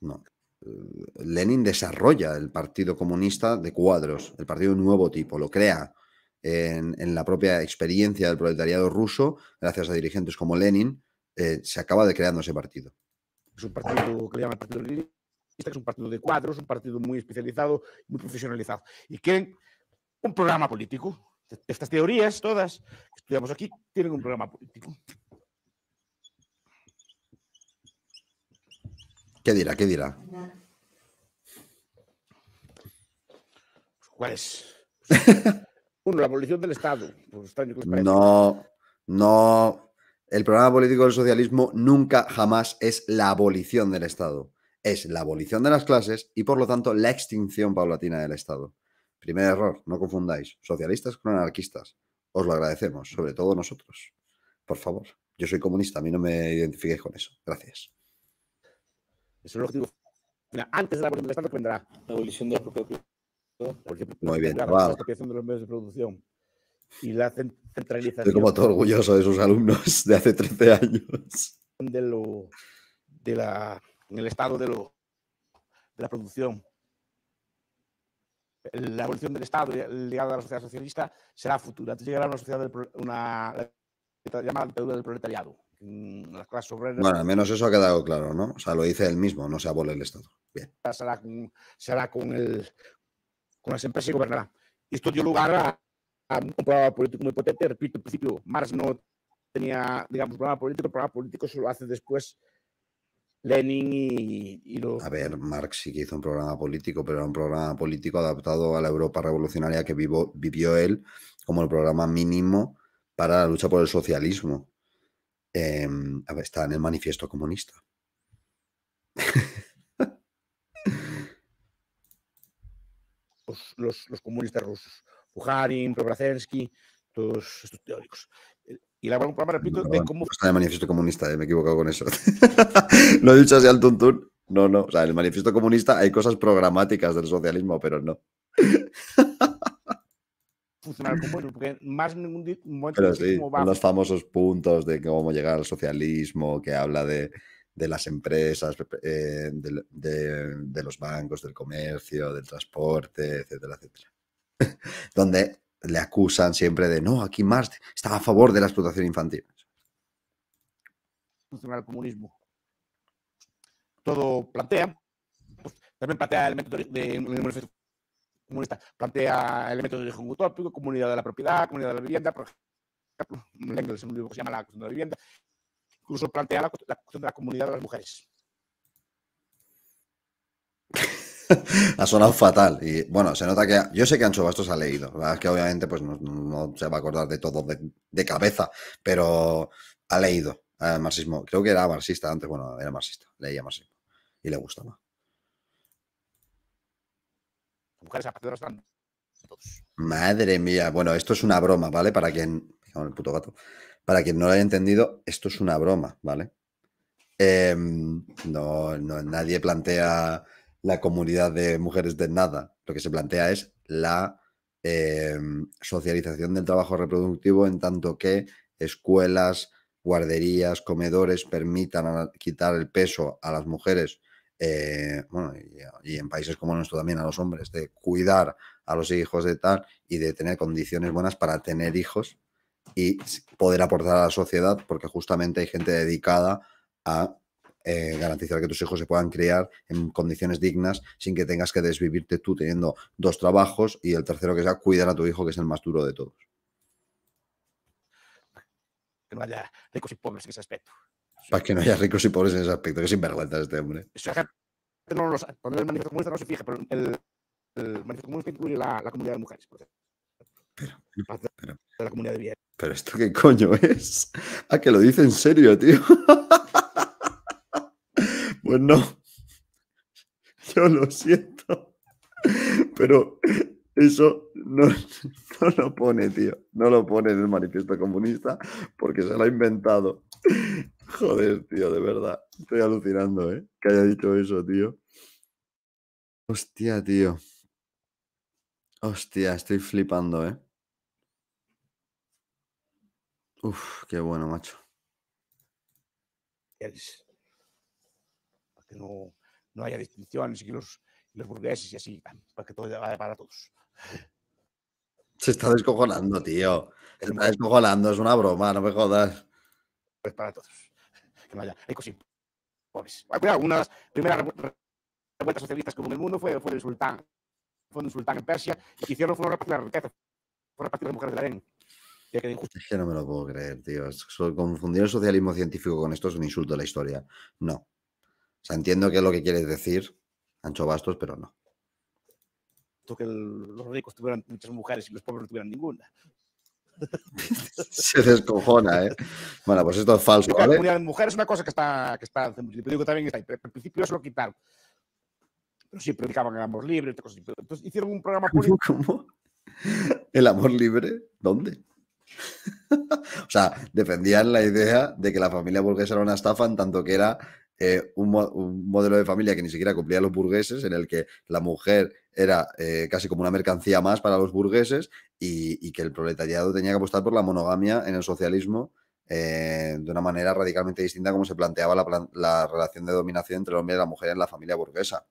No. Lenin desarrolla el Partido Comunista de cuadros, el Partido Nuevo Tipo, lo crea en, la propia experiencia del proletariado ruso, gracias a dirigentes como Lenin, eh, se acaba de creando ese partido. Es un partido que le llaman Partido es un partido de cuadros, un partido muy especializado, muy profesionalizado. Y quieren un programa político. Estas teorías, todas que estudiamos aquí, tienen un programa político. ¿Qué dirá? ¿Qué dirá? Pues, ¿Cuál es? uno, la abolición del Estado. Pues, no, no. El programa político del socialismo nunca jamás es la abolición del Estado es la abolición de las clases y por lo tanto la extinción paulatina del Estado. Primer error, no confundáis socialistas con anarquistas. Os lo agradecemos, sobre todo nosotros. Por favor, yo soy comunista, a mí no me identifiquéis con eso. Gracias. Eso es lo que digo. antes de la abolición del Estado, vendrá? La abolición del propio propiedad Muy bien, la de los medios de producción y la centralización. Estoy como todo orgulloso de sus alumnos de hace 13 años. de la en el estado de, la producción. La evolución del Estado ligada a la sociedad socialista será futura. Antes llegará una sociedad del, una, la llamada dictadura del proletariado. Mm, las clases obreras, bueno, al menos eso ha quedado claro, ¿no? O sea, lo dice él mismo, no se abole el Estado. Bien. Será con, será con, el, con las empresas y gobernará. Y esto dio lugar a, un programa político muy potente. Repito, al principio Marx no tenía, digamos, programa político, el programa político se lo hace después Lenin y, los... A ver, Marx sí que hizo un programa político, pero era un programa político adaptado a la Europa revolucionaria que vivió él como el programa mínimo para la lucha por el socialismo. Em, está en el manifiesto comunista. Pues los, comunistas rusos, Ujarin Probrazensky, todos estos teóricos y la un repito, de cómo. está el manifiesto comunista, eh, me he equivocado con eso. no he dicho así al tuntún. No, no. O sea, en el manifiesto comunista hay cosas programáticas del socialismo, pero no. Funcionar como porque más ningún momento. Pero sí, los famosos puntos de cómo llegar al socialismo, que habla de, de las empresas, eh, de, de, de los bancos, del comercio, del transporte, etcétera, etcétera. Donde le acusan siempre de no, aquí Marx está a favor de la explotación infantil. ...el comunismo. Todo plantea, pues, también plantea el de, de, comunista, plantea el elementos de origen utópico, comunidad de la propiedad, comunidad de la vivienda, por ejemplo, que se llama La cuestión de la vivienda, incluso plantea la, la cuestión de la comunidad de las mujeres. ha sonado fatal. Y bueno, se nota que. Yo sé que Ancho Bastos ha leído. es que obviamente pues, no, se va a acordar de todo de, cabeza, pero ha leído marxismo. Creo que era marxista antes. Bueno, era marxista. Leía marxismo. Y le gustaba. Mujeres Madre mía. Bueno, esto es una broma, ¿vale? Para quien. el gato. Para quien no lo haya entendido, esto es una broma, ¿vale? Em, no, no, nadie plantea la comunidad de mujeres de nada. Lo que se plantea es la em, socialización del trabajo reproductivo en tanto que escuelas, guarderías, comedores permitan quitar el peso a las mujeres, eh, y, y, en países como nuestro también a los hombres, de cuidar a los hijos de tal y de tener condiciones buenas para tener hijos y poder aportar a la sociedad, porque justamente hay gente dedicada a eh, garantizar que tus hijos se puedan criar en condiciones dignas sin que tengas que desvivirte tú teniendo dos trabajos y el tercero que sea cuidar a tu hijo, que es el más duro de todos. Que no haya ricos y pobres en ese aspecto. Para que no haya ricos y pobres en ese aspecto, que sinvergüenza este hombre. el manifiesto comunista no se fija, pero el, manifiesto comunista incluye la, comunidad de mujeres. Pero, pero esto qué coño es? ¿A ah, que lo dice en serio, tío? Pues no. Yo lo siento. Pero eso no, lo pone, tío. No lo pone en el manifiesto comunista porque se lo ha inventado. Joder, tío, de verdad. Estoy alucinando, ¿eh? Que haya dicho eso, tío. Hostia, tío. Hostia, estoy flipando, ¿eh? Uf, qué bueno, macho no, no haya distinciones y los, los burgueses y así, ah, para que todo vaya para todos. Se está descojonando, tío. Se está descojonando, es una broma, no me jodas. Pues para todos. Que no haya Una pobres. Algunas primeras revueltas socialistas como en el mundo fue, fue el sultán. Fue un sultán en Persia y que hicieron fue repartir la riqueza, fue repartir las mujeres del arena. Es que no me lo puedo creer, tío. Confundir el socialismo científico con esto es un insulto a la historia. No. O sea, entiendo que es lo que quieres decir, Ancho Bastos, pero no. Que los ricos tuvieran muchas mujeres y los pobres no tuvieran ninguna. Se descojona, ¿eh? Bueno, pues esto es falso. La comunidad de mujeres es una cosa que está, que está, también está, pero al principio se lo quitaron. Pero sí predicaban el amor libre, cosas Entonces hicieron un programa político. ¿El amor libre? ¿Dónde? o sea, defendían la idea de que la familia burguesa era una estafa en tanto que era eh, un, modelo de familia que ni siquiera cumplía los burgueses, en el que la mujer era eh, casi como una mercancía más para los burgueses y, que el proletariado tenía que apostar por la monogamia en el socialismo eh, de una manera radicalmente distinta como se planteaba la, relación de dominación entre el hombre y la mujer en la familia burguesa.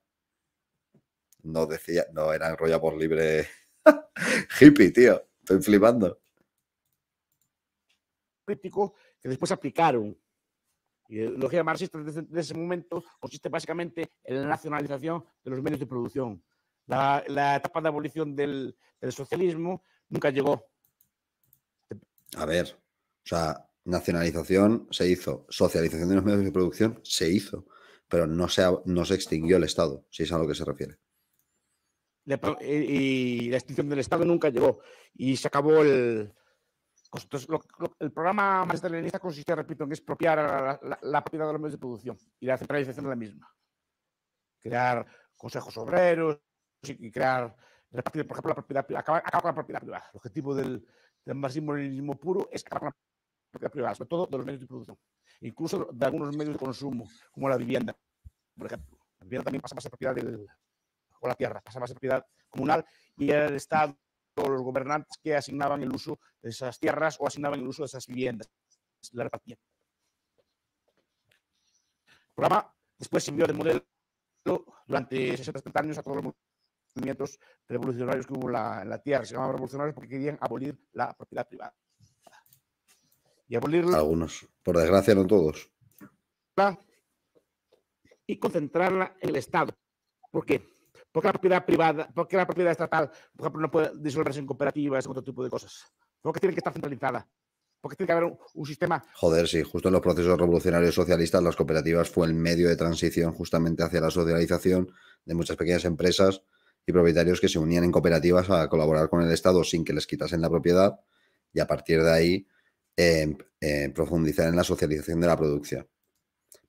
No decía, no era enrolla por libre hippie, tío. Estoy flipando. que después aplicaron la ideología marxista desde, ese momento consiste básicamente en la nacionalización de los medios de producción. La, etapa de abolición del, socialismo nunca llegó. A ver, o sea, nacionalización se hizo, socialización de los medios de producción se hizo, pero no se, no se extinguió el Estado, si es a lo que se refiere. Eh, y la extinción del Estado nunca llegó y se acabó el, entonces, el programa más leninista consiste, repito, en expropiar la, la, la, propiedad de los medios de producción y la centralización de la misma. Crear consejos obreros y crear, repartir, por ejemplo, la propiedad privada, acabar, con la propiedad privada. El objetivo del, del marxismo leninismo puro es acabar con la propiedad privada, sobre todo de los medios de producción, incluso de algunos medios de consumo, como la vivienda, por ejemplo. La vivienda también pasa a ser propiedad del, o la tierra, pasa a ser propiedad comunal y el Estado todos los gobernantes que asignaban el uso de esas tierras o asignaban el uso de esas viviendas. La repartían. El programa después sirvió de modelo durante 60 70 años a todos los movimientos revolucionarios que hubo en la, tierra. Se llamaban revolucionarios porque querían abolir la propiedad privada. Y abolirla. Algunos, por desgracia, no todos. Y concentrarla en el Estado. ¿Por qué? ¿Por qué la propiedad privada, por qué la propiedad estatal, por ejemplo, no puede disolverse en cooperativas, en otro tipo de cosas? ¿Por qué tiene que estar centralizada? Porque tiene que haber un, sistema. Joder, sí, justo en los procesos revolucionarios socialistas, las cooperativas fue el medio de transición justamente hacia la socialización de muchas pequeñas empresas y propietarios que se unían en cooperativas a colaborar con el Estado sin que les quitasen la propiedad y a partir de ahí eh, eh, profundizar en la socialización de la producción.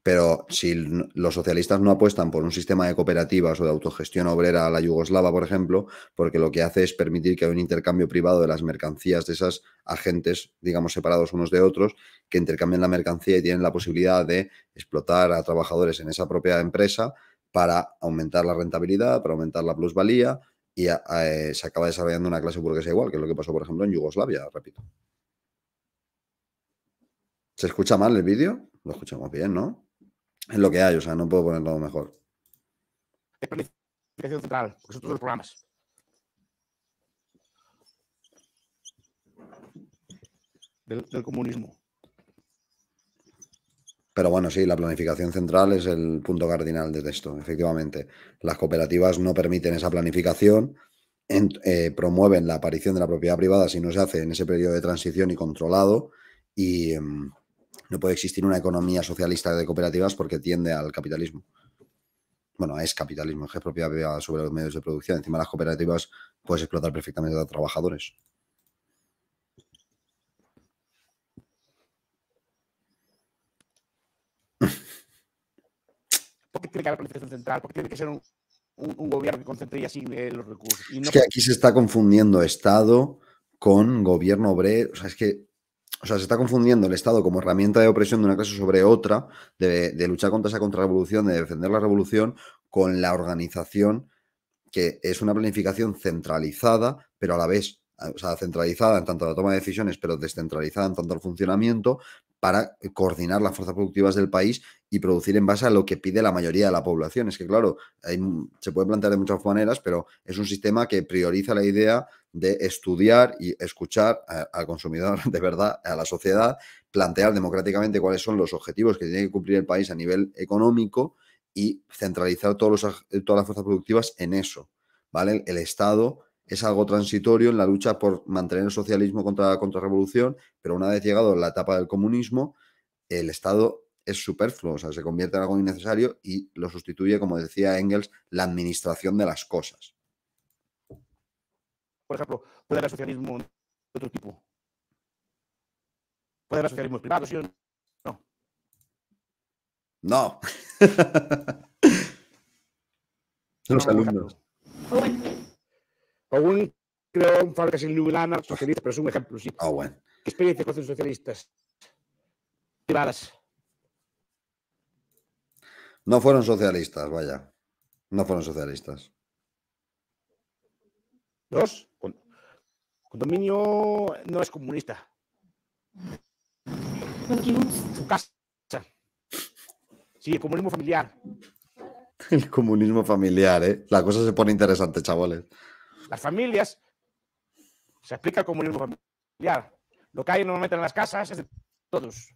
Pero si los socialistas no apuestan por un sistema de cooperativas o de autogestión obrera a la yugoslava, por ejemplo, porque lo que hace es permitir que haya un intercambio privado de las mercancías de esas agentes, digamos, separados unos de otros, que intercambien la mercancía y tienen la posibilidad de explotar a trabajadores en esa propia empresa para aumentar la rentabilidad, para aumentar la plusvalía y eh, se acaba desarrollando una clase burguesa igual, que es lo que pasó, por ejemplo, en Yugoslavia, repito. ¿Se escucha mal el vídeo? Lo escuchamos bien, ¿no? Es lo que hay, o sea, no puedo ponerlo mejor. Es planificación central, porque son programas. Del, comunismo. Pero bueno, sí, la planificación central es el punto cardinal de esto, efectivamente. Las cooperativas no permiten esa planificación, eh, promueven la aparición de la propiedad privada si no se hace en ese periodo de transición y controlado, y. Em, no puede existir una economía socialista de cooperativas porque tiende al capitalismo. Bueno, es capitalismo, es propiedad sobre los medios de producción. Encima las cooperativas puedes explotar perfectamente a trabajadores. ¿Por qué tiene que haber organización central? ¿Por qué tiene que ser un, gobierno que concentre y así los recursos? Es que aquí se está confundiendo Estado con gobierno obrero. O sea, es que o sea, se está confundiendo el Estado como herramienta de opresión de una clase sobre otra, de, luchar contra esa contrarrevolución, de defender la revolución, con la organización que es una planificación centralizada, pero a la vez, o sea, centralizada en tanto la toma de decisiones, pero descentralizada en tanto el funcionamiento, para coordinar las fuerzas productivas del país y producir en base a lo que pide la mayoría de la población. Es que, claro, se puede plantear de muchas maneras, pero es un sistema que prioriza la idea de estudiar y escuchar al consumidor de verdad, a la sociedad, plantear democráticamente cuáles son los objetivos que tiene que cumplir el país a nivel económico y centralizar todas las fuerzas productivas en eso. ¿vale? El Estado es algo transitorio en la lucha por mantener el socialismo contra la contrarrevolución, pero una vez llegado la etapa del comunismo, el Estado es superfluo, o sea, se convierte en algo innecesario y lo sustituye, como decía Engels, la administración de las cosas. Por ejemplo, puede haber socialismo de otro tipo. Puede haber socialismo privado, no. No. Los alumnos algún creo un es en Ljubljana socialista, pues, pero es un ejemplo, sí. Ah, bueno. ¿Qué experiencia con socialistas? No fueron socialistas, vaya. No fueron socialistas. Dos. Condominio no es comunista. Su casa. Sí, el comunismo familiar. El comunismo familiar, ¿eh? La cosa se pone interesante, chavales. Las familias, se aplica el comunismo familiar. Lo que hay normalmente en las casas es de todos.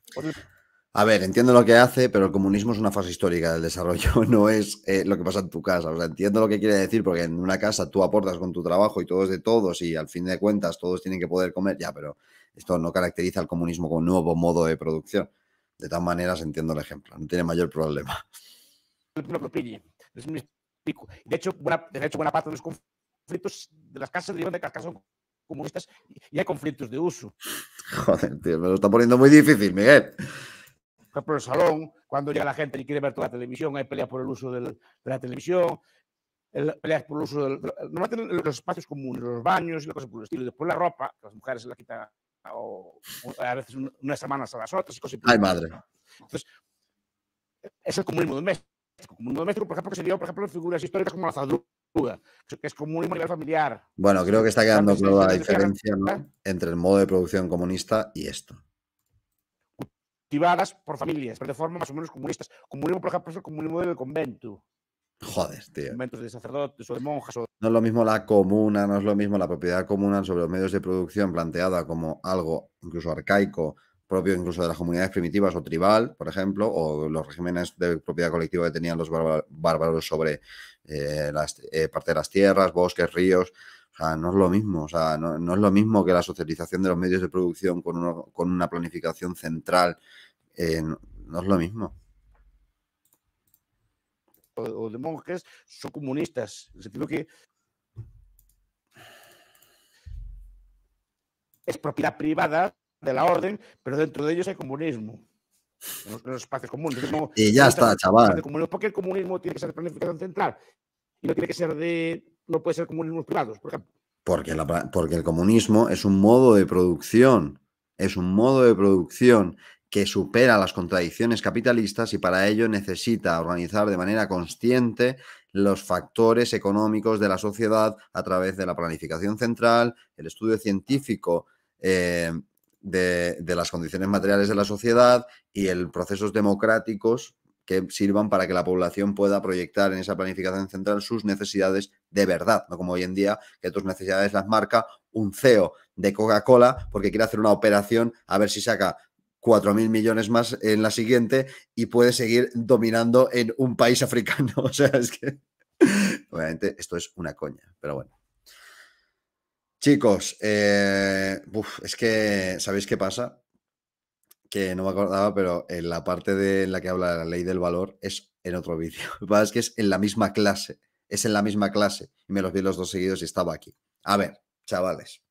A ver, entiendo lo que hace, pero el comunismo es una fase histórica del desarrollo, no es eh, lo que pasa en tu casa. O entiendo lo que quiere decir, porque en una casa tú aportas con tu trabajo y todo es de todos y al fin de cuentas todos tienen que poder comer, ya, pero esto no caracteriza al comunismo como nuevo modo de producción. De tal manera, entiendo el ejemplo, no tiene mayor problema. De hecho, de hecho, buena parte de los conflictos conflictos de las casas de que las casas comunistas y hay conflictos de uso. Joder, tío, me lo está poniendo muy difícil, Miguel. Por ejemplo, el salón, cuando llega la gente y quiere ver toda la televisión, hay peleas por el uso de la televisión, peleas por el uso del. Normalmente los espacios comunes, los baños y las cosas por el estilo. Después la ropa, que las mujeres se la quitan o, a veces unas semanas a las otras y cosas Ay, madre. Entonces, es el comunismo doméstico. El comunismo doméstico, por ejemplo, que se dio, por ejemplo, en figuras históricas como la Zadruga que es comunismo a familiar. Bueno, creo que está quedando clara la diferencia entre el modo de producción comunista y esto. Cultivadas por familias, pero de forma más o menos comunistas. Comunismo, por ejemplo, es el comunismo del convento. Joder, tío. Conventos de sacerdotes o de monjas. No es lo mismo la comuna, no es lo mismo la propiedad comunal sobre los medios de producción planteada como algo incluso arcaico propios incluso de las comunidades primitivas o tribal, por ejemplo, o los regímenes de propiedad colectiva que tenían los bárbaros sobre eh, las, eh, parte de las tierras, bosques, ríos. O sea, no es lo mismo, o sea, no, es lo mismo que la socialización de los medios de producción con, con una planificación central. Eh, no, es lo mismo. O, de monjes son comunistas, en el sentido que es propiedad privada de la orden, pero dentro de ellos hay comunismo. En los, espacios comunes. y ya está, chaval. Porque el comunismo tiene que ser planificación central y no tiene que ser de. No puede ser comunismo privados, por ejemplo. Porque, porque el comunismo es un modo de producción, es un modo de producción que supera las contradicciones capitalistas y para ello necesita organizar de manera consciente los factores económicos de la sociedad a través de la planificación central, el estudio científico, eh, de, las condiciones materiales de la sociedad y el procesos democráticos que sirvan para que la población pueda proyectar en esa planificación central sus necesidades de verdad, no como hoy en día que tus necesidades las marca un CEO de Coca-Cola porque quiere hacer una operación a ver si saca 4.000 millones más en la siguiente y puede seguir dominando en un país africano. O sea, es que obviamente esto es una coña, pero bueno. Chicos, eh, es que, ¿sabéis qué pasa? Que no me acordaba, pero en la parte de en la que habla la ley del valor es en otro vídeo. Lo que pasa es que es en la misma clase, es en la misma clase. Y me los vi los dos seguidos y estaba aquí. A ver, chavales,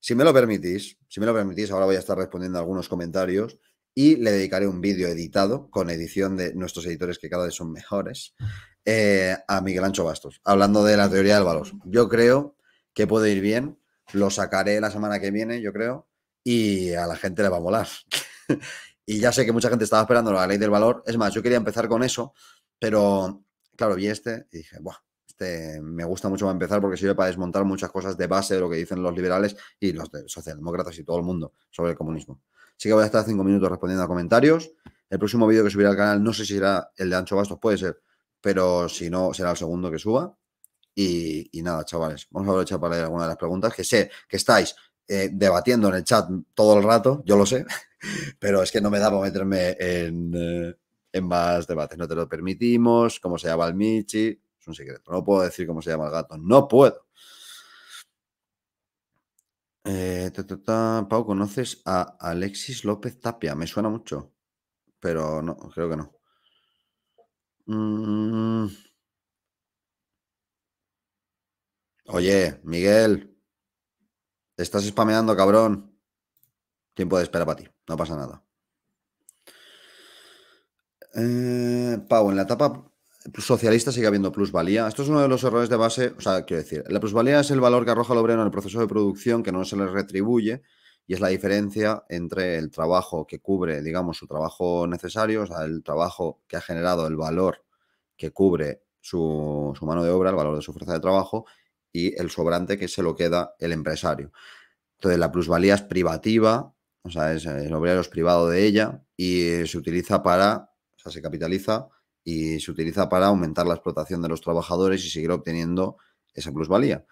si me lo permitís, si me lo permitís, ahora voy a estar respondiendo a algunos comentarios y le dedicaré un vídeo editado con edición de nuestros editores que cada vez son mejores eh, a Miguel Ancho Bastos, hablando de la teoría del valor. Yo creo que puede ir bien lo sacaré la semana que viene, yo creo, y a la gente le va a molar. y ya sé que mucha gente estaba esperando la ley del valor. Es más, yo quería empezar con eso, pero claro, vi este y dije, Buah, este me gusta mucho empezar porque sirve para desmontar muchas cosas de base de lo que dicen los liberales y los socialdemócratas y todo el mundo sobre el comunismo. Así que voy a estar cinco minutos respondiendo a comentarios. El próximo vídeo que subirá al canal no sé si será el de Ancho Bastos, puede ser, pero si no, será el segundo que suba. Y, nada, chavales, vamos a aprovechar para leer alguna de las preguntas que sé que estáis eh, debatiendo en el chat todo el rato, yo lo sé, pero es que no me da para meterme en, eh, en más debates. No te lo permitimos, cómo se llama el Michi, es un secreto. No puedo decir cómo se llama el gato, no puedo. Eh, Pau, ¿conoces a Alexis López Tapia? Me suena mucho, pero no, creo que no. mmm Oye, Miguel, te estás spameando, cabrón. Tiempo de espera para ti, no pasa nada. Eh, Pau, en la etapa socialista sigue habiendo plusvalía. Esto es uno de los errores de base, o sea, quiero decir, la plusvalía es el valor que arroja el obrero en el proceso de producción que no se le retribuye y es la diferencia entre el trabajo que cubre, digamos, su trabajo necesario, o sea, el trabajo que ha generado el valor que cubre su, su mano de obra, el valor de su fuerza de trabajo, y el sobrante que se lo queda el empresario. Entonces, la plusvalía es privativa, o sea, es, eh, el obrero es privado de ella y se utiliza para, o sea, se capitaliza y se utiliza para aumentar la explotación de los trabajadores y seguir obteniendo esa plusvalía.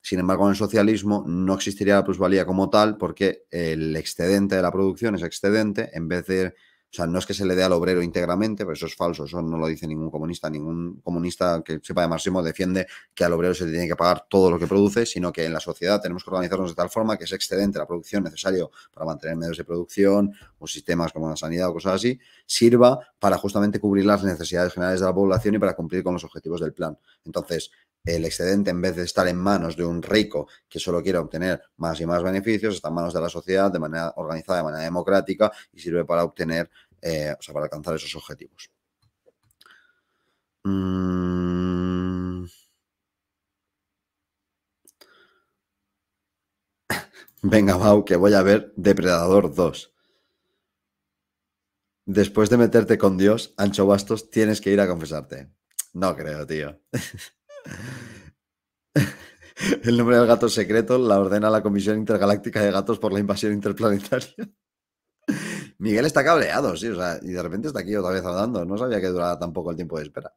Sin embargo, en el socialismo no existiría la plusvalía como tal porque el excedente de la producción es excedente, en vez de o sea, no es que se le dé al obrero íntegramente, pero eso es falso, eso no lo dice ningún comunista. Ningún comunista que sepa de marxismo defiende que al obrero se le tiene que pagar todo lo que produce, sino que en la sociedad tenemos que organizarnos de tal forma que es excedente la producción necesario para mantener medios de producción o sistemas como la sanidad o cosas así, sirva para justamente cubrir las necesidades generales de la población y para cumplir con los objetivos del plan. Entonces, el excedente, en vez de estar en manos de un rico que solo quiere obtener más y más beneficios, está en manos de la sociedad de manera organizada, de manera democrática y sirve para obtener, eh, o sea, para alcanzar esos objetivos. Mm. Venga, Mau, que voy a ver Depredador 2. Después de meterte con Dios, Ancho Bastos, tienes que ir a confesarte. No creo, tío. El nombre del gato secreto la ordena la Comisión Intergaláctica de Gatos por la invasión interplanetaria. Miguel está cableado, sí, o sea, y de repente está aquí otra vez hablando. No sabía que duraba tampoco el tiempo de espera.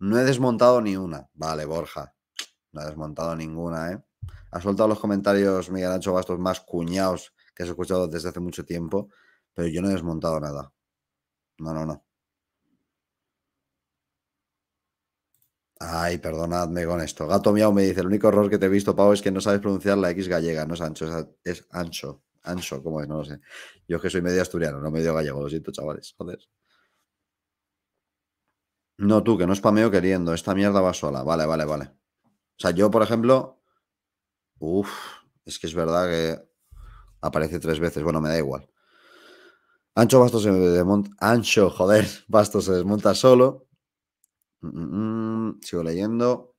No he desmontado ni una. Vale, Borja. No he desmontado ninguna, ¿eh? Ha soltado los comentarios Miguel Ancho Bastos más cuñados que has escuchado desde hace mucho tiempo, pero yo no he desmontado nada. No, no, no. Ay, perdonadme con esto. Gato Miau me dice: el único error que te he visto, Pau, es que no sabes pronunciar la X gallega, no es ancho, es, ancho. Ancho, ¿cómo es? No lo sé. Yo es que soy medio asturiano, no medio gallego, lo siento, chavales. Joder. No, tú, que no es spameo queriendo. Esta mierda va sola. Vale, vale, vale. O sea, yo, por ejemplo. Uf, es que es verdad que aparece tres veces. Bueno, me da igual. Ancho basto se desmonta. Ancho, joder, Basto se desmonta solo. Mm, mm, mm, sigo leyendo.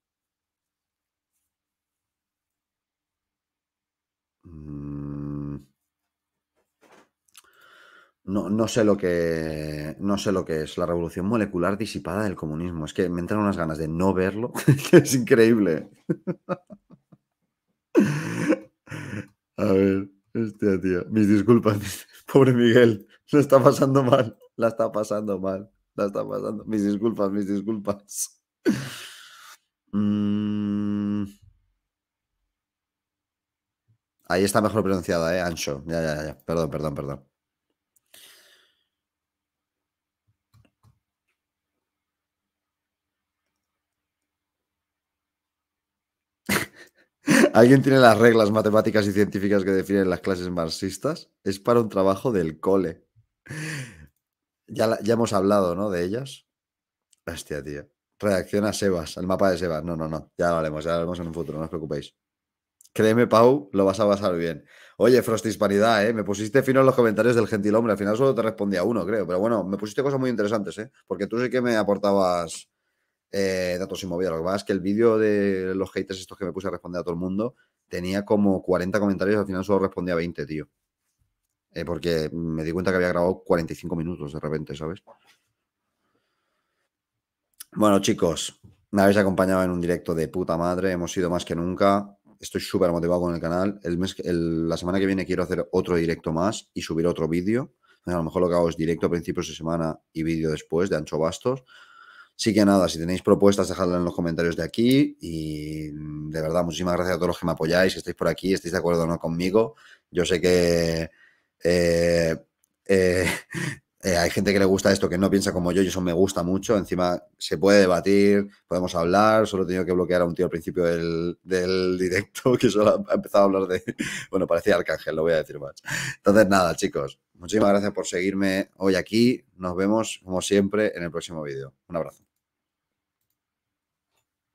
No, no, sé lo que, no sé lo que es la revolución molecular disipada del comunismo. Es que me entran unas ganas de no verlo, es increíble. A ver, hostia, tío. Mis disculpas, pobre Miguel. Lo está pasando mal, la está pasando mal. La está pasando. Mis disculpas, mis disculpas. Mm. Ahí está mejor pronunciada, ¿eh? Ancho. Ya, ya, ya. Perdón, perdón, perdón. ¿Alguien tiene las reglas matemáticas y científicas que definen las clases marxistas? Es para un trabajo del cole. Ya, hemos hablado, ¿no? De ellas. Hostia, tío. a Sebas, el mapa de Sebas. No, no, no. Ya lo haremos, ya lo haremos en un futuro, no os preocupéis. Créeme, Pau, lo vas a pasar bien. Oye, Frost Hispanidad, ¿eh? Me pusiste fino en los comentarios del gentil hombre, Al final solo te respondía uno, creo. Pero bueno, me pusiste cosas muy interesantes, ¿eh? Porque tú sí que me aportabas eh, datos inmobiliarios. Lo que pasa es que el vídeo de los haters estos que me puse a responder a todo el mundo tenía como 40 comentarios. Al final solo respondía 20, tío. Eh, porque me di cuenta que había grabado 45 minutos de repente, ¿sabes? Bueno, chicos, me habéis acompañado en un directo de puta madre, hemos sido más que nunca. Estoy súper motivado con el canal. El mes, la semana que viene quiero hacer otro directo más y subir otro vídeo. A lo mejor lo que hago es directo a principios de semana y vídeo después de Ancho Bastos. Así que nada, si tenéis propuestas, dejadlas en los comentarios de aquí. Y de verdad, muchísimas gracias a todos los que me apoyáis, que estáis por aquí, estáis de acuerdo o no conmigo. Yo sé que eh, eh, eh, hay gente que le gusta esto, que no piensa como yo, y eso me gusta mucho. Encima se puede debatir, podemos hablar. Solo he tenido que bloquear a un tío al principio del, del directo que solo ha empezado a hablar de. Bueno, parecía Arcángel, lo voy a decir más. Entonces, nada, chicos, muchísimas gracias por seguirme hoy aquí. Nos vemos, como siempre, en el próximo vídeo. Un abrazo.